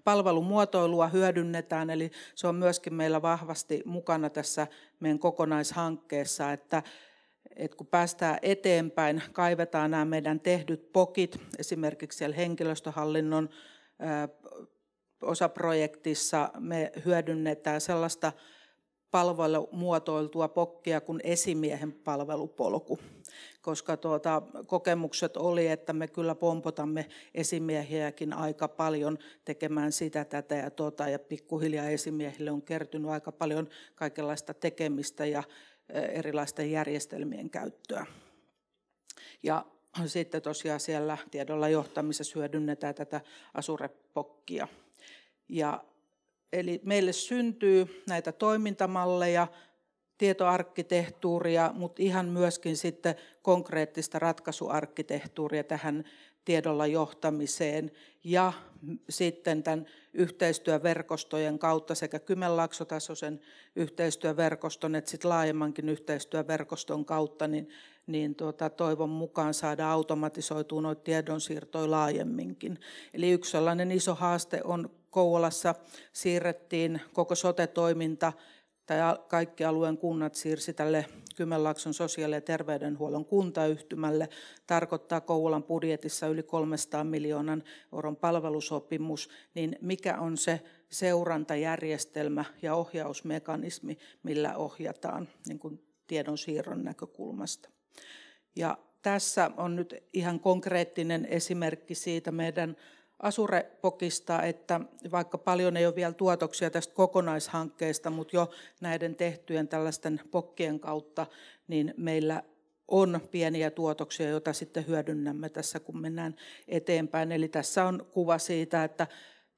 palvelumuotoilua hyödynnetään, eli se on myöskin meillä vahvasti mukana tässä meidän kokonaishankkeessa, että että kun päästään eteenpäin, kaivetaan nämä meidän tehdyt pokit, esimerkiksi siellä henkilöstöhallinnon osaprojektissa me hyödynnetään sellaista palvelumuotoiltua pokkia kuin esimiehen palvelupolku, koska tuota, kokemukset oli, että me kyllä pompotamme esimiehiäkin aika paljon tekemään sitä, tätä ja tuota, ja pikkuhiljaa esimiehille on kertynyt aika paljon kaikenlaista tekemistä ja Eh, erilaisten järjestelmien käyttöä. Ja sitten tosiaan siellä tiedolla johtamisessa hyödynnetään tätä asurepokkia. Ja eli meille syntyy näitä toimintamalleja, tietoarkkitehtuuria, mutta ihan myöskin sitten konkreettista ratkaisuarkkitehtuuria tähän tiedolla johtamiseen ja sitten tämän yhteistyöverkostojen kautta sekä Kymenlaaksotasoisen yhteistyöverkoston että sitten laajemmankin yhteistyöverkoston kautta, niin, niin tuota, toivon mukaan saada automatisoitua noita tiedonsiirtoja laajemminkin. Eli yksi sellainen iso haaste on Kouvolassa siirrettiin koko sote-toiminta tai kaikki alueen kunnat siirsi tälle Kymenlaakson sosiaali- ja terveydenhuollon kuntayhtymälle tarkoittaa Kouvolan budjetissa yli 300 miljoonan euron palvelusopimus, niin mikä on se seurantajärjestelmä ja ohjausmekanismi, millä ohjataan niin kuin tiedonsiirron näkökulmasta. Ja tässä on nyt ihan konkreettinen esimerkki siitä meidän Asurepokista, että vaikka paljon ei ole vielä tuotoksia tästä kokonaishankkeesta, mutta jo näiden tehtyjen tällaisten pokkien kautta, niin meillä on pieniä tuotoksia, joita sitten hyödynnämme tässä, kun mennään eteenpäin. Eli tässä on kuva siitä, että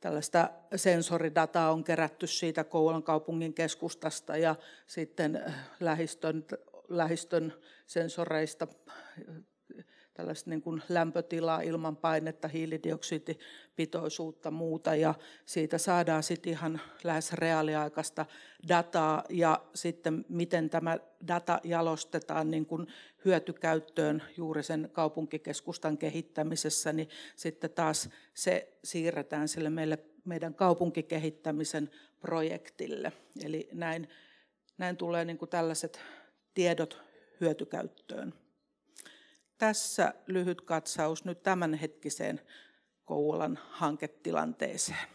tällaista sensoridataa on kerätty siitä Kouvolan kaupungin keskustasta ja sitten lähistön, lähistön sensoreista tällaista niin kuin lämpötilaa ilman painetta, hiilidioksidipitoisuutta muuta ja siitä saadaan sitten ihan lähes reaaliaikaista dataa ja sitten miten tämä data jalostetaan niin kuin hyötykäyttöön juuri sen kaupunkikeskustan kehittämisessä, niin sitten taas se siirretään sille meille, meidän kaupunkikehittämisen projektille. Eli näin, näin tulee niin kuin tällaiset tiedot hyötykäyttöön tässä lyhyt katsaus nyt tämänhetkiseen Kouvolan hanketilanteeseen.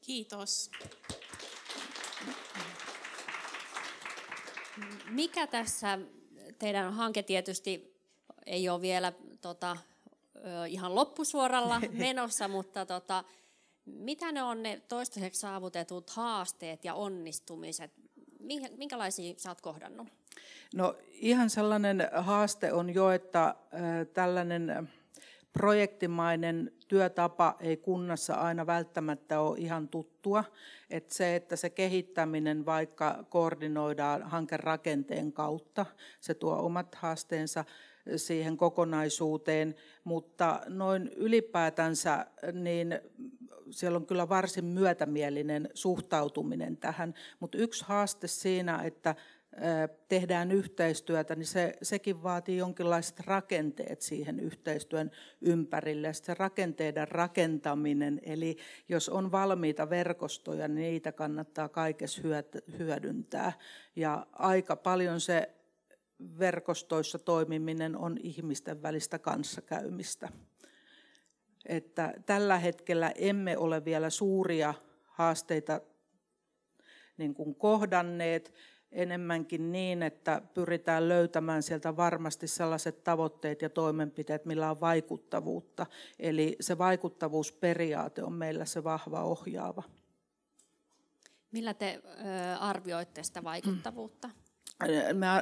Kiitos. Mikä tässä teidän hanke tietysti ei ole vielä tota, ihan loppusuoralla <laughs> menossa, mutta tota, mitä ne on ne toistaiseksi saavutetut haasteet ja onnistumiset? Minkälaisia sä oot kohdannut? No ihan sellainen haaste on jo, että tällainen projektimainen työtapa ei kunnassa aina välttämättä ole ihan tuttua. Että se, että se kehittäminen vaikka koordinoidaan hankerakenteen kautta, se tuo omat haasteensa siihen kokonaisuuteen, mutta noin ylipäätänsä niin siellä on kyllä varsin myötämielinen suhtautuminen tähän, mutta yksi haaste siinä, että tehdään yhteistyötä, niin se, sekin vaatii jonkinlaiset rakenteet siihen yhteistyön ympärille. Sitten se rakenteiden rakentaminen, eli jos on valmiita verkostoja, niin niitä kannattaa kaikessa hyödyntää. Ja aika paljon se verkostoissa toimiminen on ihmisten välistä kanssakäymistä. Että tällä hetkellä emme ole vielä suuria haasteita niin kuin kohdanneet, enemmänkin niin, että pyritään löytämään sieltä varmasti sellaiset tavoitteet ja toimenpiteet, millä on vaikuttavuutta. Eli se vaikuttavuusperiaate on meillä se vahva ohjaava. Millä te arvioitte sitä vaikuttavuutta?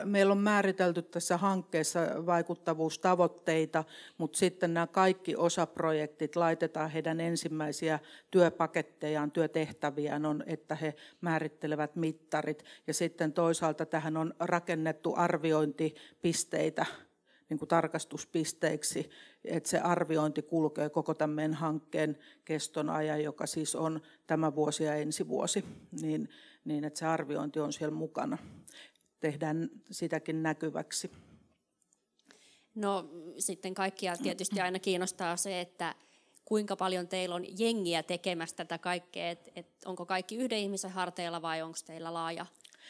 Meillä on määritelty tässä hankkeessa vaikuttavuustavoitteita, mutta sitten nämä kaikki osaprojektit laitetaan heidän ensimmäisiä työpakettejaan, työtehtäviään on, että he määrittelevät mittarit. Ja sitten toisaalta tähän on rakennettu arviointipisteitä niin kuin tarkastuspisteiksi, että se arviointi kulkee koko tämän hankkeen keston ajan, joka siis on tämä vuosi ja ensi vuosi, niin, niin että se arviointi on siellä mukana tehdään sitäkin näkyväksi? No sitten kaikkia tietysti aina kiinnostaa se, että kuinka paljon teillä on jengiä tekemässä tätä kaikkea, että et onko kaikki yhden ihmisen harteilla vai onko teillä laaja,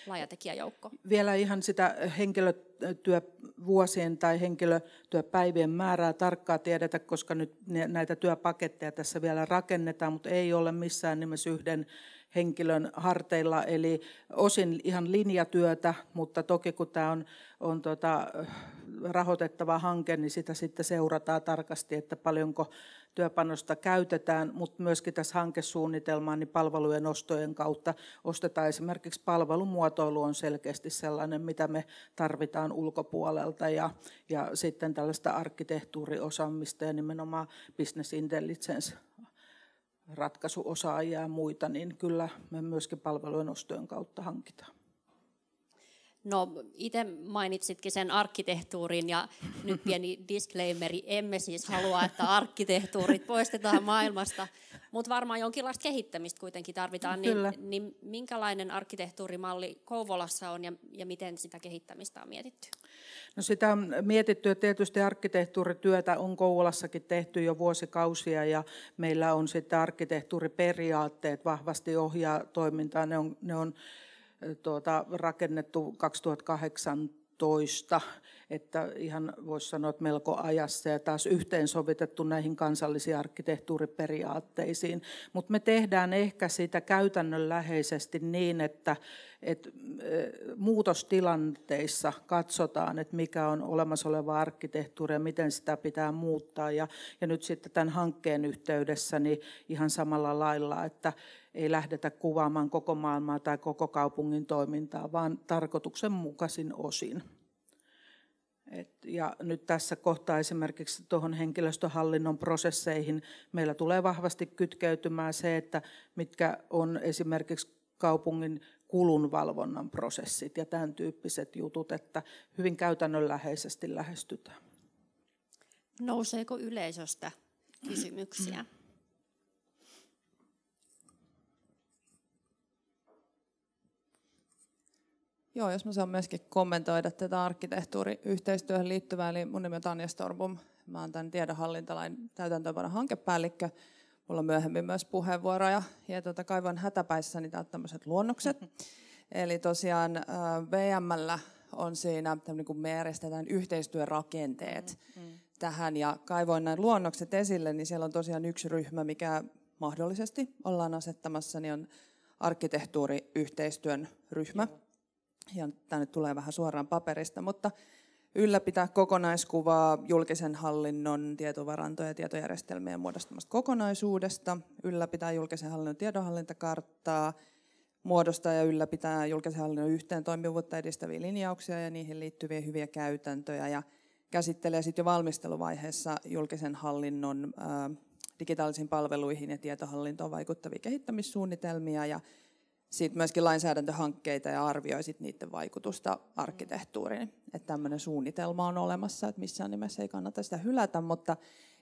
laaja tekijäjoukko? Vielä ihan sitä henkilötyövuosien tai henkilötyöpäivien määrää tarkkaa tiedetä, koska nyt näitä työpaketteja tässä vielä rakennetaan, mutta ei ole missään nimessä yhden henkilön harteilla, eli osin ihan linjatyötä, mutta toki kun tämä on, on tota, rahoitettava hanke, niin sitä sitten seurataan tarkasti, että paljonko työpanosta käytetään, mutta myöskin tässä hankesuunnitelmaan niin palvelujen ostojen kautta ostetaan esimerkiksi palvelumuotoilu on selkeästi sellainen, mitä me tarvitaan ulkopuolelta ja, ja sitten tällaista arkkitehtuuriosaamista ja nimenomaan business intelligence ratkaisuosaajia ja muita, niin kyllä me myöskin palvelujen ostojen kautta hankitaan. No itse mainitsitkin sen arkkitehtuurin ja nyt pieni disclaimeri, emme siis halua, että arkkitehtuurit poistetaan maailmasta, mutta varmaan jonkinlaista kehittämistä kuitenkin tarvitaan, niin, niin minkälainen arkkitehtuurimalli Kouvolassa on ja, ja miten sitä kehittämistä on mietitty? No sitä on mietitty, että tietysti arkkitehtuurityötä on Kouvolassakin tehty jo vuosikausia ja meillä on sitten arkkitehtuuriperiaatteet vahvasti ohjaa toimintaa. Ne on, ne on tuota, rakennettu 2008 toista, että ihan voisi sanoa, että melko ajassa ja taas yhteensovitettu näihin kansallisiin arkkitehtuuriperiaatteisiin. Mutta me tehdään ehkä sitä käytännönläheisesti niin, että, että muutostilanteissa katsotaan, että mikä on olemassa oleva arkkitehtuuri ja miten sitä pitää muuttaa. Ja, ja nyt sitten tämän hankkeen yhteydessä niin ihan samalla lailla, että ei lähdetä kuvaamaan koko maailmaa tai koko kaupungin toimintaa, vaan tarkoituksenmukaisin osin. Et, ja nyt tässä kohtaa esimerkiksi tuohon henkilöstöhallinnon prosesseihin meillä tulee vahvasti kytkeytymään se, että mitkä on esimerkiksi kaupungin kulunvalvonnan prosessit ja tämän tyyppiset jutut, että hyvin käytännönläheisesti lähestytään. Nouseeko yleisöstä kysymyksiä? <clears throat> Joo, jos mä saan myöskin kommentoida tätä arkkitehtuuriyhteistyöhön liittyvää, eli mun nimi on Tanja Storbum, mä oon tämän tiedonhallintalain täytäntöönpanon hankepäällikkö. Mulla on myöhemmin myös puheenvuoroja, ja tuota, kaivan hätäpäissäni täältä tämmöiset luonnokset. Mm-hmm. Eli tosiaan VMllä on siinä, niin kun me järjestetään yhteistyörakenteet mm, hmm tähän, ja kaivoin näin luonnokset esille, niin siellä on tosiaan yksi ryhmä, mikä mahdollisesti ollaan asettamassa, niin on arkkitehtuuriyhteistyön ryhmä. Joo ja tämä nyt tulee vähän suoraan paperista, mutta ylläpitää kokonaiskuvaa julkisen hallinnon tietovarantoja ja tietojärjestelmien muodostamasta kokonaisuudesta, ylläpitää julkisen hallinnon tiedonhallintakarttaa, muodostaa ja ylläpitää julkisen hallinnon yhteen toimivuutta edistäviä linjauksia ja niihin liittyviä hyviä käytäntöjä ja käsittelee sitten jo valmisteluvaiheessa julkisen hallinnon digitaalisiin palveluihin ja tietohallintoon vaikuttavia kehittämissuunnitelmia ja sitten myöskin lainsäädäntöhankkeita ja arvioi sit niiden vaikutusta arkkitehtuuriin. Että tämmöinen suunnitelma on olemassa, että missään nimessä ei kannata sitä hylätä, mutta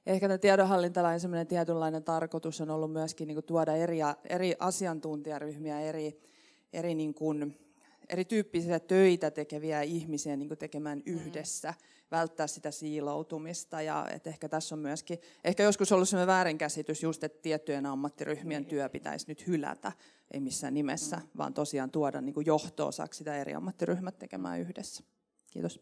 ehkä tämä tiedonhallintalain semmoinen tietynlainen tarkoitus on ollut myöskin niin kuin tuoda eri, eri asiantuntijaryhmiä, eri, eri niin kuin, erityyppisiä töitä tekeviä ihmisiä niin tekemään mm. yhdessä, mm. välttää sitä siiloutumista. Ja, et ehkä tässä on myöskin, ehkä joskus ollut sellainen väärinkäsitys just, että tiettyjen ammattiryhmien niin. työ pitäisi nyt hylätä, ei missään nimessä, mm. vaan tosiaan tuoda niin kuin johto osaksi sitä eri ammattiryhmät tekemään yhdessä. Kiitos.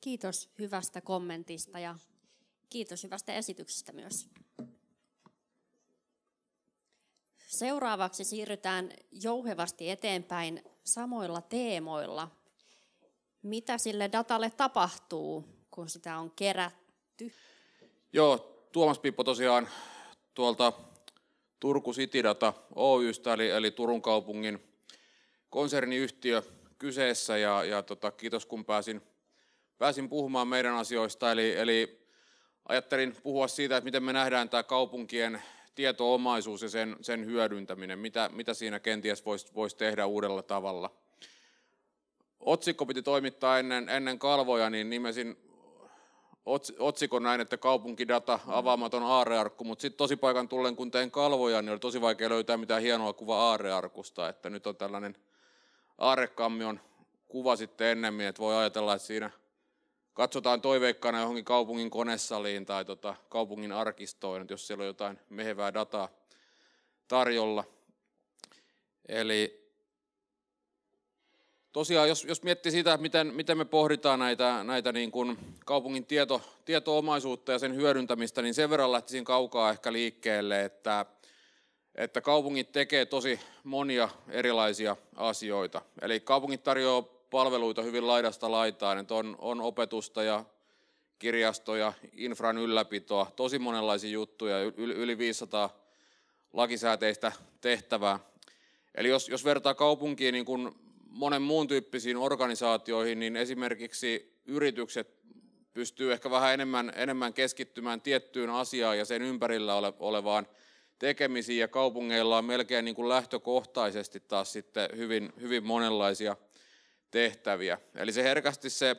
Kiitos hyvästä kommentista ja kiitos hyvästä esityksestä myös. Seuraavaksi siirrytään jouhevasti eteenpäin samoilla teemoilla mitä sille datalle tapahtuu, kun sitä on kerätty? Joo, Tuomas Pippo tosiaan tuolta Turku City Data Oystä, eli, eli Turun kaupungin konserniyhtiö kyseessä, ja, ja tota, kiitos kun pääsin, pääsin puhumaan meidän asioista, eli, eli ajattelin puhua siitä, että miten me nähdään tämä kaupunkien tietoomaisuus ja sen, sen hyödyntäminen, mitä, mitä siinä kenties voisi vois tehdä uudella tavalla otsikko piti toimittaa ennen, ennen kalvoja, niin nimesin otsikon näin, että kaupunkidata, avaamaton aarearkku, mutta sitten tosi paikan tullen, kun tein kalvoja, niin oli tosi vaikea löytää mitään hienoa kuvaa aarearkusta, että nyt on tällainen aarekammion kuva sitten ennemmin, että voi ajatella, että siinä katsotaan toiveikkaana johonkin kaupungin konesaliin tai tota, kaupungin arkistoon, että jos siellä on jotain mehevää dataa tarjolla. Eli tosiaan, jos, jos miettii sitä, miten, miten me pohditaan näitä, näitä niin kuin kaupungin tieto, tietoomaisuutta ja sen hyödyntämistä, niin sen verran lähtisin kaukaa ehkä liikkeelle, että, että kaupungit tekee tosi monia erilaisia asioita. Eli kaupungit tarjoaa palveluita hyvin laidasta laitaan, että on, on opetusta ja kirjastoja, infran ylläpitoa, tosi monenlaisia juttuja, yli 500 lakisääteistä tehtävää. Eli jos, jos vertaa kaupunkiin niin kuin monen muun tyyppisiin organisaatioihin, niin esimerkiksi yritykset pystyy ehkä vähän enemmän, enemmän keskittymään tiettyyn asiaan ja sen ympärillä ole, olevaan tekemisiin, ja kaupungeilla on melkein niin kuin lähtökohtaisesti taas sitten hyvin, hyvin monenlaisia tehtäviä. Eli se herkästi se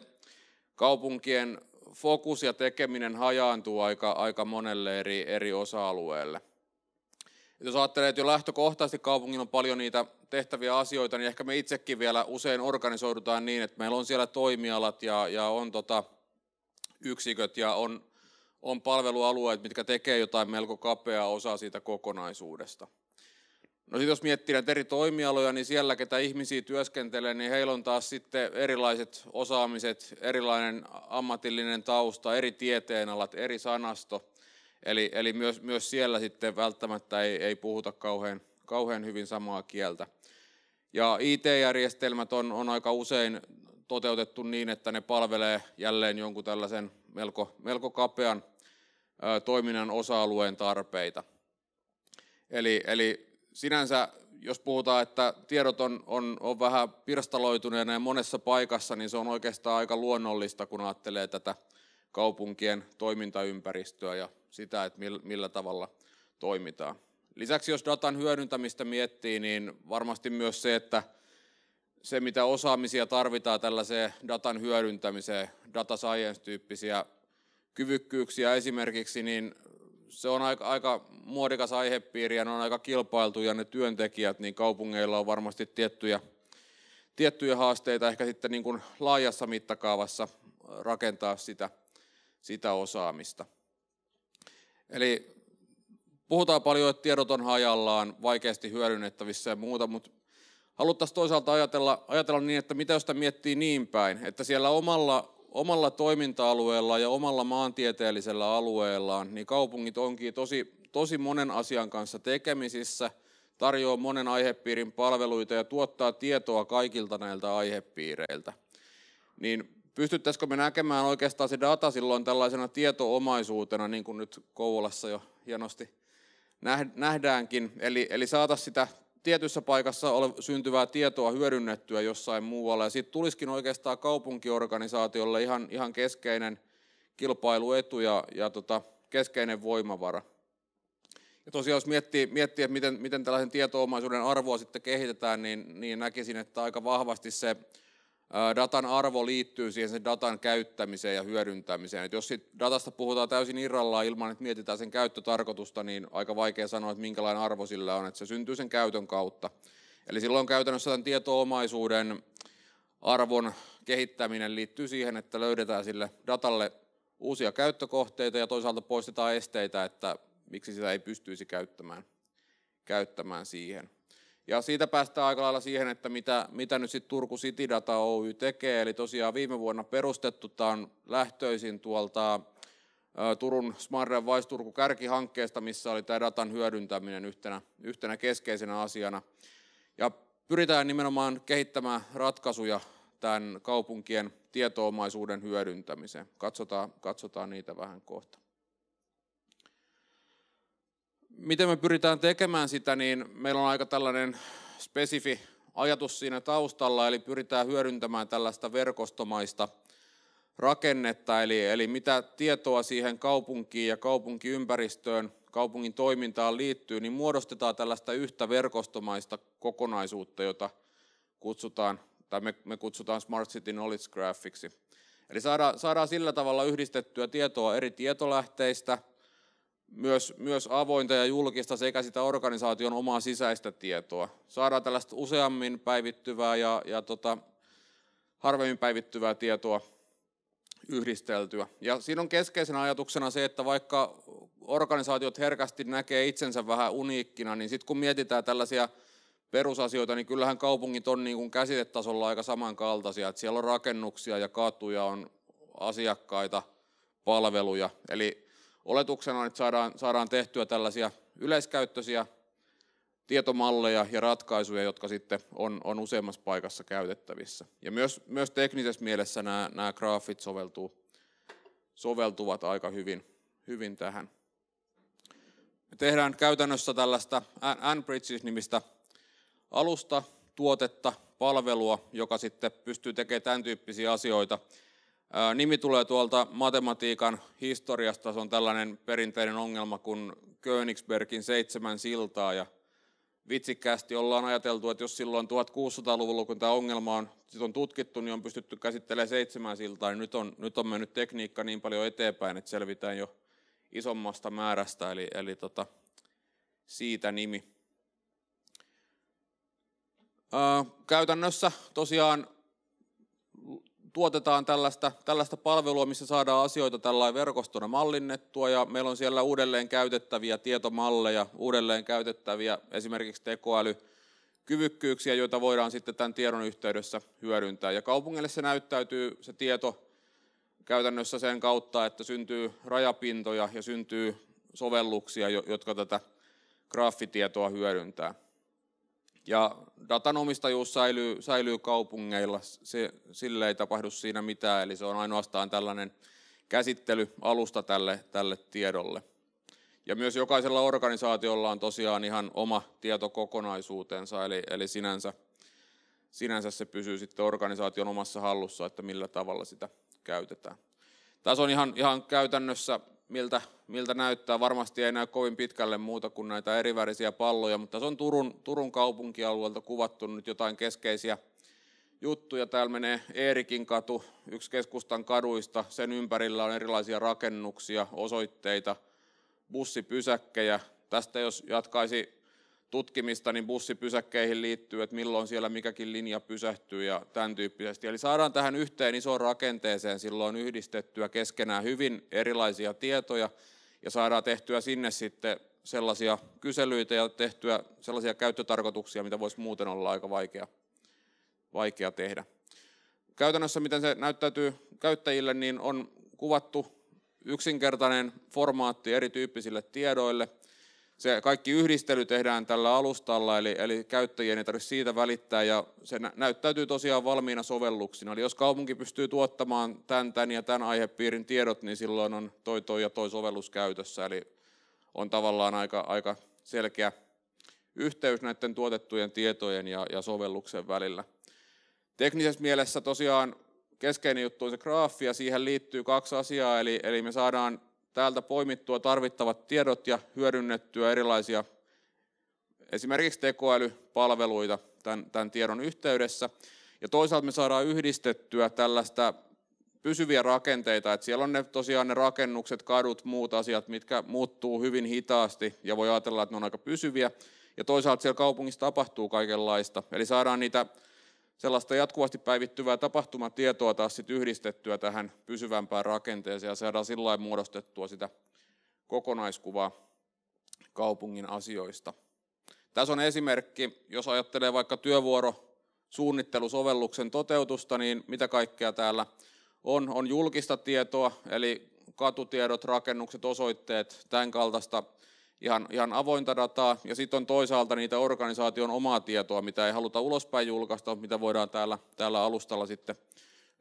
kaupunkien fokus ja tekeminen hajaantuu aika, aika monelle eri, eri osa-alueelle. Jos ajattelee, että jo lähtökohtaisesti kaupungilla on paljon niitä tehtäviä asioita, niin ehkä me itsekin vielä usein organisoidutaan niin, että meillä on siellä toimialat ja, ja on tota yksiköt ja on, on palvelualueet, mitkä tekee jotain melko kapeaa osaa siitä kokonaisuudesta. No sitten jos miettii näitä eri toimialoja, niin siellä, ketä ihmisiä työskentelee, niin heillä on taas sitten erilaiset osaamiset, erilainen ammatillinen tausta, eri tieteenalat, eri sanasto. Eli, eli myös, myös siellä sitten välttämättä ei, ei puhuta kauhean, kauhean hyvin samaa kieltä. Ja IT-järjestelmät on, on aika usein toteutettu niin, että ne palvelee jälleen jonkun tällaisen melko, melko kapean ö, toiminnan osa-alueen tarpeita. Eli, eli sinänsä, jos puhutaan, että tiedot on, on, on vähän pirstaloituneena ja monessa paikassa, niin se on oikeastaan aika luonnollista, kun ajattelee tätä kaupunkien toimintaympäristöä ja sitä, että millä, millä tavalla toimitaan. Lisäksi jos datan hyödyntämistä miettii, niin varmasti myös se, että se mitä osaamisia tarvitaan tällaiseen datan hyödyntämiseen, data science-tyyppisiä kyvykkyyksiä esimerkiksi, niin se on aika, aika muodikas aihepiiri ja ne on aika kilpailtu ja ne työntekijät, niin kaupungeilla on varmasti tiettyjä, tiettyjä haasteita ehkä sitten niin kuin laajassa mittakaavassa rakentaa sitä, sitä osaamista. Eli puhutaan paljon, että tiedot on hajallaan, vaikeasti hyödynnettävissä ja muuta, mutta haluttaisiin toisaalta ajatella, ajatella niin, että mitä jos sitä miettii niin päin, että siellä omalla, omalla toiminta-alueella ja omalla maantieteellisellä alueellaan, niin kaupungit onkin tosi, tosi monen asian kanssa tekemisissä, tarjoaa monen aihepiirin palveluita ja tuottaa tietoa kaikilta näiltä aihepiireiltä. Niin pystyttäisikö me näkemään oikeastaan se data silloin tällaisena tietoomaisuutena, niin kuin nyt Kouvolassa jo hienosti nähdäänkin. Eli, eli saata sitä tietyssä paikassa ole, syntyvää tietoa hyödynnettyä jossain muualla. Ja siitä tulisikin oikeastaan kaupunkiorganisaatiolle ihan, ihan keskeinen kilpailuetu ja, ja tota, keskeinen voimavara. Ja tosiaan jos miettii, miettii että miten, miten tällaisen tietoomaisuuden arvoa sitten kehitetään, niin, niin näkisin, että aika vahvasti se datan arvo liittyy siihen sen datan käyttämiseen ja hyödyntämiseen. Et jos sit datasta puhutaan täysin irrallaan ilman, että mietitään sen käyttötarkoitusta, niin aika vaikea sanoa, että minkälainen arvo sillä on, että se syntyy sen käytön kautta. Eli silloin käytännössä tämän tietoomaisuuden arvon kehittäminen liittyy siihen, että löydetään sille datalle uusia käyttökohteita ja toisaalta poistetaan esteitä, että miksi sitä ei pystyisi käyttämään, käyttämään siihen. Ja siitä päästään aika lailla siihen, että mitä, mitä nyt sitten Turku City Data Oy tekee. Eli tosiaan viime vuonna perustettu, tämä on lähtöisin tuolta Turun Smarren Turku kärkihankkeesta, missä oli tämä datan hyödyntäminen yhtenä, yhtenä keskeisenä asiana. Ja pyritään nimenomaan kehittämään ratkaisuja tämän kaupunkien tietoomaisuuden hyödyntämiseen. Katsotaan, katsotaan niitä vähän kohta miten me pyritään tekemään sitä, niin meillä on aika tällainen spesifi ajatus siinä taustalla, eli pyritään hyödyntämään tällaista verkostomaista rakennetta, eli, eli mitä tietoa siihen kaupunkiin ja kaupunkiympäristöön, kaupungin toimintaan liittyy, niin muodostetaan tällaista yhtä verkostomaista kokonaisuutta, jota kutsutaan, tai me, me kutsutaan Smart City Knowledge Graphiksi. Eli saadaan, saadaan sillä tavalla yhdistettyä tietoa eri tietolähteistä – myös, myös avointa ja julkista sekä sitä organisaation omaa sisäistä tietoa. Saadaan tällaista useammin päivittyvää ja, ja tota, harvemmin päivittyvää tietoa yhdisteltyä. Ja siinä on keskeisenä ajatuksena se, että vaikka organisaatiot herkästi näkee itsensä vähän uniikkina, niin sitten kun mietitään tällaisia perusasioita, niin kyllähän kaupungit on niin kuin käsitetasolla aika samankaltaisia. Että siellä on rakennuksia ja katuja, on asiakkaita, palveluja. Eli Oletuksena on, että saadaan, saadaan tehtyä tällaisia yleiskäyttöisiä tietomalleja ja ratkaisuja, jotka sitten on, on useammassa paikassa käytettävissä. Ja myös, myös teknisessä mielessä nämä, nämä graafit soveltuu, soveltuvat aika hyvin, hyvin tähän. Me tehdään käytännössä tällaista Anbridges-nimistä alusta, tuotetta, palvelua, joka sitten pystyy tekemään tämän tyyppisiä asioita – Nimi tulee tuolta matematiikan historiasta, se on tällainen perinteinen ongelma kuin Königsbergin seitsemän siltaa ja vitsikkäästi ollaan ajateltu, että jos silloin 1600-luvulla, kun tämä ongelma on, sit on tutkittu, niin on pystytty käsittelemään seitsemän siltaa, niin nyt on, nyt on mennyt tekniikka niin paljon eteenpäin, että selvitään jo isommasta määrästä, eli, eli tota, siitä nimi. Ää, käytännössä tosiaan tuotetaan tällaista, tällaista palvelua, missä saadaan asioita tällainen verkostona mallinnettua ja meillä on siellä uudelleen käytettäviä tietomalleja, uudelleen käytettäviä esimerkiksi kyvykkyyksiä, joita voidaan sitten tämän tiedon yhteydessä hyödyntää. Ja kaupungille se näyttäytyy se tieto käytännössä sen kautta, että syntyy rajapintoja ja syntyy sovelluksia, jotka tätä graafitietoa hyödyntää. Ja datan omistajuus säilyy, säilyy kaupungeilla, se, sille ei tapahdu siinä mitään, eli se on ainoastaan tällainen käsittelyalusta tälle, tälle tiedolle. Ja myös jokaisella organisaatiolla on tosiaan ihan oma tietokokonaisuutensa, eli, eli sinänsä, sinänsä se pysyy sitten organisaation omassa hallussa, että millä tavalla sitä käytetään. Tässä on ihan, ihan käytännössä miltä, miltä näyttää. Varmasti ei näy kovin pitkälle muuta kuin näitä erivärisiä palloja, mutta se on Turun, Turun kaupunkialueelta kuvattu nyt jotain keskeisiä juttuja. Täällä menee Eerikin katu, yksi keskustan kaduista. Sen ympärillä on erilaisia rakennuksia, osoitteita, bussipysäkkejä. Tästä jos jatkaisi tutkimista niin bussipysäkkeihin liittyy, että milloin siellä mikäkin linja pysähtyy ja tämän tyyppisesti. Eli saadaan tähän yhteen isoon rakenteeseen silloin yhdistettyä keskenään hyvin erilaisia tietoja ja saadaan tehtyä sinne sitten sellaisia kyselyitä ja tehtyä sellaisia käyttötarkoituksia, mitä voisi muuten olla aika vaikea, vaikea tehdä. Käytännössä miten se näyttäytyy käyttäjille, niin on kuvattu yksinkertainen formaatti erityyppisille tiedoille – se kaikki yhdistely tehdään tällä alustalla, eli, eli käyttäjien ei tarvitse siitä välittää, ja se nä- näyttäytyy tosiaan valmiina sovelluksina. Eli jos kaupunki pystyy tuottamaan tämän, tämän ja tämän aihepiirin tiedot, niin silloin on toi, toi ja toi sovellus käytössä, eli on tavallaan aika, aika selkeä yhteys näiden tuotettujen tietojen ja, ja sovelluksen välillä. Teknisessä mielessä tosiaan keskeinen juttu on se graafi, ja siihen liittyy kaksi asiaa, eli, eli me saadaan täältä poimittua tarvittavat tiedot ja hyödynnettyä erilaisia esimerkiksi tekoälypalveluita tämän, tämän tiedon yhteydessä. Ja toisaalta me saadaan yhdistettyä tällaista pysyviä rakenteita, että siellä on ne, tosiaan ne rakennukset, kadut, muut asiat, mitkä muuttuu hyvin hitaasti ja voi ajatella, että ne on aika pysyviä. Ja toisaalta siellä kaupungissa tapahtuu kaikenlaista. Eli saadaan niitä sellaista jatkuvasti päivittyvää tapahtumatietoa taas sit yhdistettyä tähän pysyvämpään rakenteeseen ja saadaan sillä muodostettua sitä kokonaiskuvaa kaupungin asioista. Tässä on esimerkki, jos ajattelee vaikka työvuorosuunnittelusovelluksen toteutusta, niin mitä kaikkea täällä on. On julkista tietoa, eli katutiedot, rakennukset, osoitteet, tämän kaltaista ihan, ihan avointa dataa, ja sitten on toisaalta niitä organisaation omaa tietoa, mitä ei haluta ulospäin julkaista, mitä voidaan täällä, täällä alustalla sitten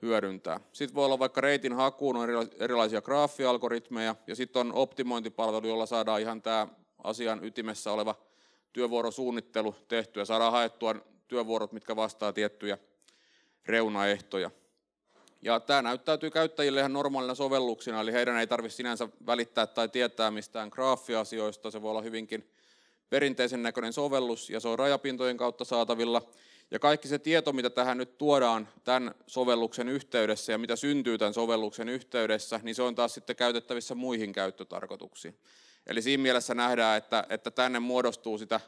hyödyntää. Sitten voi olla vaikka reitin hakuun on erilaisia graafialgoritmeja, ja sitten on optimointipalvelu, jolla saadaan ihan tämä asian ytimessä oleva työvuorosuunnittelu tehtyä, saadaan haettua työvuorot, mitkä vastaa tiettyjä reunaehtoja. Ja tämä näyttäytyy käyttäjille ihan normaalina sovelluksina, eli heidän ei tarvitse sinänsä välittää tai tietää mistään graafiasioista. Se voi olla hyvinkin perinteisen näköinen sovellus, ja se on rajapintojen kautta saatavilla. Ja kaikki se tieto, mitä tähän nyt tuodaan tämän sovelluksen yhteydessä ja mitä syntyy tämän sovelluksen yhteydessä, niin se on taas sitten käytettävissä muihin käyttötarkoituksiin. Eli siinä mielessä nähdään, että, että tänne muodostuu sitä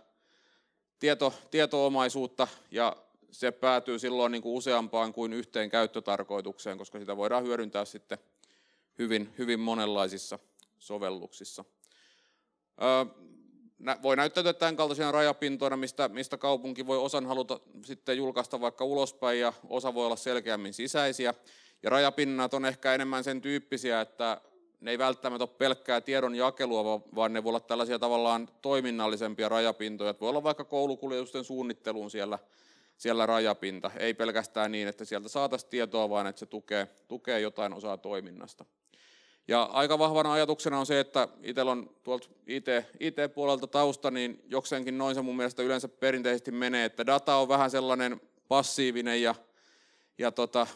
tieto, tietoomaisuutta ja se päätyy silloin niin kuin useampaan kuin yhteen käyttötarkoitukseen, koska sitä voidaan hyödyntää sitten hyvin, hyvin monenlaisissa sovelluksissa. Voi näyttäytyä tämän kaltaisia rajapintoina, mistä, mistä kaupunki voi osan haluta sitten julkaista vaikka ulospäin ja osa voi olla selkeämmin sisäisiä. Ja rajapinnat on ehkä enemmän sen tyyppisiä, että ne ei välttämättä ole pelkkää tiedon jakelua, vaan ne voi olla tällaisia tavallaan toiminnallisempia rajapintoja. Voi olla vaikka koulukuljetusten suunnitteluun siellä siellä rajapinta. Ei pelkästään niin, että sieltä saataisiin tietoa, vaan että se tukee, tukee jotain osaa toiminnasta. Ja aika vahvana ajatuksena on se, että itsellä on tuolta IT, IT-puolelta tausta, niin jokseenkin noin se mun mielestä yleensä perinteisesti menee, että data on vähän sellainen passiivinen ja, ja tota,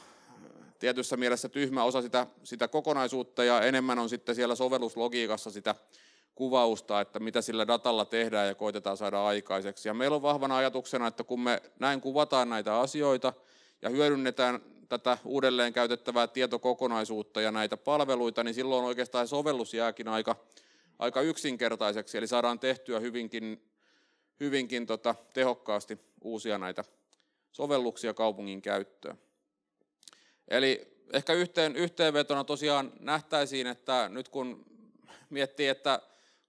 tietyssä mielessä tyhmä osa sitä, sitä kokonaisuutta ja enemmän on sitten siellä sovelluslogiikassa sitä kuvausta, että mitä sillä datalla tehdään ja koitetaan saada aikaiseksi. Ja meillä on vahvana ajatuksena, että kun me näin kuvataan näitä asioita ja hyödynnetään tätä uudelleen käytettävää tietokokonaisuutta ja näitä palveluita, niin silloin oikeastaan sovellus jääkin aika, aika yksinkertaiseksi, eli saadaan tehtyä hyvinkin, hyvinkin tota, tehokkaasti uusia näitä sovelluksia kaupungin käyttöön. Eli ehkä yhteen, yhteenvetona tosiaan nähtäisiin, että nyt kun miettii, että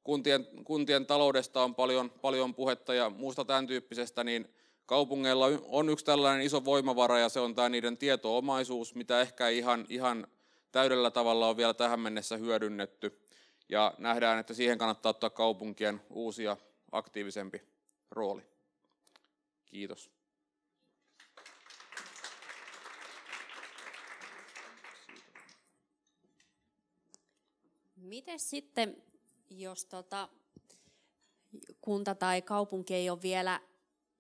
kuntien, kuntien taloudesta on paljon, paljon puhetta ja muusta tämän tyyppisestä, niin kaupungeilla on yksi tällainen iso voimavara ja se on tämä niiden tietoomaisuus, mitä ehkä ihan, ihan täydellä tavalla on vielä tähän mennessä hyödynnetty. Ja nähdään, että siihen kannattaa ottaa kaupunkien uusi ja aktiivisempi rooli. Kiitos. Miten sitten jos tota, kunta tai kaupunki ei ole vielä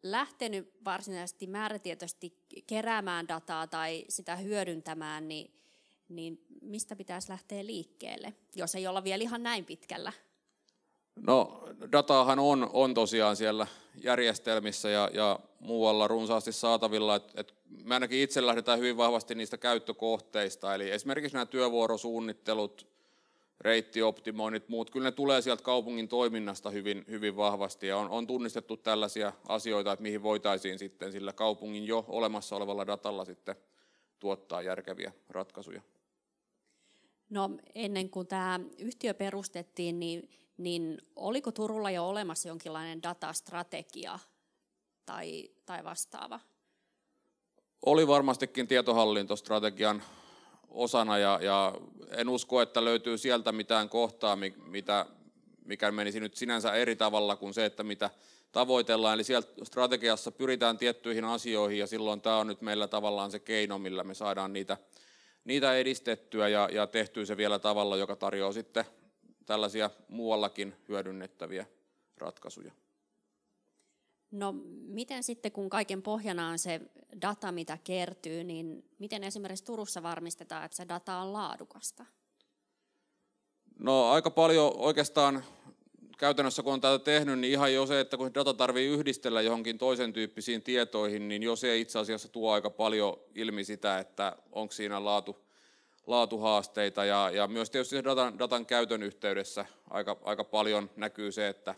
lähtenyt varsinaisesti määrätietoisesti keräämään dataa tai sitä hyödyntämään, niin, niin mistä pitäisi lähteä liikkeelle, jos ei olla vielä ihan näin pitkällä? No dataahan on, on tosiaan siellä järjestelmissä ja, ja muualla runsaasti saatavilla. Et, et me ainakin itse lähdetään hyvin vahvasti niistä käyttökohteista, eli esimerkiksi nämä työvuorosuunnittelut, reittioptimoinnit, muut, kyllä ne tulee sieltä kaupungin toiminnasta hyvin, hyvin vahvasti ja on, on tunnistettu tällaisia asioita, että mihin voitaisiin sitten sillä kaupungin jo olemassa olevalla datalla sitten tuottaa järkeviä ratkaisuja. No ennen kuin tämä yhtiö perustettiin, niin, niin oliko Turulla jo olemassa jonkinlainen datastrategia tai, tai vastaava? Oli varmastikin tietohallintostrategian osana ja, ja en usko, että löytyy sieltä mitään kohtaa, mitä, mikä menisi nyt sinänsä eri tavalla kuin se, että mitä tavoitellaan. Eli siellä strategiassa pyritään tiettyihin asioihin ja silloin tämä on nyt meillä tavallaan se keino, millä me saadaan niitä, niitä edistettyä ja, ja tehtyä se vielä tavalla, joka tarjoaa sitten tällaisia muuallakin hyödynnettäviä ratkaisuja. No miten sitten, kun kaiken pohjana on se data, mitä kertyy, niin miten esimerkiksi Turussa varmistetaan, että se data on laadukasta? No aika paljon oikeastaan käytännössä kun on tätä tehnyt, niin ihan jo se, että kun data tarvii yhdistellä johonkin toisen tyyppisiin tietoihin, niin jo se itse asiassa tuo aika paljon ilmi sitä, että onko siinä laatu, laatuhaasteita ja, ja myös tietysti datan, datan käytön yhteydessä aika, aika paljon näkyy se, että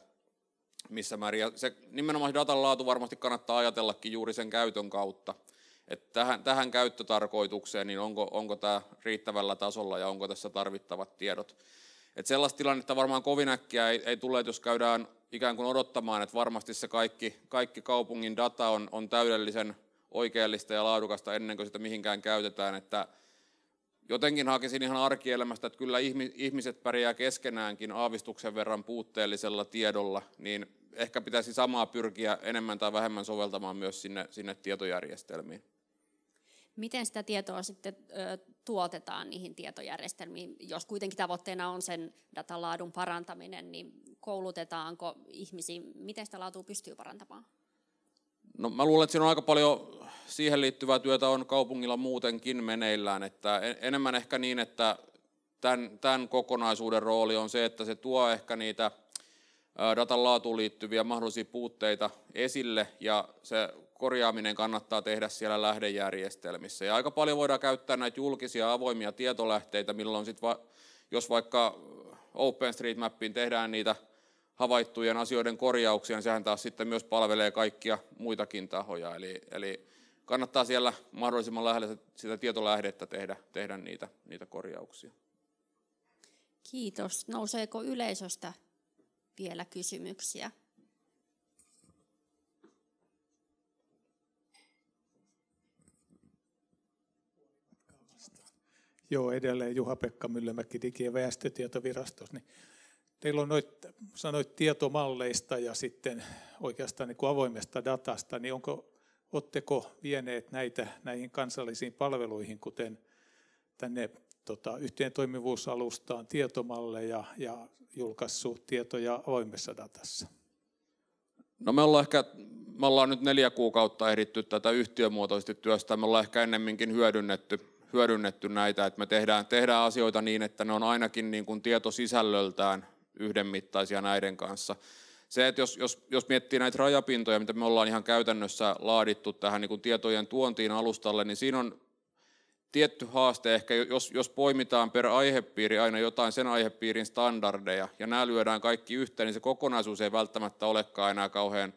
missä määrin. Ja se nimenomaan datan laatu varmasti kannattaa ajatellakin juuri sen käytön kautta. Että tähän, tähän käyttötarkoitukseen, niin onko, onko tämä riittävällä tasolla ja onko tässä tarvittavat tiedot. Et sellaista tilannetta varmaan kovin äkkiä ei, ei tule, jos käydään ikään kuin odottamaan, että varmasti se kaikki, kaikki kaupungin data on, on täydellisen oikeellista ja laadukasta ennen kuin sitä mihinkään käytetään. Että jotenkin hakisin ihan arkielämästä, että kyllä ihmiset pärjää keskenäänkin aavistuksen verran puutteellisella tiedolla, niin ehkä pitäisi samaa pyrkiä enemmän tai vähemmän soveltamaan myös sinne, sinne tietojärjestelmiin. Miten sitä tietoa sitten ö, tuotetaan niihin tietojärjestelmiin? Jos kuitenkin tavoitteena on sen datalaadun parantaminen, niin koulutetaanko ihmisiä, miten sitä laatua pystyy parantamaan? No mä luulen, että siinä on aika paljon siihen liittyvää työtä on kaupungilla muutenkin meneillään, että enemmän ehkä niin, että tämän, tämän kokonaisuuden rooli on se, että se tuo ehkä niitä datan laatuun liittyviä mahdollisia puutteita esille ja se korjaaminen kannattaa tehdä siellä lähdejärjestelmissä. Ja aika paljon voidaan käyttää näitä julkisia avoimia tietolähteitä, milloin sit va, jos vaikka OpenStreetMapin tehdään niitä – havaittujen asioiden korjauksia, niin sehän taas sitten myös palvelee kaikkia muitakin tahoja. Eli, eli kannattaa siellä mahdollisimman lähellä sitä tietolähdettä tehdä, tehdä niitä, niitä korjauksia. Kiitos. Nouseeko yleisöstä vielä kysymyksiä? Joo, edelleen Juha-Pekka Myllämäki Digi- ja väestötietovirastossa. Niin Teillä on noit, sanoit tietomalleista ja sitten oikeastaan niin kuin avoimesta datasta, niin onko, otteko vieneet näitä näihin kansallisiin palveluihin, kuten tänne tota, yhteen toimivuusalustaan tietomalleja ja julkaissut tietoja avoimessa datassa? No me ollaan ehkä, me ollaan nyt neljä kuukautta ehditty tätä yhtiömuotoisesti työstä, me ollaan ehkä ennemminkin hyödynnetty, hyödynnetty näitä, että me tehdään, tehdään asioita niin, että ne on ainakin niin kuin tietosisällöltään yhdenmittaisia näiden kanssa. Se, että jos, jos, jos miettii näitä rajapintoja, mitä me ollaan ihan käytännössä laadittu tähän niin kuin tietojen tuontiin alustalle, niin siinä on tietty haaste ehkä, jos, jos poimitaan per aihepiiri aina jotain sen aihepiirin standardeja, ja nämä lyödään kaikki yhteen, niin se kokonaisuus ei välttämättä olekaan enää kauhean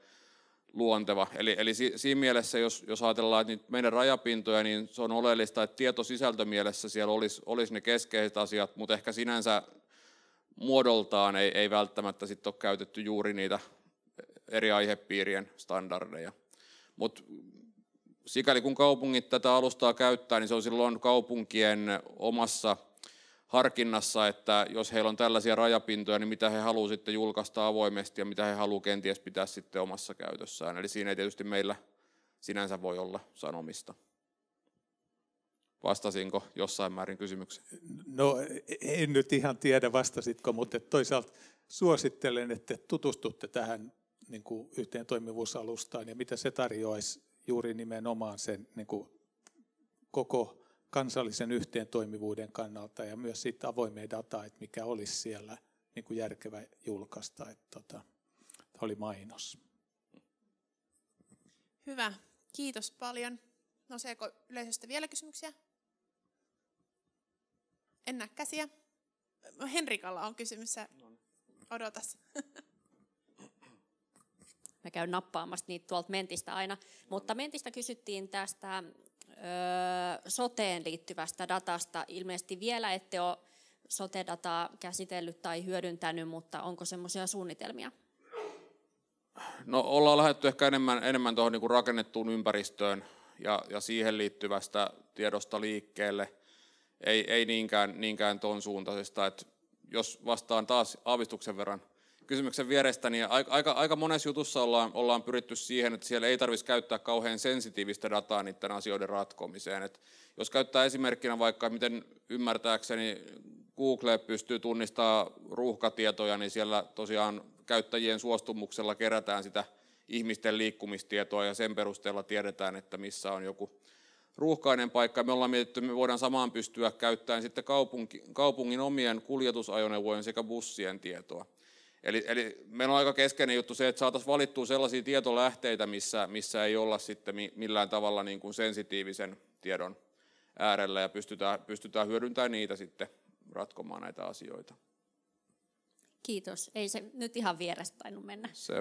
luonteva. Eli, eli si, siinä mielessä, jos, jos ajatellaan että meidän rajapintoja, niin se on oleellista, että tietosisältömielessä siellä olisi, olisi ne keskeiset asiat, mutta ehkä sinänsä muodoltaan ei, ei välttämättä sit ole käytetty juuri niitä eri aihepiirien standardeja. Mutta sikäli kun kaupungit tätä alustaa käyttää, niin se on silloin kaupunkien omassa harkinnassa, että jos heillä on tällaisia rajapintoja, niin mitä he haluavat sitten julkaista avoimesti ja mitä he haluavat kenties pitää sitten omassa käytössään. Eli siinä ei tietysti meillä sinänsä voi olla sanomista. Vastasinko jossain määrin kysymykseen? No en nyt ihan tiedä vastasitko, mutta toisaalta suosittelen, että tutustutte tähän niin kuin yhteen toimivuusalustaan ja mitä se tarjoaisi juuri nimenomaan sen niin kuin koko kansallisen yhteen toimivuuden kannalta ja myös siitä avoimeen dataa, että mikä olisi siellä niin kuin järkevä julkaista. Että, tota, tämä oli mainos. Hyvä, kiitos paljon. No, seko yleisöstä vielä kysymyksiä? En näe käsiä. Henrikalla on kysymys, sä no niin. odotas. Mä käyn nappaamassa niitä tuolta Mentistä aina. Mutta Mentistä kysyttiin tästä ö, soteen liittyvästä datasta. Ilmeisesti vielä ette ole sote-dataa käsitellyt tai hyödyntänyt, mutta onko semmoisia suunnitelmia? No ollaan lähdetty ehkä enemmän, enemmän tuohon niin rakennettuun ympäristöön ja, ja siihen liittyvästä tiedosta liikkeelle – ei, ei niinkään, niinkään tuon suuntaisesta. Että jos vastaan taas aavistuksen verran kysymyksen vierestä, niin aika, aika monessa jutussa ollaan, ollaan pyritty siihen, että siellä ei tarvitsisi käyttää kauhean sensitiivistä dataa niiden asioiden ratkomiseen. Et jos käyttää esimerkkinä vaikka, miten ymmärtääkseni Google pystyy tunnistamaan ruuhkatietoja, niin siellä tosiaan käyttäjien suostumuksella kerätään sitä ihmisten liikkumistietoa ja sen perusteella tiedetään, että missä on joku ruuhkainen paikka. Me ollaan mietitty, että me voidaan samaan pystyä käyttämään sitten kaupunki, kaupungin omien kuljetusajoneuvojen sekä bussien tietoa. Eli, eli meillä on aika keskeinen juttu se, että saataisiin valittua sellaisia tietolähteitä, missä, missä ei olla sitten millään tavalla niin kuin sensitiivisen tiedon äärellä ja pystytään, pystytään hyödyntämään niitä sitten ratkomaan näitä asioita. Kiitos. Ei se nyt ihan vierestä tainnut mennä. Se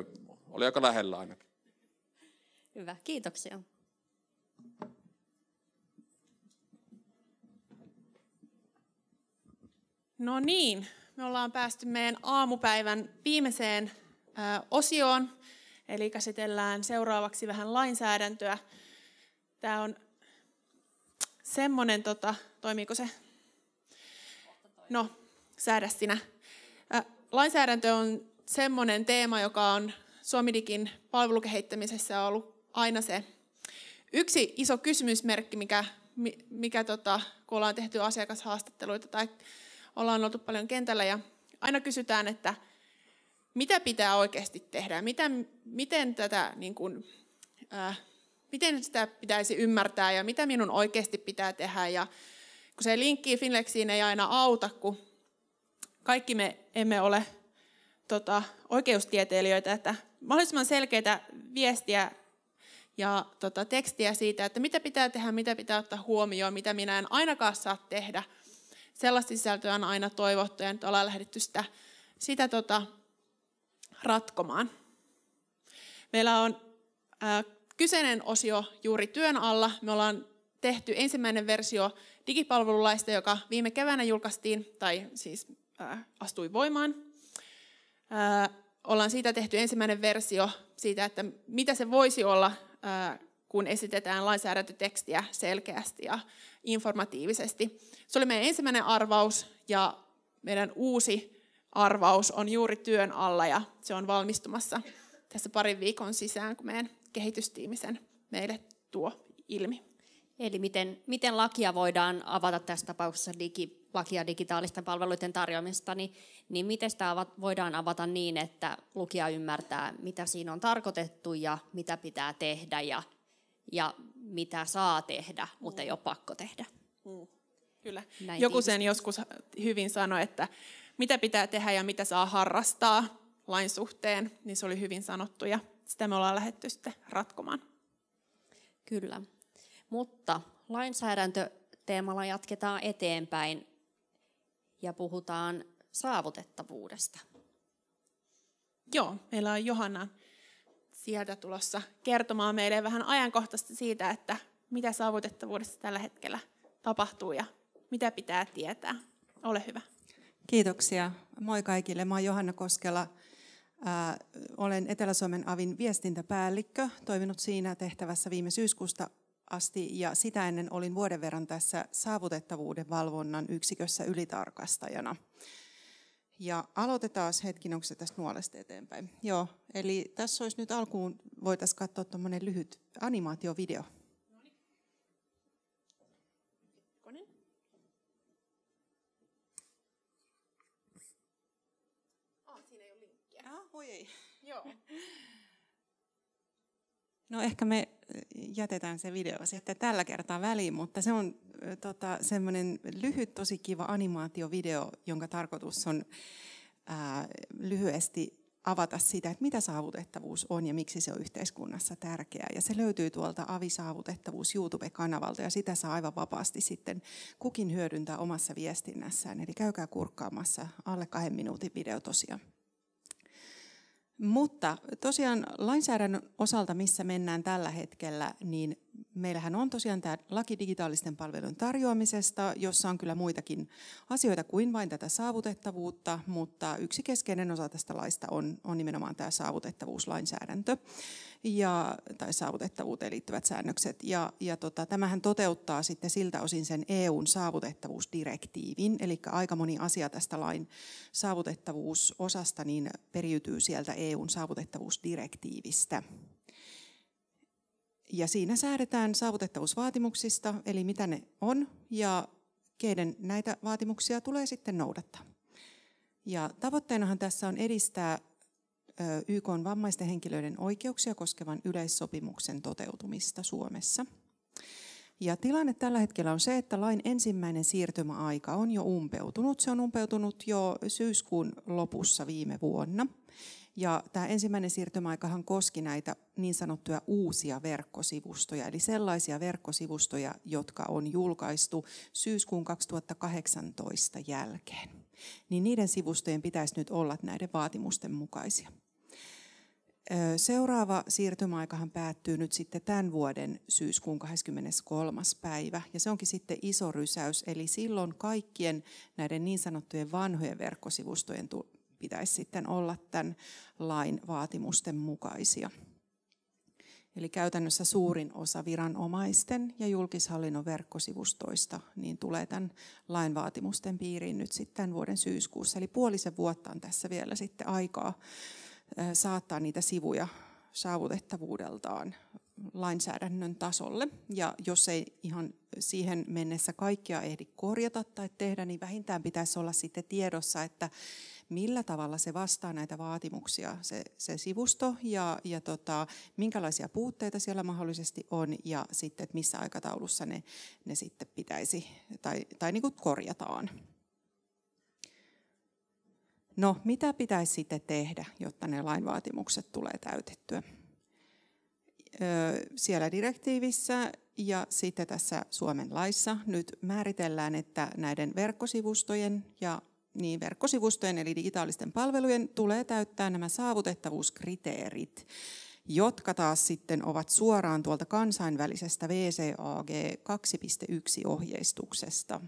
oli aika lähellä ainakin. Hyvä, kiitoksia. No niin, me ollaan päästy meidän aamupäivän viimeiseen ö, osioon, eli käsitellään seuraavaksi vähän lainsäädäntöä. Tämä on semmoinen, tota, toimiiko se? No, säädä sinä. Ö, lainsäädäntö on semmoinen teema, joka on Suomidikin palvelukehittämisessä ollut aina se yksi iso kysymysmerkki, mikä, mikä tota, kun ollaan tehty asiakashaastatteluita tai ollaan oltu paljon kentällä ja aina kysytään, että mitä pitää oikeasti tehdä, mitä, miten, tätä, niin kuin, äh, miten sitä pitäisi ymmärtää ja mitä minun oikeasti pitää tehdä. Ja kun se linkki Finlexiin ei aina auta, kun kaikki me emme ole tota, oikeustieteilijöitä, että mahdollisimman selkeitä viestiä ja tota, tekstiä siitä, että mitä pitää tehdä, mitä pitää ottaa huomioon, mitä minä en ainakaan saa tehdä – sellaista sisältöä on aina toivottu ja nyt ollaan lähdetty sitä, sitä tota, ratkomaan. Meillä on ää, kyseinen osio juuri työn alla. Me ollaan tehty ensimmäinen versio digipalvelulaista, joka viime keväänä julkaistiin, tai siis ää, astui voimaan. Ää, ollaan siitä tehty ensimmäinen versio siitä, että mitä se voisi olla, ää, kun esitetään lainsäädäntötekstiä selkeästi ja informatiivisesti. Se oli meidän ensimmäinen arvaus ja meidän uusi arvaus on juuri työn alla ja se on valmistumassa tässä parin viikon sisään, kun meidän kehitystiimisen meille tuo ilmi. Eli miten, miten lakia voidaan avata tässä tapauksessa digi, lakia digitaalisten palveluiden tarjoamista, niin, niin miten sitä avat, voidaan avata niin, että lukija ymmärtää, mitä siinä on tarkoitettu ja mitä pitää tehdä ja ja mitä saa tehdä, mutta ei ole mm. pakko tehdä. Mm. Kyllä. Näin Joku sen joskus hyvin sanoi, että mitä pitää tehdä ja mitä saa harrastaa lain suhteen, niin se oli hyvin sanottu ja sitä me ollaan lähdetty sitten ratkomaan. Kyllä. Mutta lainsäädäntöteemalla jatketaan eteenpäin ja puhutaan saavutettavuudesta. Joo, meillä on Johanna sieltä tulossa kertomaan meille vähän ajankohtaisesti siitä, että mitä saavutettavuudessa tällä hetkellä tapahtuu ja mitä pitää tietää. Ole hyvä. Kiitoksia. Moi kaikille. Mä oon Johanna Koskela. Ää, äh, olen Etelä-Suomen avin viestintäpäällikkö, toiminut siinä tehtävässä viime syyskuusta asti ja sitä ennen olin vuoden verran tässä saavutettavuuden valvonnan yksikössä ylitarkastajana. Ja aloitetaan hetkin, onko se tästä nuolesta eteenpäin. Joo, eli tässä olisi nyt alkuun, voitaisiin katsoa tuommoinen lyhyt animaatiovideo. <laughs> No ehkä me jätetään se video sitten tällä kertaa väliin, mutta se on tota, semmoinen lyhyt, tosi kiva animaatiovideo, jonka tarkoitus on ää, lyhyesti avata sitä, että mitä saavutettavuus on ja miksi se on yhteiskunnassa tärkeää. Ja se löytyy tuolta Avi Saavutettavuus YouTube-kanavalta ja sitä saa aivan vapaasti sitten kukin hyödyntää omassa viestinnässään. Eli käykää kurkkaamassa alle kahden minuutin video tosiaan. Mutta tosiaan lainsäädännön osalta, missä mennään tällä hetkellä, niin meillähän on tosiaan tämä laki digitaalisten palvelujen tarjoamisesta, jossa on kyllä muitakin asioita kuin vain tätä saavutettavuutta, mutta yksi keskeinen osa tästä laista on, on nimenomaan tämä saavutettavuuslainsäädäntö ja, tai saavutettavuuteen liittyvät säännökset. Ja, ja tota, tämähän toteuttaa sitten siltä osin sen EUn saavutettavuusdirektiivin, eli aika moni asia tästä lain saavutettavuusosasta niin periytyy sieltä EUn saavutettavuusdirektiivistä. Ja siinä säädetään saavutettavuusvaatimuksista, eli mitä ne on ja keiden näitä vaatimuksia tulee sitten noudattaa. Ja tavoitteenahan tässä on edistää YK vammaisten henkilöiden oikeuksia koskevan yleissopimuksen toteutumista Suomessa – ja tilanne tällä hetkellä on se, että lain ensimmäinen siirtymäaika on jo umpeutunut. Se on umpeutunut jo syyskuun lopussa viime vuonna. Ja tämä ensimmäinen siirtymäaikahan koski näitä niin sanottuja uusia verkkosivustoja, eli sellaisia verkkosivustoja, jotka on julkaistu syyskuun 2018 jälkeen. Niin niiden sivustojen pitäisi nyt olla näiden vaatimusten mukaisia. Seuraava siirtymäaikahan päättyy nyt sitten tämän vuoden syyskuun 23. päivä, ja se onkin sitten iso rysäys, eli silloin kaikkien näiden niin sanottujen vanhojen verkkosivustojen pitäisi sitten olla tämän lain vaatimusten mukaisia. Eli käytännössä suurin osa viranomaisten ja julkishallinnon verkkosivustoista niin tulee tämän lain vaatimusten piiriin nyt sitten tämän vuoden syyskuussa. Eli puolisen vuotta on tässä vielä sitten aikaa saattaa niitä sivuja saavutettavuudeltaan lainsäädännön tasolle. Ja jos ei ihan siihen mennessä kaikkia ehdi korjata tai tehdä, niin vähintään pitäisi olla sitten tiedossa, että millä tavalla se vastaa näitä vaatimuksia, se, se sivusto, ja, ja tota, minkälaisia puutteita siellä mahdollisesti on, ja sitten, että missä aikataulussa ne, ne sitten pitäisi, tai, tai niin kuin korjataan. No, mitä pitäisi sitten tehdä, jotta ne lain vaatimukset tulee täytettyä? Siellä direktiivissä ja sitten tässä Suomen laissa nyt määritellään, että näiden verkkosivustojen ja niin verkkosivustojen eli digitaalisten palvelujen tulee täyttää nämä saavutettavuuskriteerit, jotka taas sitten ovat suoraan tuolta kansainvälisestä VCAG 2.1 ohjeistuksesta.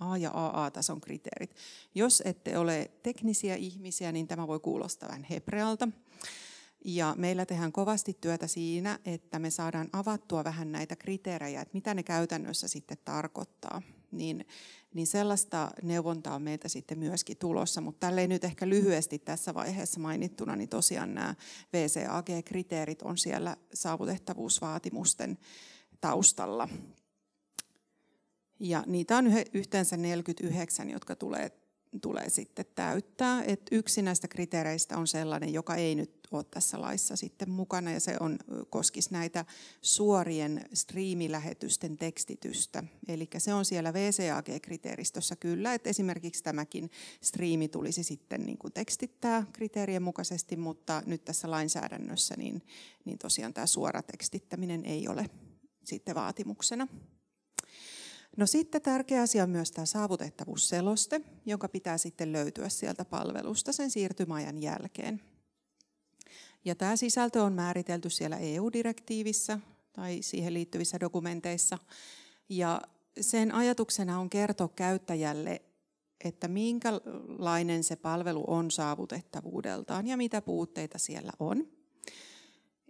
A- ja AA-tason kriteerit. Jos ette ole teknisiä ihmisiä, niin tämä voi kuulostaa vähän hebrealta. Ja meillä tehdään kovasti työtä siinä, että me saadaan avattua vähän näitä kriteerejä, että mitä ne käytännössä sitten tarkoittaa. Niin, niin sellaista neuvontaa on meiltä sitten myöskin tulossa, mutta tälle ei nyt ehkä lyhyesti tässä vaiheessa mainittuna, niin tosiaan nämä VCAG-kriteerit on siellä saavutettavuusvaatimusten taustalla. Ja niitä on yhteensä 49, jotka tulee, tulee sitten täyttää. Et yksi näistä kriteereistä on sellainen, joka ei nyt ole tässä laissa sitten mukana, ja se on, koskisi näitä suorien striimilähetysten tekstitystä. Eli se on siellä VCAG-kriteeristössä kyllä, että esimerkiksi tämäkin striimi tulisi sitten niin kuin tekstittää kriteerien mukaisesti, mutta nyt tässä lainsäädännössä niin, niin tosiaan tämä suora tekstittäminen ei ole sitten vaatimuksena. No sitten tärkeä asia on myös tämä saavutettavuusseloste, jonka pitää sitten löytyä sieltä palvelusta sen siirtymäajan jälkeen. Ja tämä sisältö on määritelty siellä EU-direktiivissä tai siihen liittyvissä dokumenteissa. Ja sen ajatuksena on kertoa käyttäjälle, että minkälainen se palvelu on saavutettavuudeltaan ja mitä puutteita siellä on.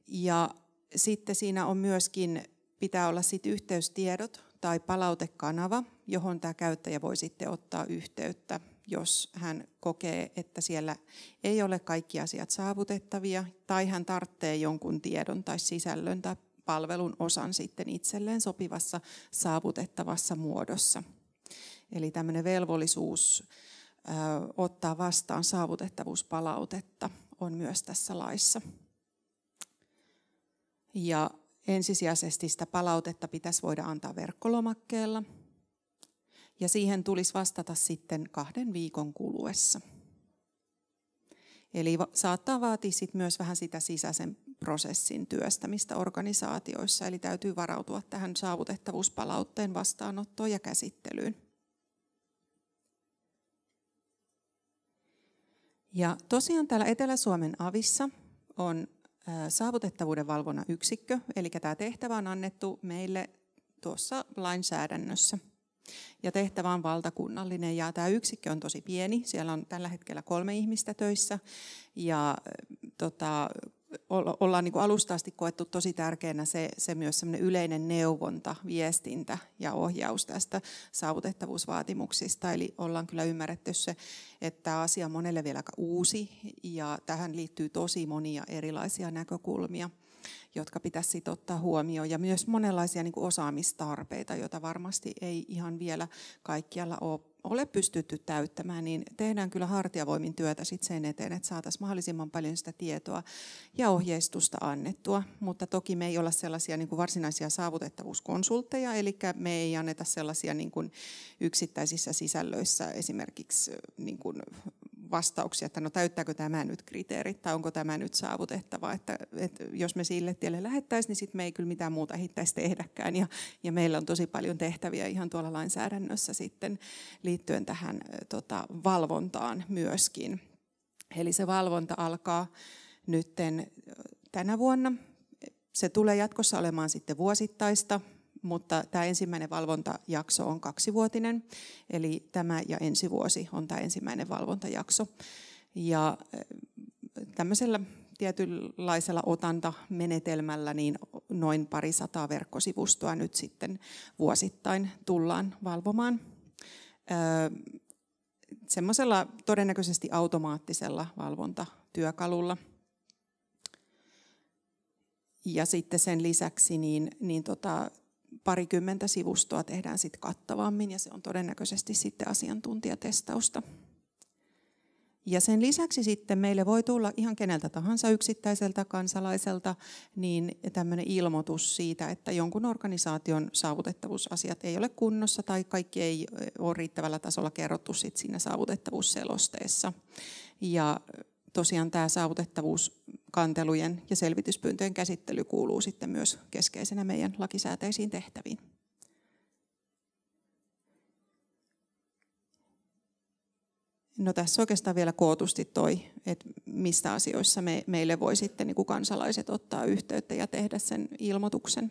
Ja sitten siinä on myöskin, pitää olla sit yhteystiedot tai palautekanava, johon tämä käyttäjä voi sitten ottaa yhteyttä, jos hän kokee, että siellä ei ole kaikki asiat saavutettavia tai hän tarvitsee jonkun tiedon tai sisällön tai palvelun osan sitten itselleen sopivassa saavutettavassa muodossa. Eli tämmöinen velvollisuus ö, ottaa vastaan saavutettavuuspalautetta on myös tässä laissa. Ja ensisijaisesti sitä palautetta pitäisi voida antaa verkkolomakkeella. Ja siihen tulisi vastata sitten kahden viikon kuluessa. Eli saattaa vaatia sit myös vähän sitä sisäisen prosessin työstämistä organisaatioissa, eli täytyy varautua tähän saavutettavuuspalautteen vastaanottoon ja käsittelyyn. Ja tosiaan täällä Etelä-Suomen avissa on saavutettavuuden valvonnan yksikkö, eli tämä tehtävä on annettu meille tuossa lainsäädännössä. Ja tehtävä on valtakunnallinen ja tämä yksikkö on tosi pieni. Siellä on tällä hetkellä kolme ihmistä töissä ja äh, tota, ollaan niin kuin alusta asti koettu tosi tärkeänä se, se myös yleinen neuvonta, viestintä ja ohjaus tästä saavutettavuusvaatimuksista. Eli ollaan kyllä ymmärretty se, että tämä asia on monelle vielä uusi ja tähän liittyy tosi monia erilaisia näkökulmia jotka pitäisi ottaa huomioon ja myös monenlaisia niin kuin osaamistarpeita, joita varmasti ei ihan vielä kaikkialla ole ole pystytty täyttämään, niin tehdään kyllä hartiavoimin työtä sit sen eteen, että saataisiin mahdollisimman paljon sitä tietoa ja ohjeistusta annettua. Mutta toki me ei olla sellaisia niin kuin varsinaisia saavutettavuuskonsultteja, eli me ei anneta sellaisia niin kuin yksittäisissä sisällöissä esimerkiksi niin kuin vastauksia, että no täyttääkö tämä nyt kriteerit tai onko tämä nyt saavutettava. Että, että jos me sille tielle lähettäisiin, niin sitten me ei kyllä mitään muuta ehdittäisi tehdäkään. Ja, ja meillä on tosi paljon tehtäviä ihan tuolla lainsäädännössä sitten liittyen tähän tota, valvontaan myöskin. Eli se valvonta alkaa nytten tänä vuonna. Se tulee jatkossa olemaan sitten vuosittaista, mutta tämä ensimmäinen valvontajakso on kaksivuotinen, eli tämä ja ensi vuosi on tämä ensimmäinen valvontajakso. Ja tämmöisellä tietynlaisella otantamenetelmällä niin noin pari sataa verkkosivustoa nyt sitten vuosittain tullaan valvomaan semmoisella todennäköisesti automaattisella valvontatyökalulla. Ja sitten sen lisäksi niin, niin tota, parikymmentä sivustoa tehdään sitten kattavammin ja se on todennäköisesti sitten asiantuntijatestausta. Ja sen lisäksi sitten meille voi tulla ihan keneltä tahansa yksittäiseltä kansalaiselta niin tämmöinen ilmoitus siitä, että jonkun organisaation saavutettavuusasiat ei ole kunnossa tai kaikki ei eh, ole riittävällä tasolla kerrottu sit siinä saavutettavuusselosteessa. Ja eh, tosiaan tämä saavutettavuuskantelujen ja selvityspyyntöjen käsittely kuuluu sitten myös keskeisenä meidän lakisääteisiin tehtäviin. No tässä oikeastaan vielä kootusti toi, että mistä asioissa me, meille voi sitten niin kuin kansalaiset ottaa yhteyttä ja tehdä sen ilmoituksen.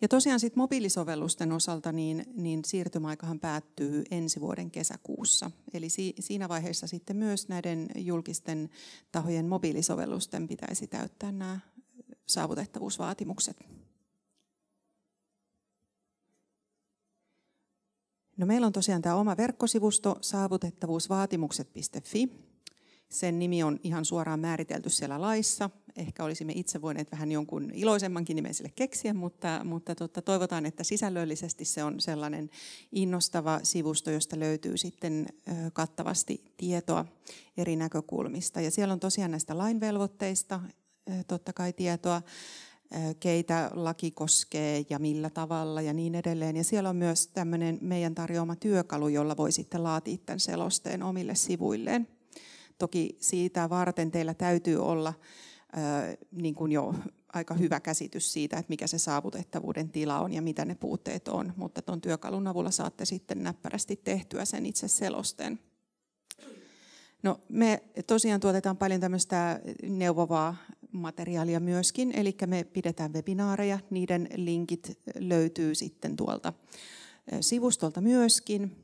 Ja tosiaan sitten mobiilisovellusten osalta niin, niin siirtymäaikahan päättyy ensi vuoden kesäkuussa. Eli si, siinä vaiheessa sitten myös näiden julkisten tahojen mobiilisovellusten pitäisi täyttää nämä saavutettavuusvaatimukset. No meillä on tosiaan tämä oma verkkosivusto saavutettavuusvaatimukset.fi. Sen nimi on ihan suoraan määritelty siellä laissa. Ehkä olisimme itse voineet vähän jonkun iloisemmankin nimen sille keksiä, mutta, mutta totta, toivotaan, että sisällöllisesti se on sellainen innostava sivusto, josta löytyy sitten kattavasti tietoa eri näkökulmista. Ja siellä on tosiaan näistä lainvelvoitteista totta kai tietoa keitä laki koskee ja millä tavalla ja niin edelleen. Ja siellä on myös tämmöinen meidän tarjoama työkalu, jolla voi sitten laatia tämän selosteen omille sivuilleen. Toki siitä varten teillä täytyy olla niin kuin jo aika hyvä käsitys siitä, että mikä se saavutettavuuden tila on ja mitä ne puutteet on, mutta tuon työkalun avulla saatte sitten näppärästi tehtyä sen itse selosteen. No, me tosiaan tuotetaan paljon tämmöistä neuvovaa materiaalia myöskin, eli me pidetään webinaareja, niiden linkit löytyy sitten tuolta sivustolta myöskin.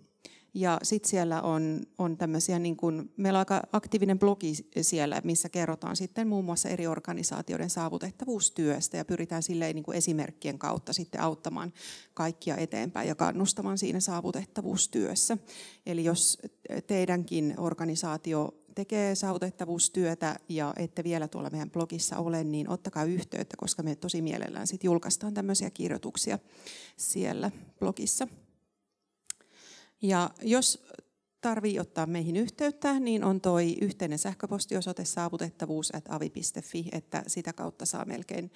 Ja sitten siellä on, on tämmöisiä, niin kun, meillä on aika aktiivinen blogi siellä, missä kerrotaan sitten muun muassa eri organisaatioiden saavutettavuustyöstä ja pyritään silleen niin esimerkkien kautta sitten auttamaan kaikkia eteenpäin ja kannustamaan siinä saavutettavuustyössä. Eli jos teidänkin organisaatio tekee saavutettavuustyötä ja ette vielä tuolla meidän blogissa ole, niin ottakaa yhteyttä, koska me tosi mielellään sit julkaistaan tämmöisiä kirjoituksia siellä blogissa. Ja jos tarvii ottaa meihin yhteyttä, niin on tuo yhteinen sähköpostiosoite saavutettavuus.avi.fi, että sitä kautta saa melkein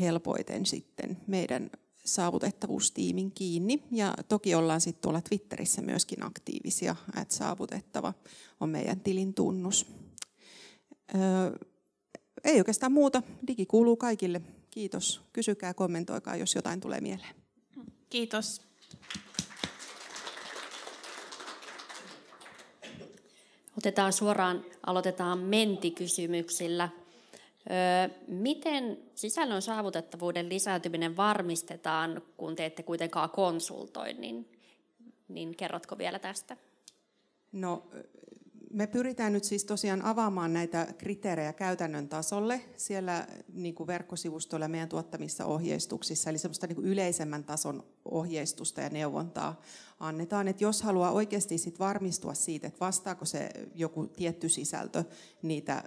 helpoiten sitten meidän saavutettavuustiimin kiinni. Ja toki ollaan sitten tuolla Twitterissä myöskin aktiivisia, että saavutettava on meidän tilin tunnus. Öö, ei oikeastaan muuta. Digi kuuluu kaikille. Kiitos. Kysykää, kommentoikaa, jos jotain tulee mieleen. Kiitos. Otetaan suoraan, aloitetaan mentikysymyksillä. Miten sisällön saavutettavuuden lisääntyminen varmistetaan, kun te ette kuitenkaan konsultoi, niin, niin kerrotko vielä tästä? No, me pyritään nyt siis tosiaan avaamaan näitä kriteerejä käytännön tasolle siellä niin kuin verkkosivustoilla meidän tuottamissa ohjeistuksissa, eli semmoista niin kuin yleisemmän tason ohjeistusta ja neuvontaa annetaan, että jos haluaa oikeasti sit varmistua siitä, että vastaako se joku tietty sisältö niitä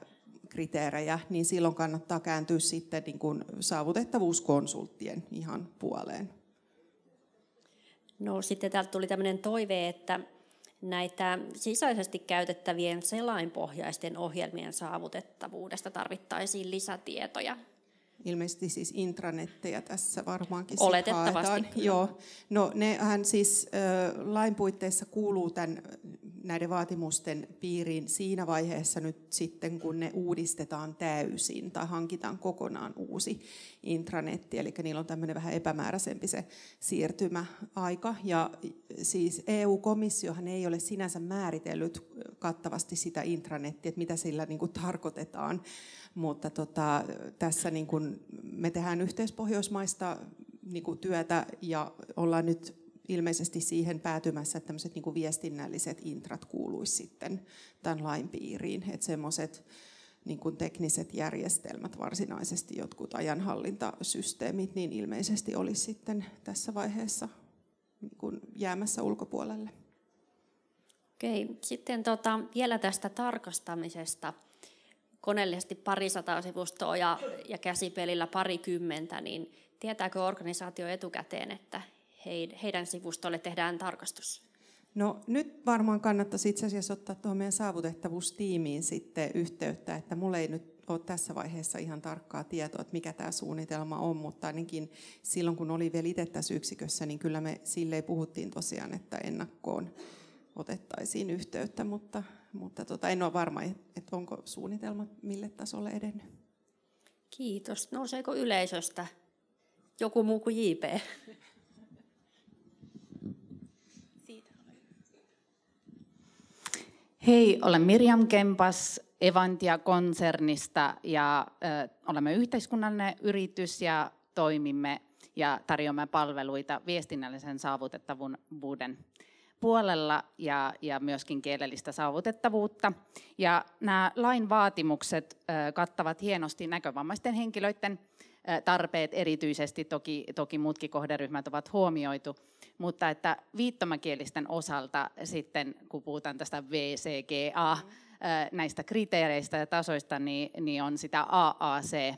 kriteerejä, niin silloin kannattaa kääntyä sitten niin kuin saavutettavuuskonsulttien ihan puoleen. No sitten täältä tuli tämmöinen toive, että näitä sisäisesti käytettävien selainpohjaisten ohjelmien saavutettavuudesta tarvittaisiin lisätietoja ilmeisesti siis intranetteja tässä varmaankin Oletettavasti. Haetaan. Joo. No nehän siis äh, lain puitteissa kuuluu tämän, näiden vaatimusten piiriin siinä vaiheessa nyt sitten, kun ne uudistetaan täysin tai hankitaan kokonaan uusi intranetti. Eli niillä on tämmöinen vähän epämääräisempi se siirtymäaika. Ja siis EU-komissiohan ei ole sinänsä määritellyt kattavasti sitä intranettiä, että mitä sillä niin kuin tarkoitetaan mutta tota, tässä niin kun me tehdään yhteispohjoismaista niin kun työtä ja ollaan nyt ilmeisesti siihen päätymässä, että tämmöiset niin viestinnälliset intrat kuuluisi sitten tämän lain piiriin. Että semmoiset niin kuin tekniset järjestelmät, varsinaisesti jotkut ajanhallintasysteemit, niin ilmeisesti olisi sitten tässä vaiheessa niin kuin jäämässä ulkopuolelle. Okei, sitten tota, vielä tästä tarkastamisesta koneellisesti parisataa sivustoa ja, ja käsipelillä parikymmentä, niin tietääkö organisaatio etukäteen, että heidän sivustolle tehdään tarkastus? No nyt varmaan kannattaisi itse asiassa ottaa tuohon meidän saavutettavuustiimiin sitten yhteyttä, että mulla ei nyt ole tässä vaiheessa ihan tarkkaa tietoa, että mikä tämä suunnitelma on, mutta ainakin silloin kun oli vielä itse tässä yksikössä, niin kyllä me silleen puhuttiin tosiaan, että ennakkoon otettaisiin yhteyttä, mutta mutta tota, en ole varma, että onko suunnitelma mille tasolle edennyt. Kiitos. Nouseeko yleisöstä joku muu kuin JP? Hei, olen Mirjam Kempas Evantia-konsernista ja ö, olemme yhteiskunnallinen yritys ja toimimme ja tarjoamme palveluita viestinnällisen saavutettavuuden puolella ja, ja myöskin kielellistä saavutettavuutta. Ja nämä lain vaatimukset kattavat hienosti näkövammaisten henkilöiden tarpeet erityisesti, toki, toki muutkin kohderyhmät ovat huomioitu, mutta että viittomakielisten osalta sitten, kun puhutaan tästä VCGA, näistä kriteereistä ja tasoista, niin, niin on sitä AAC,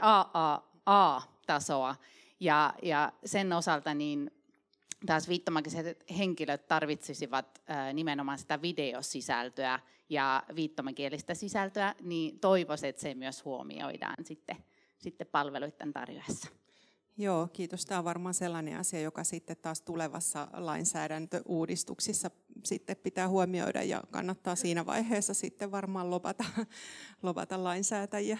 AAA-tasoa, ja, ja sen osalta niin taas viittomakieliset henkilöt tarvitsisivat nimenomaan sitä videosisältöä ja viittomakielistä sisältöä, niin toivoisin, että se myös huomioidaan sitten, sitten palveluiden tarjoessa. Joo, kiitos. Tämä on varmaan sellainen asia, joka sitten taas tulevassa lainsäädäntöuudistuksissa sitten pitää huomioida ja kannattaa siinä vaiheessa sitten varmaan lopata, lopata lainsäätäjiä.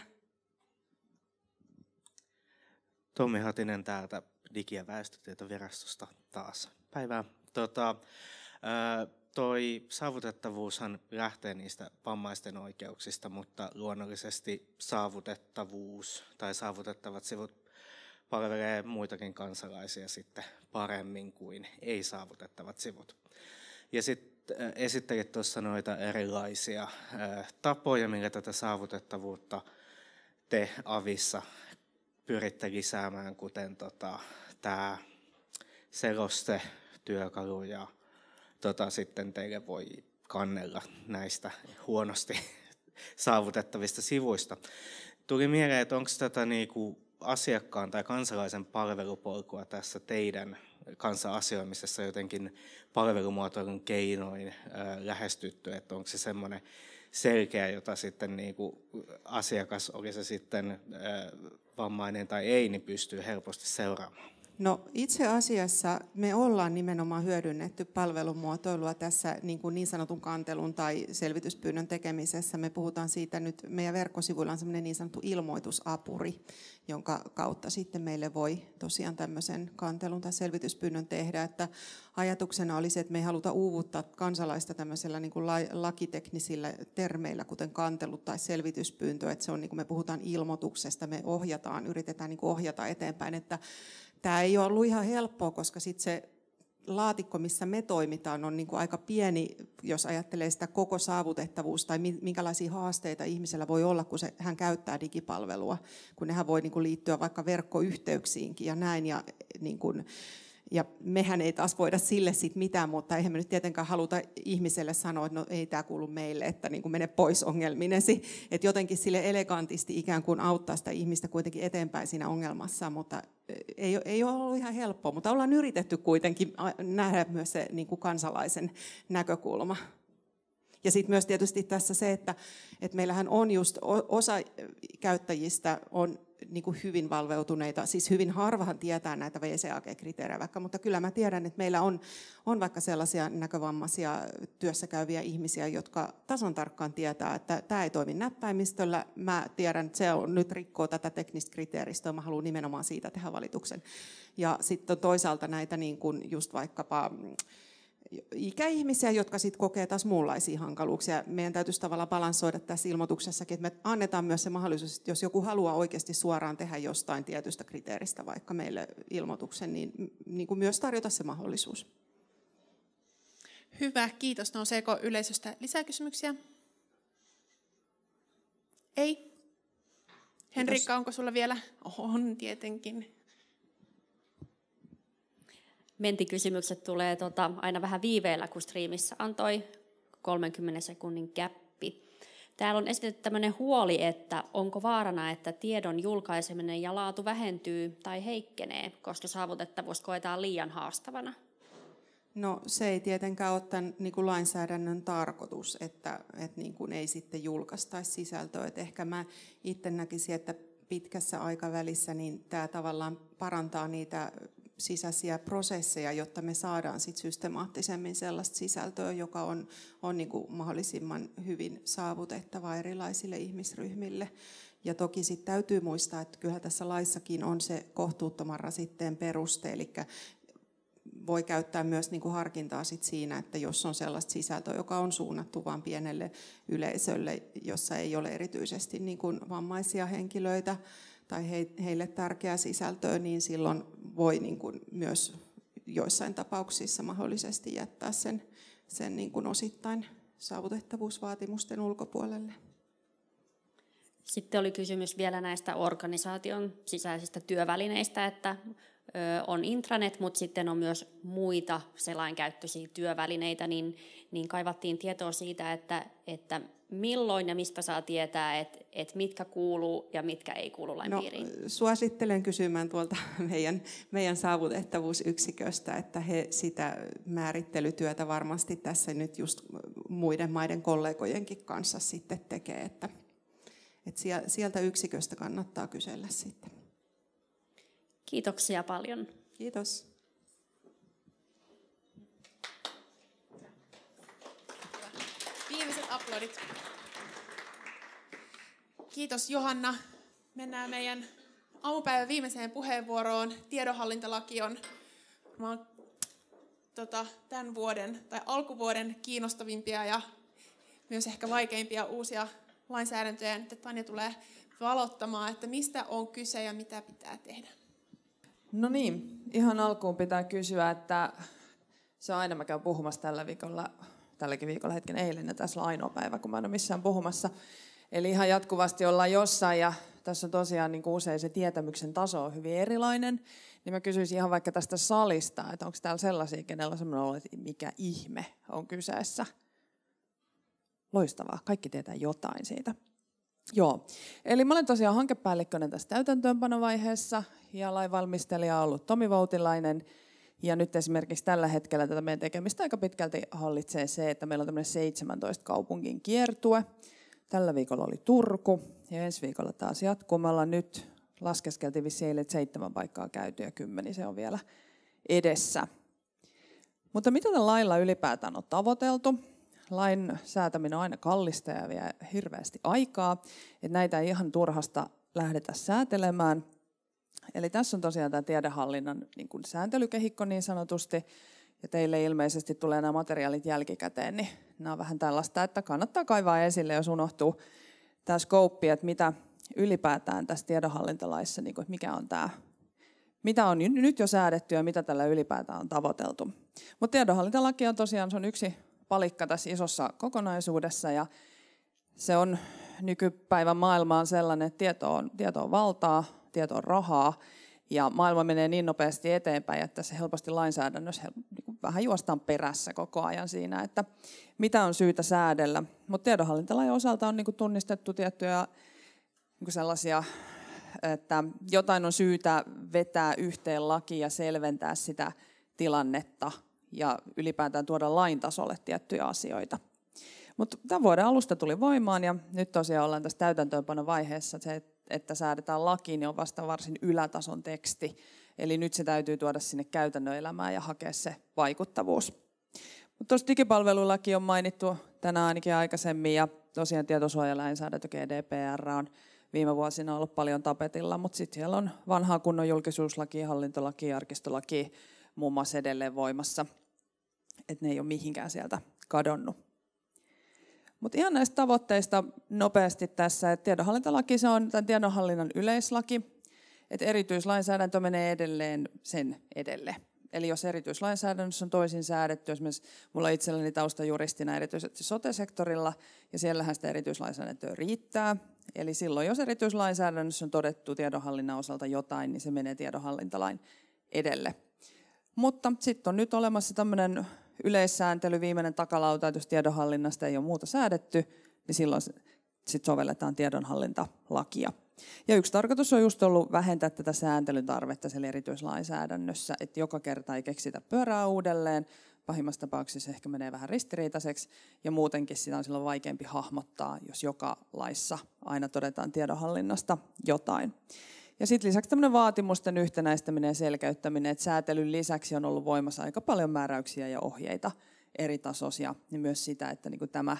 Tommi Hatinen täältä Digi- ja väestötietovirastosta taas päivää. Tota, toi saavutettavuushan lähtee niistä vammaisten oikeuksista, mutta luonnollisesti saavutettavuus tai saavutettavat sivut palvelee muitakin kansalaisia sitten paremmin kuin ei-saavutettavat sivut. Ja sitten esittelit tuossa noita erilaisia tapoja, millä tätä saavutettavuutta te avissa pyritte lisäämään, kuten tota, tämä työkalu ja tota, sitten teille voi kannella näistä huonosti <laughs> saavutettavista sivuista. Tuli mieleen, että onko tätä niinku asiakkaan tai kansalaisen palvelupolkua tässä teidän kanssa asioimisessa jotenkin palvelumuotoilun keinoin äh, lähestytty, että onko se semmoinen selkeä, jota sitten niinku asiakas, oli se sitten äh, vammainen tai ei, niin pystyy helposti seuraamaan. No itse asiassa me ollaan nimenomaan hyödynnetty palvelumuotoilua tässä niin, kuin niin sanotun kantelun tai selvityspyynnön tekemisessä. Me puhutaan siitä nyt, meidän verkkosivuilla on semmoinen niin sanottu ilmoitusapuri, jonka kautta sitten meille voi tosiaan tämmöisen kantelun tai selvityspyynnön tehdä. Että ajatuksena oli se, että me ei haluta uuvuttaa kansalaista tämmöisillä niin kuin lakiteknisillä termeillä, kuten kantelu tai selvityspyyntö, että se on niin kuin me puhutaan ilmoituksesta, me ohjataan, yritetään niin kuin ohjata eteenpäin, että Tämä ei ole ollut ihan helppoa, koska sitten se laatikko, missä me toimitaan, on niin kuin aika pieni, jos ajattelee sitä koko saavutettavuus tai minkälaisia haasteita ihmisellä voi olla, kun se, hän käyttää digipalvelua, kun nehän voi niin kuin liittyä vaikka verkkoyhteyksiinkin ja näin. Ja eh, niin kuin, ja mehän ei taas voida sille sit mitään, mutta eihän me nyt tietenkään haluta ihmiselle sanoa, että no ei tämä kuulu meille, että niin kuin mene pois ongelminesi. Että jotenkin sille elegantisti ikään kuin auttaa sitä ihmistä kuitenkin eteenpäin siinä ongelmassa, mutta e, ei, ei ole ollut ihan helppoa. Mutta ollaan yritetty kuitenkin nähdä myös se niin kuin kansalaisen näkökulma. Ja sitten myös tietysti tässä se, että, että meillähän on just osa käyttäjistä on niin kuin hyvin valveutuneita, siis hyvin harvahan tietää näitä VCAG-kriteerejä vaikka, mutta kyllä mä tiedän, että meillä on, on vaikka sellaisia näkövammaisia työssä käyviä ihmisiä, jotka tasan tarkkaan tietää, että tämä ei toimi näppäimistöllä, mä tiedän, että se on, nyt rikkoo tätä teknistä kriteeristöä, mä haluan nimenomaan siitä tehdä valituksen. Ja sitten toisaalta näitä niin kuin just vaikkapa mm, ikäihmisiä, jotka sitten kokee taas muunlaisia hankaluuksia. Meidän täytyisi tavallaan balansoida tässä ilmoituksessakin, että me annetaan myös se mahdollisuus, että jos joku haluaa oikeasti suoraan tehdä jostain tietystä kriteeristä vaikka meille ilmoituksen, niin, niin kuin myös tarjota se mahdollisuus. Hyvä, kiitos. Nouseeko yleisöstä lisää kysymyksiä? Ei? Henrikka, onko sulla vielä? On tietenkin mentikysymykset tulee tota, aina vähän viiveellä, kun striimissä antoi 30 sekunnin käppi. Täällä on esitetty tämmöinen huoli, että onko vaarana, että tiedon julkaiseminen ja laatu vähentyy tai heikkenee, koska saavutettavuus koetaan liian haastavana. No se ei tietenkään ole tämän niin kuin lainsäädännön tarkoitus, että, että niin kuin ei sitten julkaistaisi sisältöä. Et ehkä mä itse näkisin, että pitkässä aikavälissä niin tämä tavallaan parantaa niitä sisäisiä prosesseja, jotta me saadaan sit systemaattisemmin sellaista sisältöä, joka on, on niin kuin mahdollisimman hyvin saavutettavaa erilaisille ihmisryhmille. Ja toki sit täytyy muistaa, että kyllä tässä laissakin on se kohtuuttoman rasitteen peruste, eli voi käyttää myös niin kuin harkintaa sit siinä, että jos on sellaista sisältöä, joka on suunnattu vain pienelle yleisölle, jossa ei ole erityisesti niin kuin vammaisia henkilöitä, tai heille tärkeää sisältöä, niin silloin voi niin kuin myös joissain tapauksissa mahdollisesti jättää sen, sen niin kuin osittain saavutettavuusvaatimusten ulkopuolelle. Sitten oli kysymys vielä näistä organisaation sisäisistä työvälineistä, että on intranet, mutta sitten on myös muita selainkäyttöisiä työvälineitä, niin, niin kaivattiin tietoa siitä, että, että milloin ja mistä saa tietää, että että mitkä kuuluu ja mitkä ei kuulu lain no, piiriin? Suosittelen kysymään tuolta <laughs> meidän, meidän saavutettavuusyksiköstä, että he sitä määrittelytyötä varmasti tässä nyt just muiden maiden kollegojenkin kanssa sitten tekee, että, että sieltä yksiköstä kannattaa kysellä sitten. Kiitoksia paljon. Kiitos. Viimeiset aplodit. Kiitos Johanna. Mennään meidän aamupäivän viimeiseen puheenvuoroon. Tiedonhallintalaki on tota, tämän vuoden tai alkuvuoden kiinnostavimpia ja myös ehkä vaikeimpia uusia lainsäädäntöjä. Nyt Tanja tulee valottamaan, että mistä on kyse ja mitä pitää tehdä. No niin, ihan alkuun pitää kysyä, että se on aina mä käyn puhumassa tällä viikolla, tälläkin viikolla hetken eilen, ja tässä on ainoa päivä, kun mä en ole missään puhumassa. Eli ihan jatkuvasti ollaan jossain, ja tässä on tosiaan niin kuin usein se tietämyksen taso on hyvin erilainen, niin mä kysyisin ihan vaikka tästä salista, että onko täällä sellaisia, kenellä on sellainen että mikä ihme on kyseessä. Loistavaa, kaikki tietää jotain siitä. Joo, eli mä olen tosiaan hankepäällikkönen tässä täytäntöönpanovaiheessa ja lainvalmistelija on ollut Tomi Voutilainen. Ja nyt esimerkiksi tällä hetkellä tätä meidän tekemistä aika pitkälti hallitsee se, että meillä on tämmöinen 17 kaupungin kiertue. Tällä viikolla oli Turku ja ensi viikolla taas jatkuu. Me ollaan nyt laskeskeltiin vissiin että seitsemän paikkaa käyty ja kymmeni se on vielä edessä. Mutta mitä tällä lailla ylipäätään on tavoiteltu? Lain säätäminen on aina kallista ja vie hirveästi aikaa, että näitä ei ihan turhasta lähdetä säätelemään – Eli tässä on tosiaan tämä tiedehallinnon niin kuin sääntelykehikko niin sanotusti, ja teille ilmeisesti tulee nämä materiaalit jälkikäteen, niin nämä on vähän tällaista, että kannattaa kaivaa esille, jos unohtuu tämä skouppi, että mitä ylipäätään tässä tiedonhallintalaissa, niin kuin, että mikä on tämä, mitä on nyt jo säädetty ja mitä tällä ylipäätään on tavoiteltu. Mutta tiedonhallintalaki on tosiaan se on yksi palikka tässä isossa kokonaisuudessa ja se on nykypäivän maailmaan sellainen, että tieto on, tieto on valtaa, tietoon rahaa, ja maailma menee niin nopeasti eteenpäin, että se helposti lainsäädännössä niin vähän juostaan perässä koko ajan siinä, että mitä on syytä säädellä. Mutta tiedonhallintalain osalta on niin tunnistettu tiettyjä niin sellaisia, että jotain on syytä vetää yhteen laki ja selventää sitä tilannetta ja ylipäätään tuoda lain tasolle tiettyjä asioita. Mutta tämän vuoden alusta tuli voimaan ja nyt tosiaan ollaan tässä täytäntöönpanovaiheessa. Se että säädetään laki, niin on vasta varsin ylätason teksti. Eli nyt se täytyy tuoda sinne käytännön elämään ja hakea se vaikuttavuus. Mutta tuossa digipalvelulaki on mainittu tänään ainakin aikaisemmin ja tosiaan tietosuojalainsäädäntö GDPR on viime vuosina ollut paljon tapetilla, mutta sitten siellä on vanhaa kunnon julkisuuslaki, hallintolaki, arkistolaki muun muassa edelleen voimassa, että ne ei ole mihinkään sieltä kadonnut. Mutta ihan näistä tavoitteista nopeasti tässä, että tiedonhallintalaki se on tämän tiedonhallinnan yleislaki, että erityislainsäädäntö menee edelleen sen edelle. Eli jos erityislainsäädännössä on toisin säädetty, esimerkiksi mulla itselläni taustajuristina erityisesti sote-sektorilla, ja siellähän sitä erityislainsäädäntöä riittää. Eli silloin, jos erityislainsäädännössä on todettu tiedonhallinnan osalta jotain, niin se menee tiedonhallintalain edelle. Mutta sitten on nyt olemassa tämmöinen yleissääntely, viimeinen takalauta, jos tiedonhallinnasta ei ole muuta säädetty, niin silloin sit sovelletaan tiedonhallintalakia. Ja yksi tarkoitus on just ollut vähentää tätä sääntelyn tarvetta siellä erityislainsäädännössä, että joka kerta ei keksitä pyörää uudelleen, pahimmassa tapauksessa ehkä menee vähän ristiriitaiseksi, ja muutenkin sitä on silloin vaikeampi hahmottaa, jos joka laissa aina todetaan tiedonhallinnasta jotain. Ja sitten lisäksi tämmöinen vaatimusten yhtenäistäminen ja selkeyttäminen, että säätelyn lisäksi on ollut voimassa aika paljon määräyksiä ja ohjeita eri tasoisia, niin myös sitä, että niin kuin tämä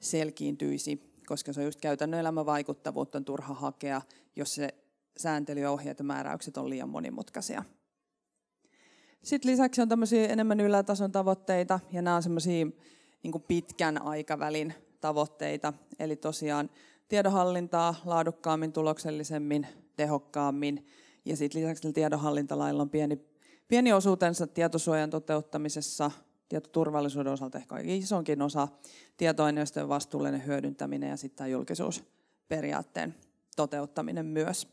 selkiintyisi, koska se on just käytännön elämän vaikuttavuutta on turha hakea, jos se sääntely ja ohjeet ja määräykset on liian monimutkaisia. Sitten lisäksi on tämmöisiä enemmän ylätason tavoitteita, ja nämä on semmoisia niin pitkän aikavälin tavoitteita, eli tosiaan tiedonhallintaa laadukkaammin, tuloksellisemmin, tehokkaammin. Ja sit lisäksi tiedonhallintalailla on pieni, pieni osuutensa tietosuojan toteuttamisessa, tietoturvallisuuden osalta ehkä isonkin osa, tietoaineistojen vastuullinen hyödyntäminen ja sitten julkisuusperiaatteen toteuttaminen myös.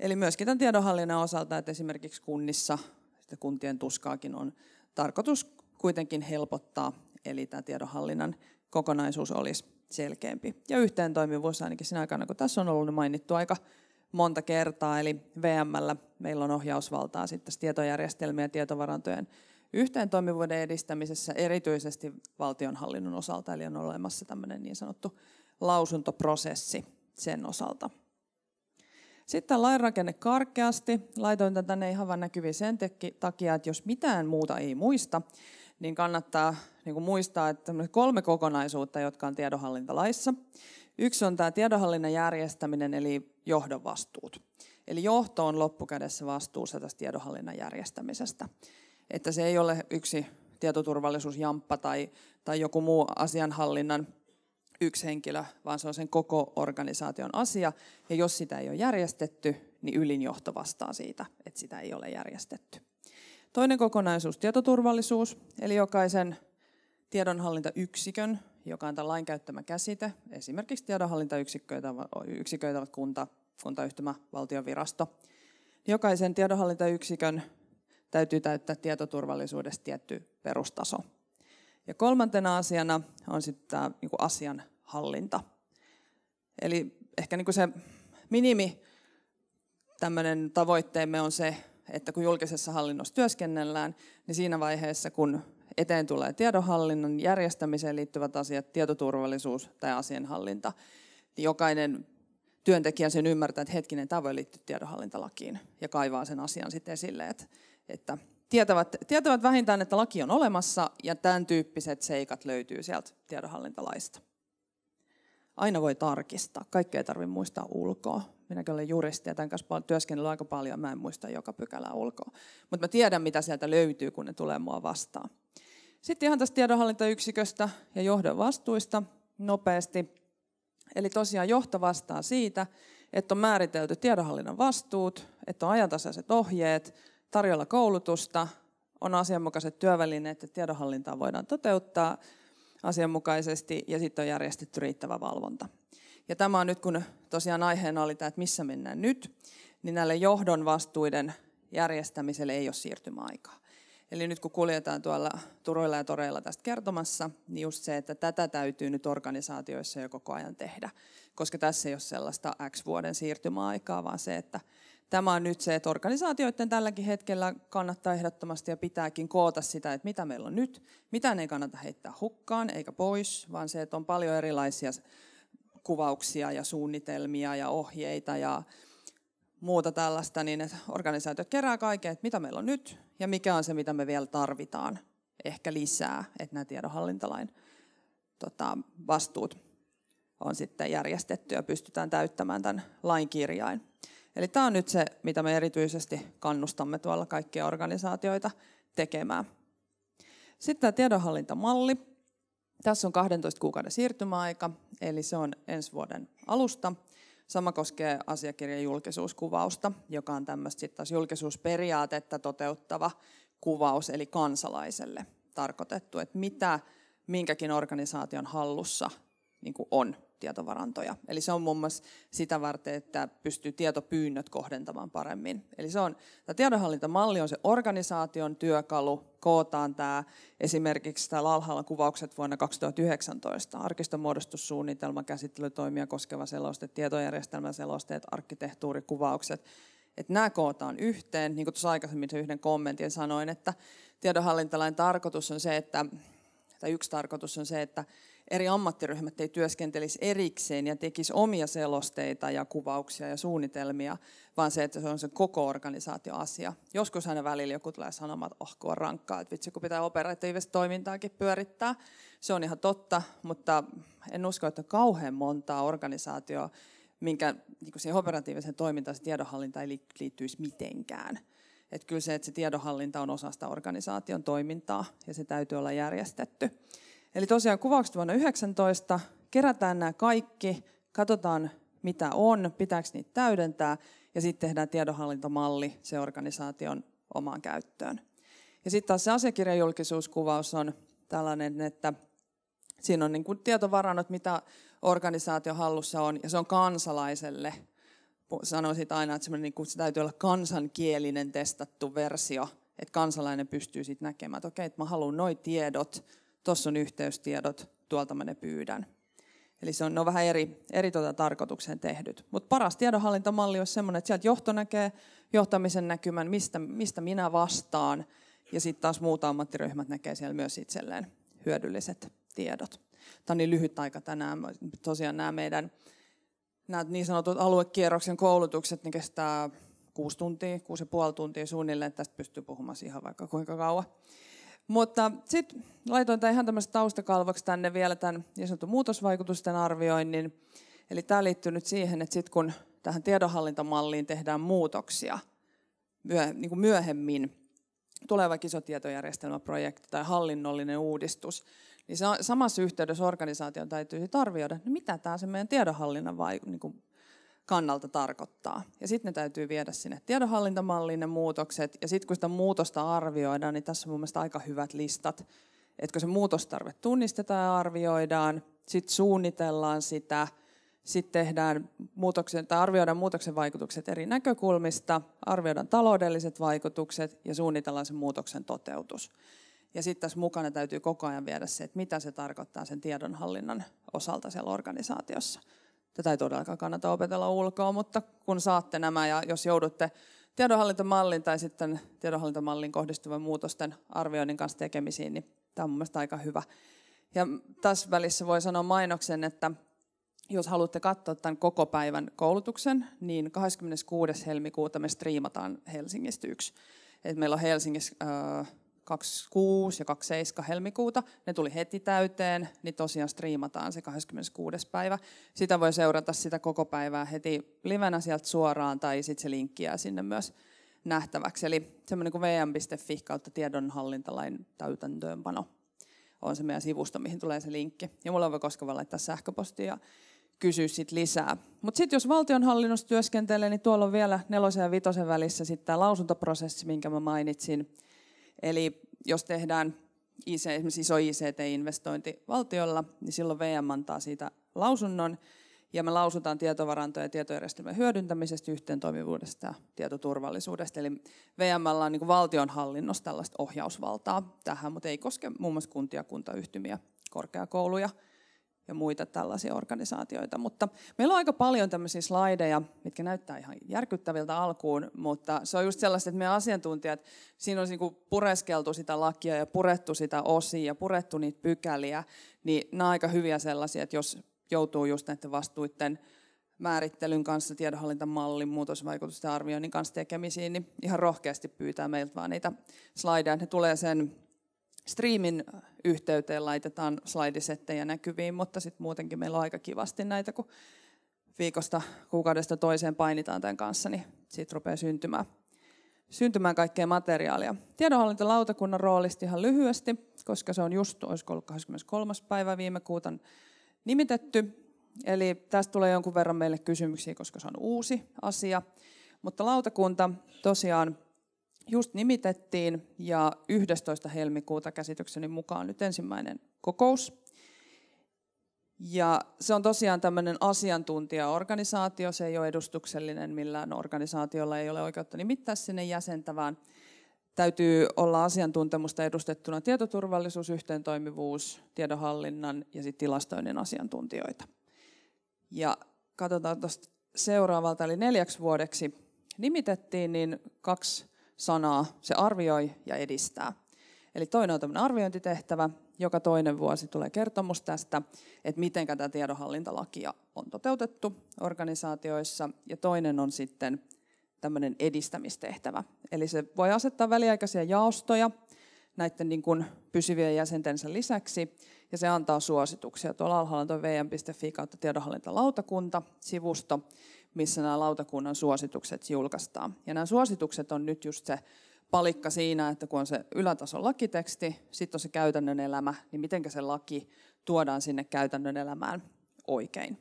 Eli myöskin tämän tiedonhallinnan osalta, että esimerkiksi kunnissa sitä kuntien tuskaakin on tarkoitus kuitenkin helpottaa, eli tämä tiedonhallinnan kokonaisuus olisi selkeämpi. Ja yhteen toimivuus ainakin siinä aikana, kun tässä on ollut mainittu aika monta kertaa, eli VMllä meillä on ohjausvaltaa sitten tietojärjestelmien ja tietovarantojen yhteentoimivuuden edistämisessä, erityisesti valtionhallinnon osalta, eli on olemassa tämmöinen niin sanottu lausuntoprosessi sen osalta. Sitten lainrakenne karkeasti. Laitoin tämän tänne ihan vain näkyviin sen takia, että jos mitään muuta ei muista, niin kannattaa niin kuin muistaa, että kolme kokonaisuutta, jotka on tiedonhallintalaissa – Yksi on tämä tiedonhallinnan järjestäminen, eli johdon vastuut. Eli johto on loppukädessä vastuussa tästä tiedonhallinnan järjestämisestä. Että se ei ole yksi tietoturvallisuusjamppa tai, tai joku muu asianhallinnan yksi henkilö, vaan se on sen koko organisaation asia. Ja jos sitä ei ole järjestetty, niin ylinjohto vastaa siitä, että sitä ei ole järjestetty. Toinen kokonaisuus, tietoturvallisuus, eli jokaisen tiedonhallintayksikön joka on tämän lain käyttämä käsite, esimerkiksi tiedonhallintayksiköitä yksiköitä ovat kunta, kuntayhtymä, valtionvirasto, jokaisen tiedonhallintayksikön täytyy täyttää tietoturvallisuudesta tietty perustaso. Ja kolmantena asiana on sitten tämä niin asian hallinta. Eli ehkä niinku se minimi tämmöinen tavoitteemme on se, että kun julkisessa hallinnossa työskennellään, niin siinä vaiheessa, kun Eteen tulee tiedonhallinnan järjestämiseen liittyvät asiat, tietoturvallisuus tai asianhallinta. Jokainen työntekijä sen ymmärtää, että hetkinen, tämä voi liittyä tiedonhallintalakiin ja kaivaa sen asian sitten esille, että, että tietävät, tietävät vähintään, että laki on olemassa ja tämän tyyppiset seikat löytyy sieltä tiedonhallintalaista. Aina voi tarkistaa, kaikkea ei tarvitse muistaa ulkoa minäkin olen juristi ja tämän kanssa työskennellyt aika paljon, mä en muista joka pykälää ulkoa. Mutta mä tiedän, mitä sieltä löytyy, kun ne tulee mua vastaan. Sitten ihan tästä tiedonhallintayksiköstä ja johdon vastuista nopeasti. Eli tosiaan johto vastaa siitä, että on määritelty tiedonhallinnan vastuut, että on ajantasaiset ohjeet, tarjolla koulutusta, on asianmukaiset työvälineet, että tiedonhallintaa voidaan toteuttaa asianmukaisesti ja sitten on järjestetty riittävä valvonta. Ja tämä on nyt, kun tosiaan aiheena oli tämä, että missä mennään nyt, niin näille johdon vastuiden järjestämiselle ei ole siirtymäaikaa. Eli nyt kun kuljetaan tuolla turoilla ja toreilla tästä kertomassa, niin just se, että tätä täytyy nyt organisaatioissa jo koko ajan tehdä, koska tässä ei ole sellaista X vuoden siirtymäaikaa, vaan se, että tämä on nyt se, että organisaatioiden tälläkin hetkellä kannattaa ehdottomasti ja pitääkin koota sitä, että mitä meillä on nyt, mitä ei kannata heittää hukkaan eikä pois, vaan se, että on paljon erilaisia kuvauksia ja suunnitelmia ja ohjeita ja muuta tällaista, niin organisaatiot kerää kaiken, että mitä meillä on nyt ja mikä on se, mitä me vielä tarvitaan ehkä lisää, että nämä tiedonhallintalain tota, vastuut on sitten järjestetty ja pystytään täyttämään tämän lain kirjain. Eli tämä on nyt se, mitä me erityisesti kannustamme tuolla kaikkia organisaatioita tekemään. Sitten tämä tiedonhallintamalli tässä on 12 kuukauden siirtymäaika, eli se on ensi vuoden alusta. Sama koskee asiakirjan julkisuuskuvausta, joka on tämmöistä sitten taas julkisuusperiaatetta toteuttava kuvaus, eli kansalaiselle tarkoitettu, että mitä minkäkin organisaation hallussa niin on tietovarantoja. Eli se on muun mm. muassa sitä varten, että pystyy tietopyynnöt kohdentamaan paremmin. Eli se on, tämä tiedonhallintamalli on se organisaation työkalu, kootaan tämä esimerkiksi täällä alhaalla kuvaukset vuonna 2019, arkistomuodostussuunnitelma, käsittelytoimia koskeva seloste, selosteet, arkkitehtuurikuvaukset, että nämä kootaan yhteen. Niin kuin tuossa aikaisemmin se yhden kommentin sanoin, että tiedonhallintalain tarkoitus on se, että, tai yksi tarkoitus on se, että eri ammattiryhmät ei työskentelisi erikseen ja tekisi omia selosteita ja kuvauksia ja suunnitelmia, vaan se, että se on se koko organisaatio asia. Joskus aina välillä joku tulee sanomaan, että oh, kun on rankkaa, että vitsi, kun pitää operatiivista toimintaakin pyörittää. Se on ihan totta, mutta en usko, että kauhean montaa organisaatioa, minkä niin siihen operatiiviseen toimintaan se tiedonhallinta ei liittyisi mitenkään. Että kyllä se, että se tiedonhallinta on osa sitä organisaation toimintaa ja se täytyy olla järjestetty. Eli tosiaan kuvaukset vuonna 19, kerätään nämä kaikki, katsotaan mitä on, pitääkö niitä täydentää, ja sitten tehdään tiedonhallintamalli se organisaation omaan käyttöön. Ja sitten taas se asiakirjajulkisuuskuvaus on tällainen, että siinä on niin kuin tietovarannot, mitä organisaatio hallussa on, ja se on kansalaiselle. Sanoisin aina, että, niin kuin, se täytyy olla kansankielinen testattu versio, että kansalainen pystyy sitten näkemään, että okei, okay, että mä haluan noi tiedot, tuossa on yhteystiedot, tuolta mä ne pyydän. Eli se on, ne on vähän eri, eri tuota tarkoitukseen tehdyt. Mutta paras tiedonhallintamalli on sellainen, että sieltä johto näkee johtamisen näkymän, mistä, mistä minä vastaan, ja sitten taas muut ammattiryhmät näkee siellä myös itselleen hyödylliset tiedot. Tämä on niin lyhyt aika tänään. Tosiaan nämä meidän nämä niin sanotut aluekierroksen koulutukset niin kestää kuusi tuntia, kuusi ja puoli tuntia suunnilleen. Tästä pystyy puhumaan ihan vaikka kuinka kauan. Mutta sitten laitoin tämän ihan tämmöistä taustakalvoksi tänne vielä tämän niin sanotun muutosvaikutusten arvioinnin. Eli tämä liittyy nyt siihen, että sitten kun tähän tiedonhallintamalliin tehdään muutoksia niin kuin myöhemmin, tuleva vaikka iso tietojärjestelmäprojekti tai hallinnollinen uudistus, niin samassa yhteydessä organisaation täytyy arvioida, että no mitä tämä se meidän tiedonhallinnan vai, niin kannalta tarkoittaa. Ja sitten ne täytyy viedä sinne tiedonhallintamalliin ne muutokset. Ja sitten kun sitä muutosta arvioidaan, niin tässä on mun aika hyvät listat. Että kun se muutostarve tunnistetaan ja arvioidaan, sitten suunnitellaan sitä, sitten tehdään muutoksen, tai arvioidaan muutoksen vaikutukset eri näkökulmista, arvioidaan taloudelliset vaikutukset ja suunnitellaan sen muutoksen toteutus. Ja sitten tässä mukana täytyy koko ajan viedä se, että mitä se tarkoittaa sen tiedonhallinnan osalta siellä organisaatiossa. Tätä ei todellakaan kannata opetella ulkoa, mutta kun saatte nämä ja jos joudutte tiedonhallintamallin tai sitten tiedonhallintamalliin kohdistuvan muutosten arvioinnin kanssa tekemisiin, niin tämä on mielestäni aika hyvä. Ja tässä välissä voi sanoa mainoksen, että jos haluatte katsoa tämän koko päivän koulutuksen, niin 26. helmikuuta me striimataan Helsingistä yksi. Et meillä on Helsingissä äh, 26 ja 27 helmikuuta. Ne tuli heti täyteen, niin tosiaan striimataan se 26. päivä. Sitä voi seurata sitä koko päivää heti livenä sieltä suoraan tai sitten se linkki jää sinne myös nähtäväksi. Eli semmoinen kuin vm.fi kautta tiedonhallintalain täytäntöönpano on se meidän sivusto, mihin tulee se linkki. Ja mulla voi vaan laittaa sähköpostia ja kysyä sit lisää. Mutta sitten jos valtionhallinnossa työskentelee, niin tuolla on vielä nelosen ja vitosen välissä sitten tämä lausuntoprosessi, minkä mä mainitsin. Eli jos tehdään IC, esimerkiksi iso ICT-investointi valtiolla, niin silloin VM antaa siitä lausunnon, ja me lausutaan tietovarantoja ja tietojärjestelmän hyödyntämisestä, yhteentoimivuudesta ja tietoturvallisuudesta. Eli VMllä on niin valtionhallinnossa tällaista ohjausvaltaa tähän, mutta ei koske muun muassa kuntia, kuntayhtymiä, korkeakouluja – ja muita tällaisia organisaatioita. Mutta meillä on aika paljon tämmöisiä slaideja, mitkä näyttää ihan järkyttäviltä alkuun, mutta se on just sellaista, että meidän asiantuntijat, siinä on niinku pureskeltu sitä lakia ja purettu sitä osia ja purettu niitä pykäliä, niin nämä on aika hyviä sellaisia, että jos joutuu just näiden vastuiden määrittelyn kanssa, tiedonhallintamallin, muutosvaikutusten arvioinnin kanssa tekemisiin, niin ihan rohkeasti pyytää meiltä vaan niitä slaideja. Ne tulee sen striimin yhteyteen laitetaan slaidisettejä näkyviin, mutta sitten muutenkin meillä on aika kivasti näitä, kun viikosta kuukaudesta toiseen painitaan tämän kanssa, niin siitä rupeaa syntymään, syntymään kaikkea materiaalia. Tiedonhallintalautakunnan roolista ihan lyhyesti, koska se on just, olisiko ollut 23. päivä viime kuuta nimitetty. Eli tästä tulee jonkun verran meille kysymyksiä, koska se on uusi asia. Mutta lautakunta tosiaan just nimitettiin ja 11. helmikuuta käsitykseni mukaan nyt ensimmäinen kokous. Ja se on tosiaan tämmöinen asiantuntijaorganisaatio, se ei ole edustuksellinen, millään organisaatiolla ei ole oikeutta nimittää sinne jäsentävään. Täytyy olla asiantuntemusta edustettuna tietoturvallisuus, yhteentoimivuus, tiedonhallinnan ja sit tilastoinnin asiantuntijoita. Ja katsotaan tuosta seuraavalta, eli neljäksi vuodeksi nimitettiin, niin kaksi sanaa se arvioi ja edistää. Eli toinen on tämmöinen arviointitehtävä, joka toinen vuosi tulee kertomus tästä, että miten tätä tiedonhallintalakia on toteutettu organisaatioissa, ja toinen on sitten tämmöinen edistämistehtävä. Eli se voi asettaa väliaikaisia jaostoja näiden niin kuin pysyvien jäsentensä lisäksi, ja se antaa suosituksia. Tuolla alhaalla on vm.fi kautta tiedonhallintalautakunta sivusto, missä nämä lautakunnan suositukset julkaistaan. Ja nämä suositukset on nyt just se palikka siinä, että kun on se ylätason lakiteksti, sitten on se käytännön elämä, niin miten se laki tuodaan sinne käytännön elämään oikein.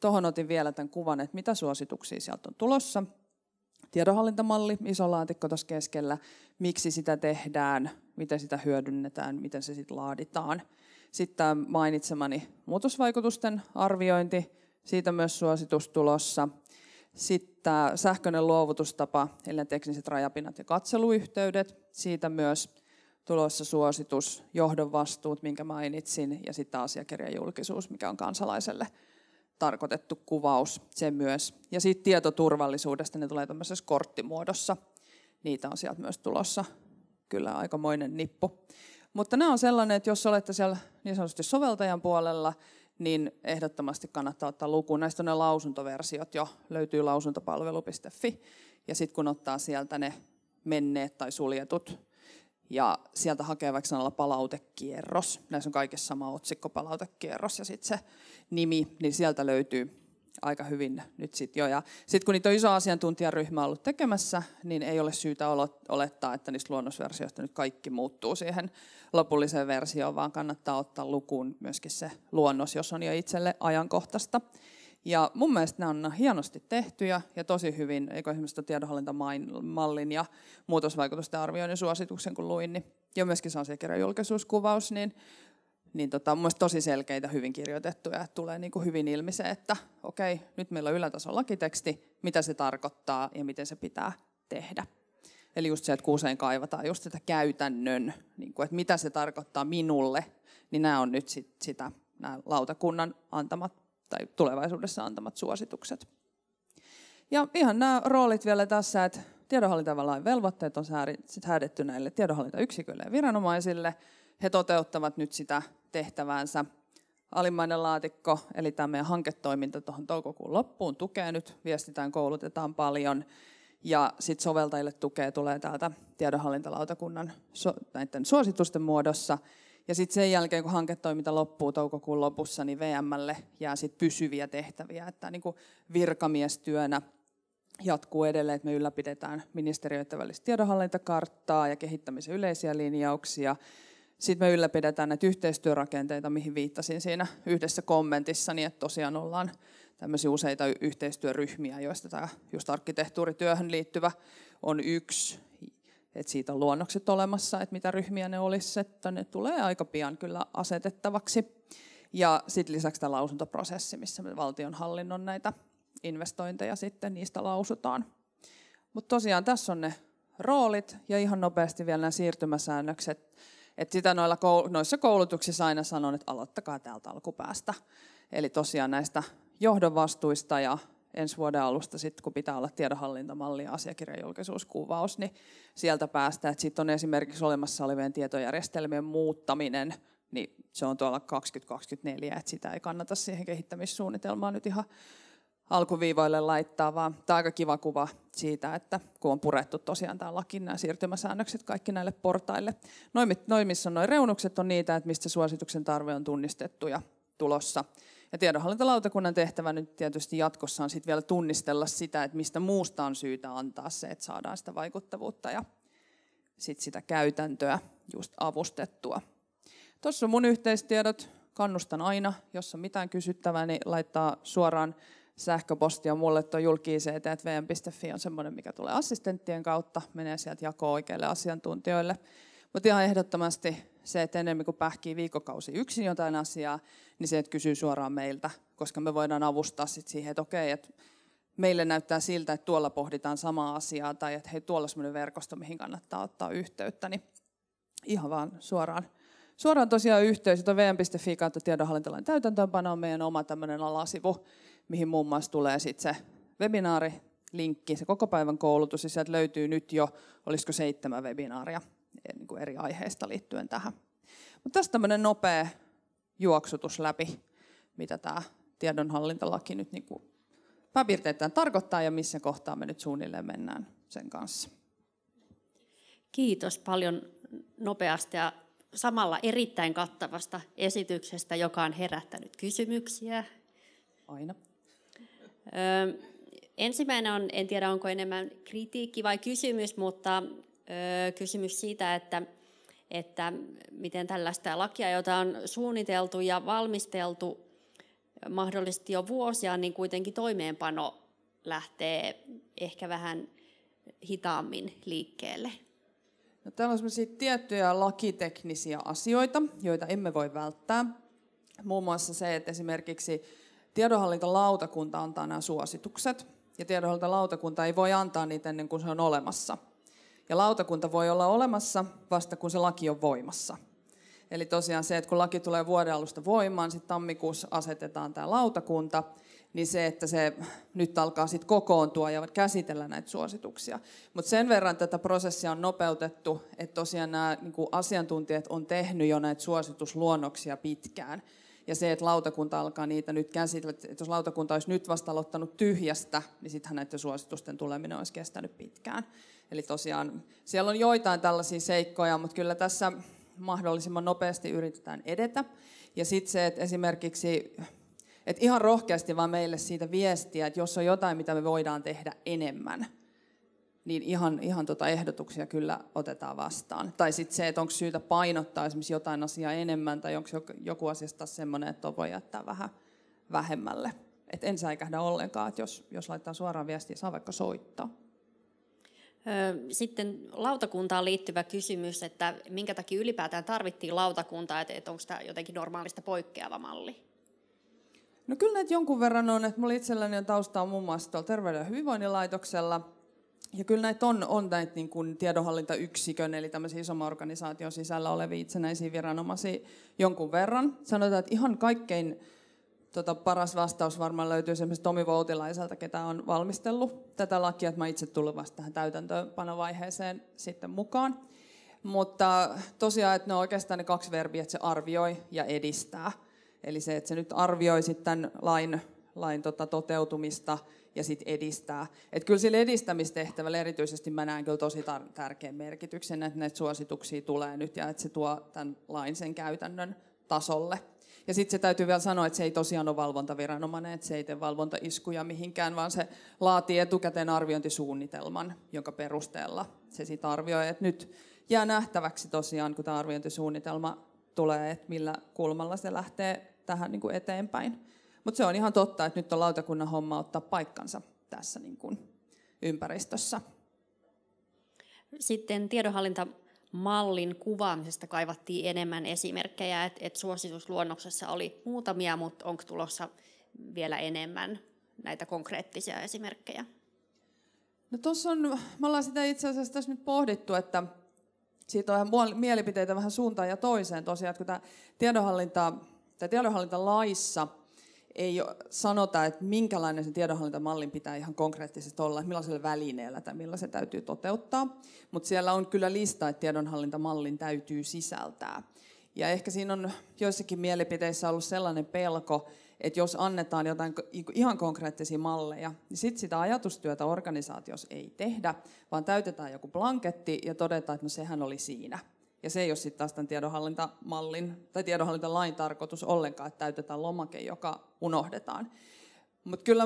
Tuohon otin vielä tämän kuvan, että mitä suosituksia sieltä on tulossa. Tiedonhallintamalli, iso laatikko tuossa keskellä, miksi sitä tehdään, miten sitä hyödynnetään, miten se sitten laaditaan. Sitten mainitsemani muutosvaikutusten arviointi, siitä myös suositus tulossa. Sitten sähköinen luovutustapa, eli ne tekniset rajapinnat ja katseluyhteydet. Siitä myös tulossa suositus, johdon vastuut, minkä mainitsin, ja sitten asiakirjan julkisuus, mikä on kansalaiselle tarkoitettu kuvaus, se myös. Ja sitten tietoturvallisuudesta, ne tulee tämmöisessä korttimuodossa. Niitä on sieltä myös tulossa kyllä aikamoinen nippu. Mutta nämä on sellainen, että jos olette siellä niin sanotusti soveltajan puolella, niin ehdottomasti kannattaa ottaa lukuun. Näistä on ne lausuntoversiot jo, löytyy lausuntopalvelu.fi, ja sitten kun ottaa sieltä ne menneet tai suljetut, ja sieltä hakee vaikka sanalla palautekierros, näissä on kaikessa sama otsikko palautekierros ja sitten se nimi, niin sieltä löytyy aika hyvin nyt sitten jo. Ja sitten kun niitä on iso asiantuntijaryhmä ollut tekemässä, niin ei ole syytä olettaa, että niistä luonnosversioista nyt kaikki muuttuu siihen lopulliseen versioon, vaan kannattaa ottaa lukuun myöskin se luonnos, jos on jo itselle ajankohtaista. Ja mun mielestä nämä on hienosti tehtyjä ja tosi hyvin, eikö esimerkiksi tiedonhallintamallin ja muutosvaikutusten arvioinnin suosituksen, kun luin, niin, ja myöskin se asiakirjan julkisuuskuvaus, niin niin tota, mun tosi selkeitä, hyvin kirjoitettuja, että tulee niin kuin hyvin ilmi se, että okei, nyt meillä on ylätason lakiteksti, mitä se tarkoittaa ja miten se pitää tehdä. Eli just se, että usein kaivataan just sitä käytännön, niin kuin, että mitä se tarkoittaa minulle, niin nämä on nyt sit sitä, nämä lautakunnan antamat tai tulevaisuudessa antamat suositukset. Ja ihan nämä roolit vielä tässä, että tiedonhallintalain velvoitteet on säädetty näille tiedonhallintayksiköille ja viranomaisille – he toteuttavat nyt sitä tehtäväänsä. Alimmainen laatikko, eli tämä meidän hanketoiminta tuohon toukokuun loppuun tukee nyt, viestitään, koulutetaan paljon. Ja sitten soveltajille tukea tulee täältä tiedonhallintalautakunnan näiden suositusten muodossa. Ja sitten sen jälkeen, kun hanketoiminta loppuu toukokuun lopussa, niin VMlle jää sitten pysyviä tehtäviä. Että niin kuin virkamiestyönä jatkuu edelleen, että me ylläpidetään ministeriöiden välistä tiedonhallintakarttaa ja kehittämisen yleisiä linjauksia. Sitten me ylläpidetään näitä yhteistyörakenteita, mihin viittasin siinä yhdessä kommentissa, niin että tosiaan ollaan tämmöisiä useita yhteistyöryhmiä, joista tämä just arkkitehtuurityöhön liittyvä on yksi. Et siitä on luonnokset olemassa, että mitä ryhmiä ne olisi, että ne tulee aika pian kyllä asetettavaksi. Ja sitten lisäksi tämä lausuntoprosessi, missä me valtionhallinnon näitä investointeja sitten, niistä lausutaan. Mutta tosiaan tässä on ne roolit ja ihan nopeasti vielä nämä siirtymäsäännökset et sitä noilla, noissa koulutuksissa aina sanon, että aloittakaa täältä alkupäästä. Eli tosiaan näistä johdonvastuista ja ensi vuoden alusta, sit, kun pitää olla tiedonhallintamalli ja asiakirjajulkisuuskuvaus, niin sieltä päästä. Sitten on esimerkiksi olemassa olevien tietojärjestelmien muuttaminen, niin se on tuolla 2024, että sitä ei kannata siihen kehittämissuunnitelmaan nyt ihan alkuviivoille laittaa, vaan tämä on aika kiva kuva siitä, että kun on purettu tosiaan tämä laki, nämä siirtymäsäännökset kaikki näille portaille. Noin, noin missä on noin reunukset on niitä, että mistä suosituksen tarve on tunnistettu ja tulossa. Ja tiedonhallintalautakunnan tehtävä nyt tietysti jatkossa on sitten vielä tunnistella sitä, että mistä muusta on syytä antaa se, että saadaan sitä vaikuttavuutta ja sit sitä käytäntöä just avustettua. Tuossa on mun yhteistiedot. Kannustan aina, jos on mitään kysyttävää, niin laittaa suoraan Sähköpostia mulle tuo julkiict, että vm.fi on semmoinen, mikä tulee assistenttien kautta, menee sieltä jako oikeille asiantuntijoille. Mutta ihan ehdottomasti se, että enemmän kuin pähkii viikokausi yksin jotain asiaa, niin se, että kysyy suoraan meiltä, koska me voidaan avustaa sit siihen, että okei, että meille näyttää siltä, että tuolla pohditaan samaa asiaa tai että hei, tuolla on semmoinen verkosto, mihin kannattaa ottaa yhteyttä, niin ihan vaan suoraan. Suoraan tosiaan yhteys, jota vm.fi kautta tiedonhallintalain täytäntöönpano on meidän oma tämmöinen alasivu, mihin muun muassa tulee sitten se webinaari, linkki, se koko päivän koulutus, ja sieltä löytyy nyt jo, olisiko seitsemän webinaaria e, niin kuin eri aiheista liittyen tähän. Mutta tässä tämmöinen nopea juoksutus läpi, mitä tämä tiedonhallintalaki nyt niin kuin pääpiirteittäin tarkoittaa ja missä kohtaa me nyt suunnilleen mennään sen kanssa. Kiitos paljon nopeasta ja samalla erittäin kattavasta esityksestä, joka on herättänyt kysymyksiä. Aina ensimmäinen on, en tiedä onko enemmän kritiikki vai kysymys, mutta kysymys siitä, että, että miten tällaista lakia, jota on suunniteltu ja valmisteltu mahdollisesti jo vuosia, niin kuitenkin toimeenpano lähtee ehkä vähän hitaammin liikkeelle. No, täällä on sellaisia tiettyjä lakiteknisiä asioita, joita emme voi välttää. Muun muassa se, että esimerkiksi Tiedonhallintalautakunta antaa nämä suositukset, ja tiedonhallintalautakunta ei voi antaa niitä ennen kuin se on olemassa. Ja lautakunta voi olla olemassa vasta kun se laki on voimassa. Eli tosiaan se, että kun laki tulee vuoden alusta voimaan, sitten tammikuussa asetetaan tämä lautakunta, niin se, että se nyt alkaa sitten kokoontua ja käsitellä näitä suosituksia. Mutta sen verran tätä prosessia on nopeutettu, että tosiaan nämä niin asiantuntijat on tehnyt jo näitä suositusluonnoksia pitkään. Ja se, että lautakunta alkaa niitä nyt käsitellä, että jos lautakunta olisi nyt vasta aloittanut tyhjästä, niin sittenhän näiden suositusten tuleminen olisi kestänyt pitkään. Eli tosiaan siellä on joitain tällaisia seikkoja, mutta kyllä tässä mahdollisimman nopeasti yritetään edetä. Ja sitten se, että esimerkiksi että ihan rohkeasti vaan meille siitä viestiä, että jos on jotain, mitä me voidaan tehdä enemmän – niin ihan, ihan tuota ehdotuksia kyllä otetaan vastaan. Tai sitten se, että onko syytä painottaa esimerkiksi jotain asiaa enemmän, tai onko joku asiasta semmoinen, että on voi jättää vähän vähemmälle. Et en säikähdä ollenkaan, että jos, jos laittaa suoraan viestiä, saa vaikka soittaa. Sitten lautakuntaan liittyvä kysymys, että minkä takia ylipäätään tarvittiin lautakuntaa, että onko tämä jotenkin normaalista poikkeava malli? No kyllä näitä jonkun verran on, että minulla itselläni on taustaa muun muassa tuolla Terveyden ja hyvinvoinnin laitoksella, ja kyllä näitä on, on näitä niin kuin tiedonhallintayksikön, eli tämmöisen isomman organisaation sisällä olevia itsenäisiä viranomaisia jonkun verran. Sanotaan, että ihan kaikkein tota, paras vastaus varmaan löytyy esimerkiksi Tomi Voutilaiselta, ketä on valmistellut tätä lakia, että mä itse tulen vasta tähän täytäntöönpanovaiheeseen sitten mukaan. Mutta tosiaan, että ne on oikeastaan ne kaksi verbiä, että se arvioi ja edistää. Eli se, että se nyt arvioi sitten lain, lain tota, toteutumista – ja sit edistää. Et kyllä sillä edistämistehtävällä erityisesti mä näen kyllä tosi tar- tärkeän merkityksen, että näitä suosituksia tulee nyt ja että se tuo tämän lain sen käytännön tasolle. Ja sitten se täytyy vielä sanoa, että se ei tosiaan ole valvontaviranomainen, että se ei tee valvontaiskuja mihinkään, vaan se laatii etukäteen arviointisuunnitelman, jonka perusteella se sitten arvioi, että nyt jää nähtäväksi tosiaan, kun tämä arviointisuunnitelma tulee, että millä kulmalla se lähtee tähän niin kuin eteenpäin. Mutta se on ihan totta, että nyt on lautakunnan homma ottaa paikkansa tässä niin kuin ympäristössä. Sitten tiedonhallinta mallin kuvaamisesta kaivattiin enemmän esimerkkejä, että et suositusluonnoksessa oli muutamia, mutta onko tulossa vielä enemmän näitä konkreettisia esimerkkejä? No tuossa on, me ollaan sitä itse asiassa tässä nyt pohdittu, että siitä on ihan mielipiteitä vähän suuntaan ja toiseen tosiaan, että kun tämä tiedonhallinta, tämä tiedonhallintalaissa laissa ei sanota, että minkälainen sen tiedonhallintamallin pitää ihan konkreettisesti olla, että millaisella välineellä tai millä se täytyy toteuttaa, mutta siellä on kyllä lista, että tiedonhallintamallin täytyy sisältää. Ja ehkä siinä on joissakin mielipiteissä ollut sellainen pelko, että jos annetaan jotain niinku ihan konkreettisia malleja, niin sitten sitä ajatustyötä organisaatiossa ei tehdä, vaan täytetään joku blanketti ja todetaan, että no sehän oli siinä – ja se ei ole sitten taas tämän tiedonhallintamallin tai tiedonhallintalain tarkoitus ollenkaan, että täytetään lomake, joka unohdetaan. Mutta kyllä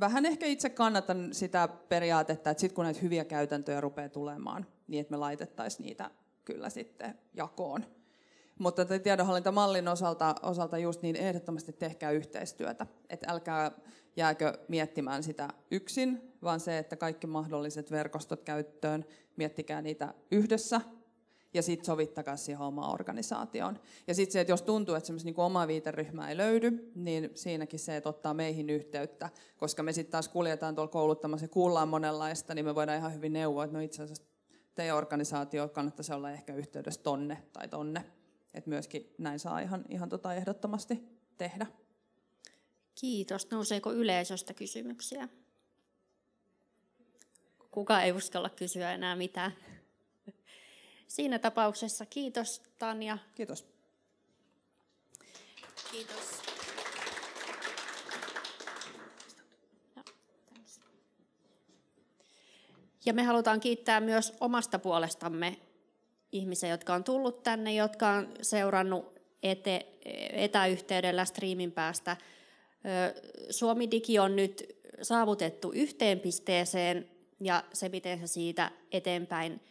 vähän ehkä itse kannatan sitä periaatetta, että sitten kun näitä hyviä käytäntöjä rupeaa tulemaan, niin että me laitettaisiin niitä kyllä sitten jakoon. Mutta tiedonhallintamallin osalta, osalta just niin ehdottomasti tehkää yhteistyötä. Et älkää jääkö miettimään sitä yksin, vaan se, että kaikki mahdolliset verkostot käyttöön, miettikää niitä yhdessä – ja sitten sovittakaa siihen omaan organisaatioon. Ja sitten se, että jos tuntuu, että semmoista niin omaa viiteryhmää ei löydy, niin siinäkin se, että ottaa meihin yhteyttä, koska me sitten taas kuljetaan tuolla kouluttamassa ja kuullaan monenlaista, niin me voidaan ihan hyvin neuvoa, että no itse asiassa teidän organisaatio kannattaisi olla ehkä yhteydessä tonne tai tonne. Että myöskin näin saa ihan, ihan tota ehdottomasti tehdä. Kiitos. Nouseeko yleisöstä kysymyksiä? Kuka ei uskalla kysyä enää mitään. Siinä tapauksessa kiitos Tanja. Kiitos. Kiitos. Ja me halutaan kiittää myös omasta puolestamme ihmisiä, jotka on tullut tänne, jotka on seurannut ete, etäyhteydellä striimin päästä. Suomi Digi on nyt saavutettu yhteen pisteeseen ja se, miten se siitä eteenpäin –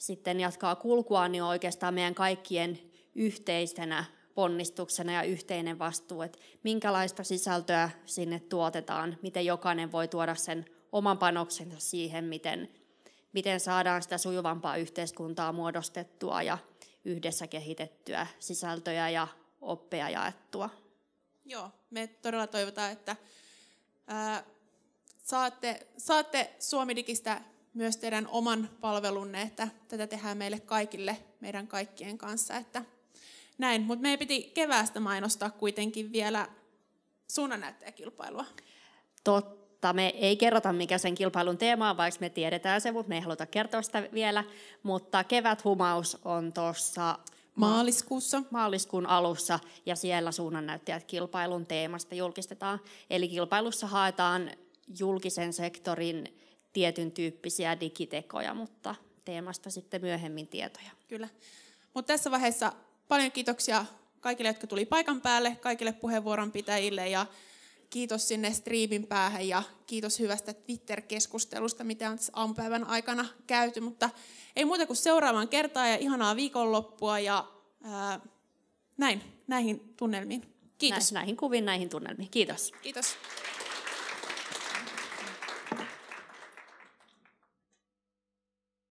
sitten jatkaa kulkua, niin on oikeastaan meidän kaikkien yhteisenä ponnistuksena ja yhteinen vastuu, että minkälaista sisältöä sinne tuotetaan, miten jokainen voi tuoda sen oman panoksensa siihen, miten, miten saadaan sitä sujuvampaa yhteiskuntaa muodostettua ja yhdessä kehitettyä sisältöjä ja oppeja jaettua. Joo, me todella toivotaan, että ää, saatte, saatte Suomi Digistä myös teidän oman palvelunne, että tätä tehdään meille kaikille, meidän kaikkien kanssa. Että näin, mutta meidän piti keväästä mainostaa kuitenkin vielä suunnannäyttäjäkilpailua. Totta, me ei kerrota mikä sen kilpailun teema on, vaikka me tiedetään se, mutta me ei haluta kertoa sitä vielä. Mutta keväthumaus on tuossa Maaliskuussa. Maaliskuun alussa ja siellä suunnannäyttäjät kilpailun teemasta julkistetaan. Eli kilpailussa haetaan julkisen sektorin tietyn tyyppisiä digitekoja, mutta teemasta sitten myöhemmin tietoja. Kyllä. Mutta tässä vaiheessa paljon kiitoksia kaikille, jotka tuli paikan päälle, kaikille puheenvuoron pitäjille ja kiitos sinne striimin päähän ja kiitos hyvästä Twitter-keskustelusta, mitä on tässä aamupäivän aikana käyty. Mutta ei muuta kuin seuraavaan kertaan ja ihanaa viikonloppua ja ää, näin, näihin tunnelmiin. Kiitos. Näihin kuviin, näihin tunnelmiin. Kiitos. Kiitos.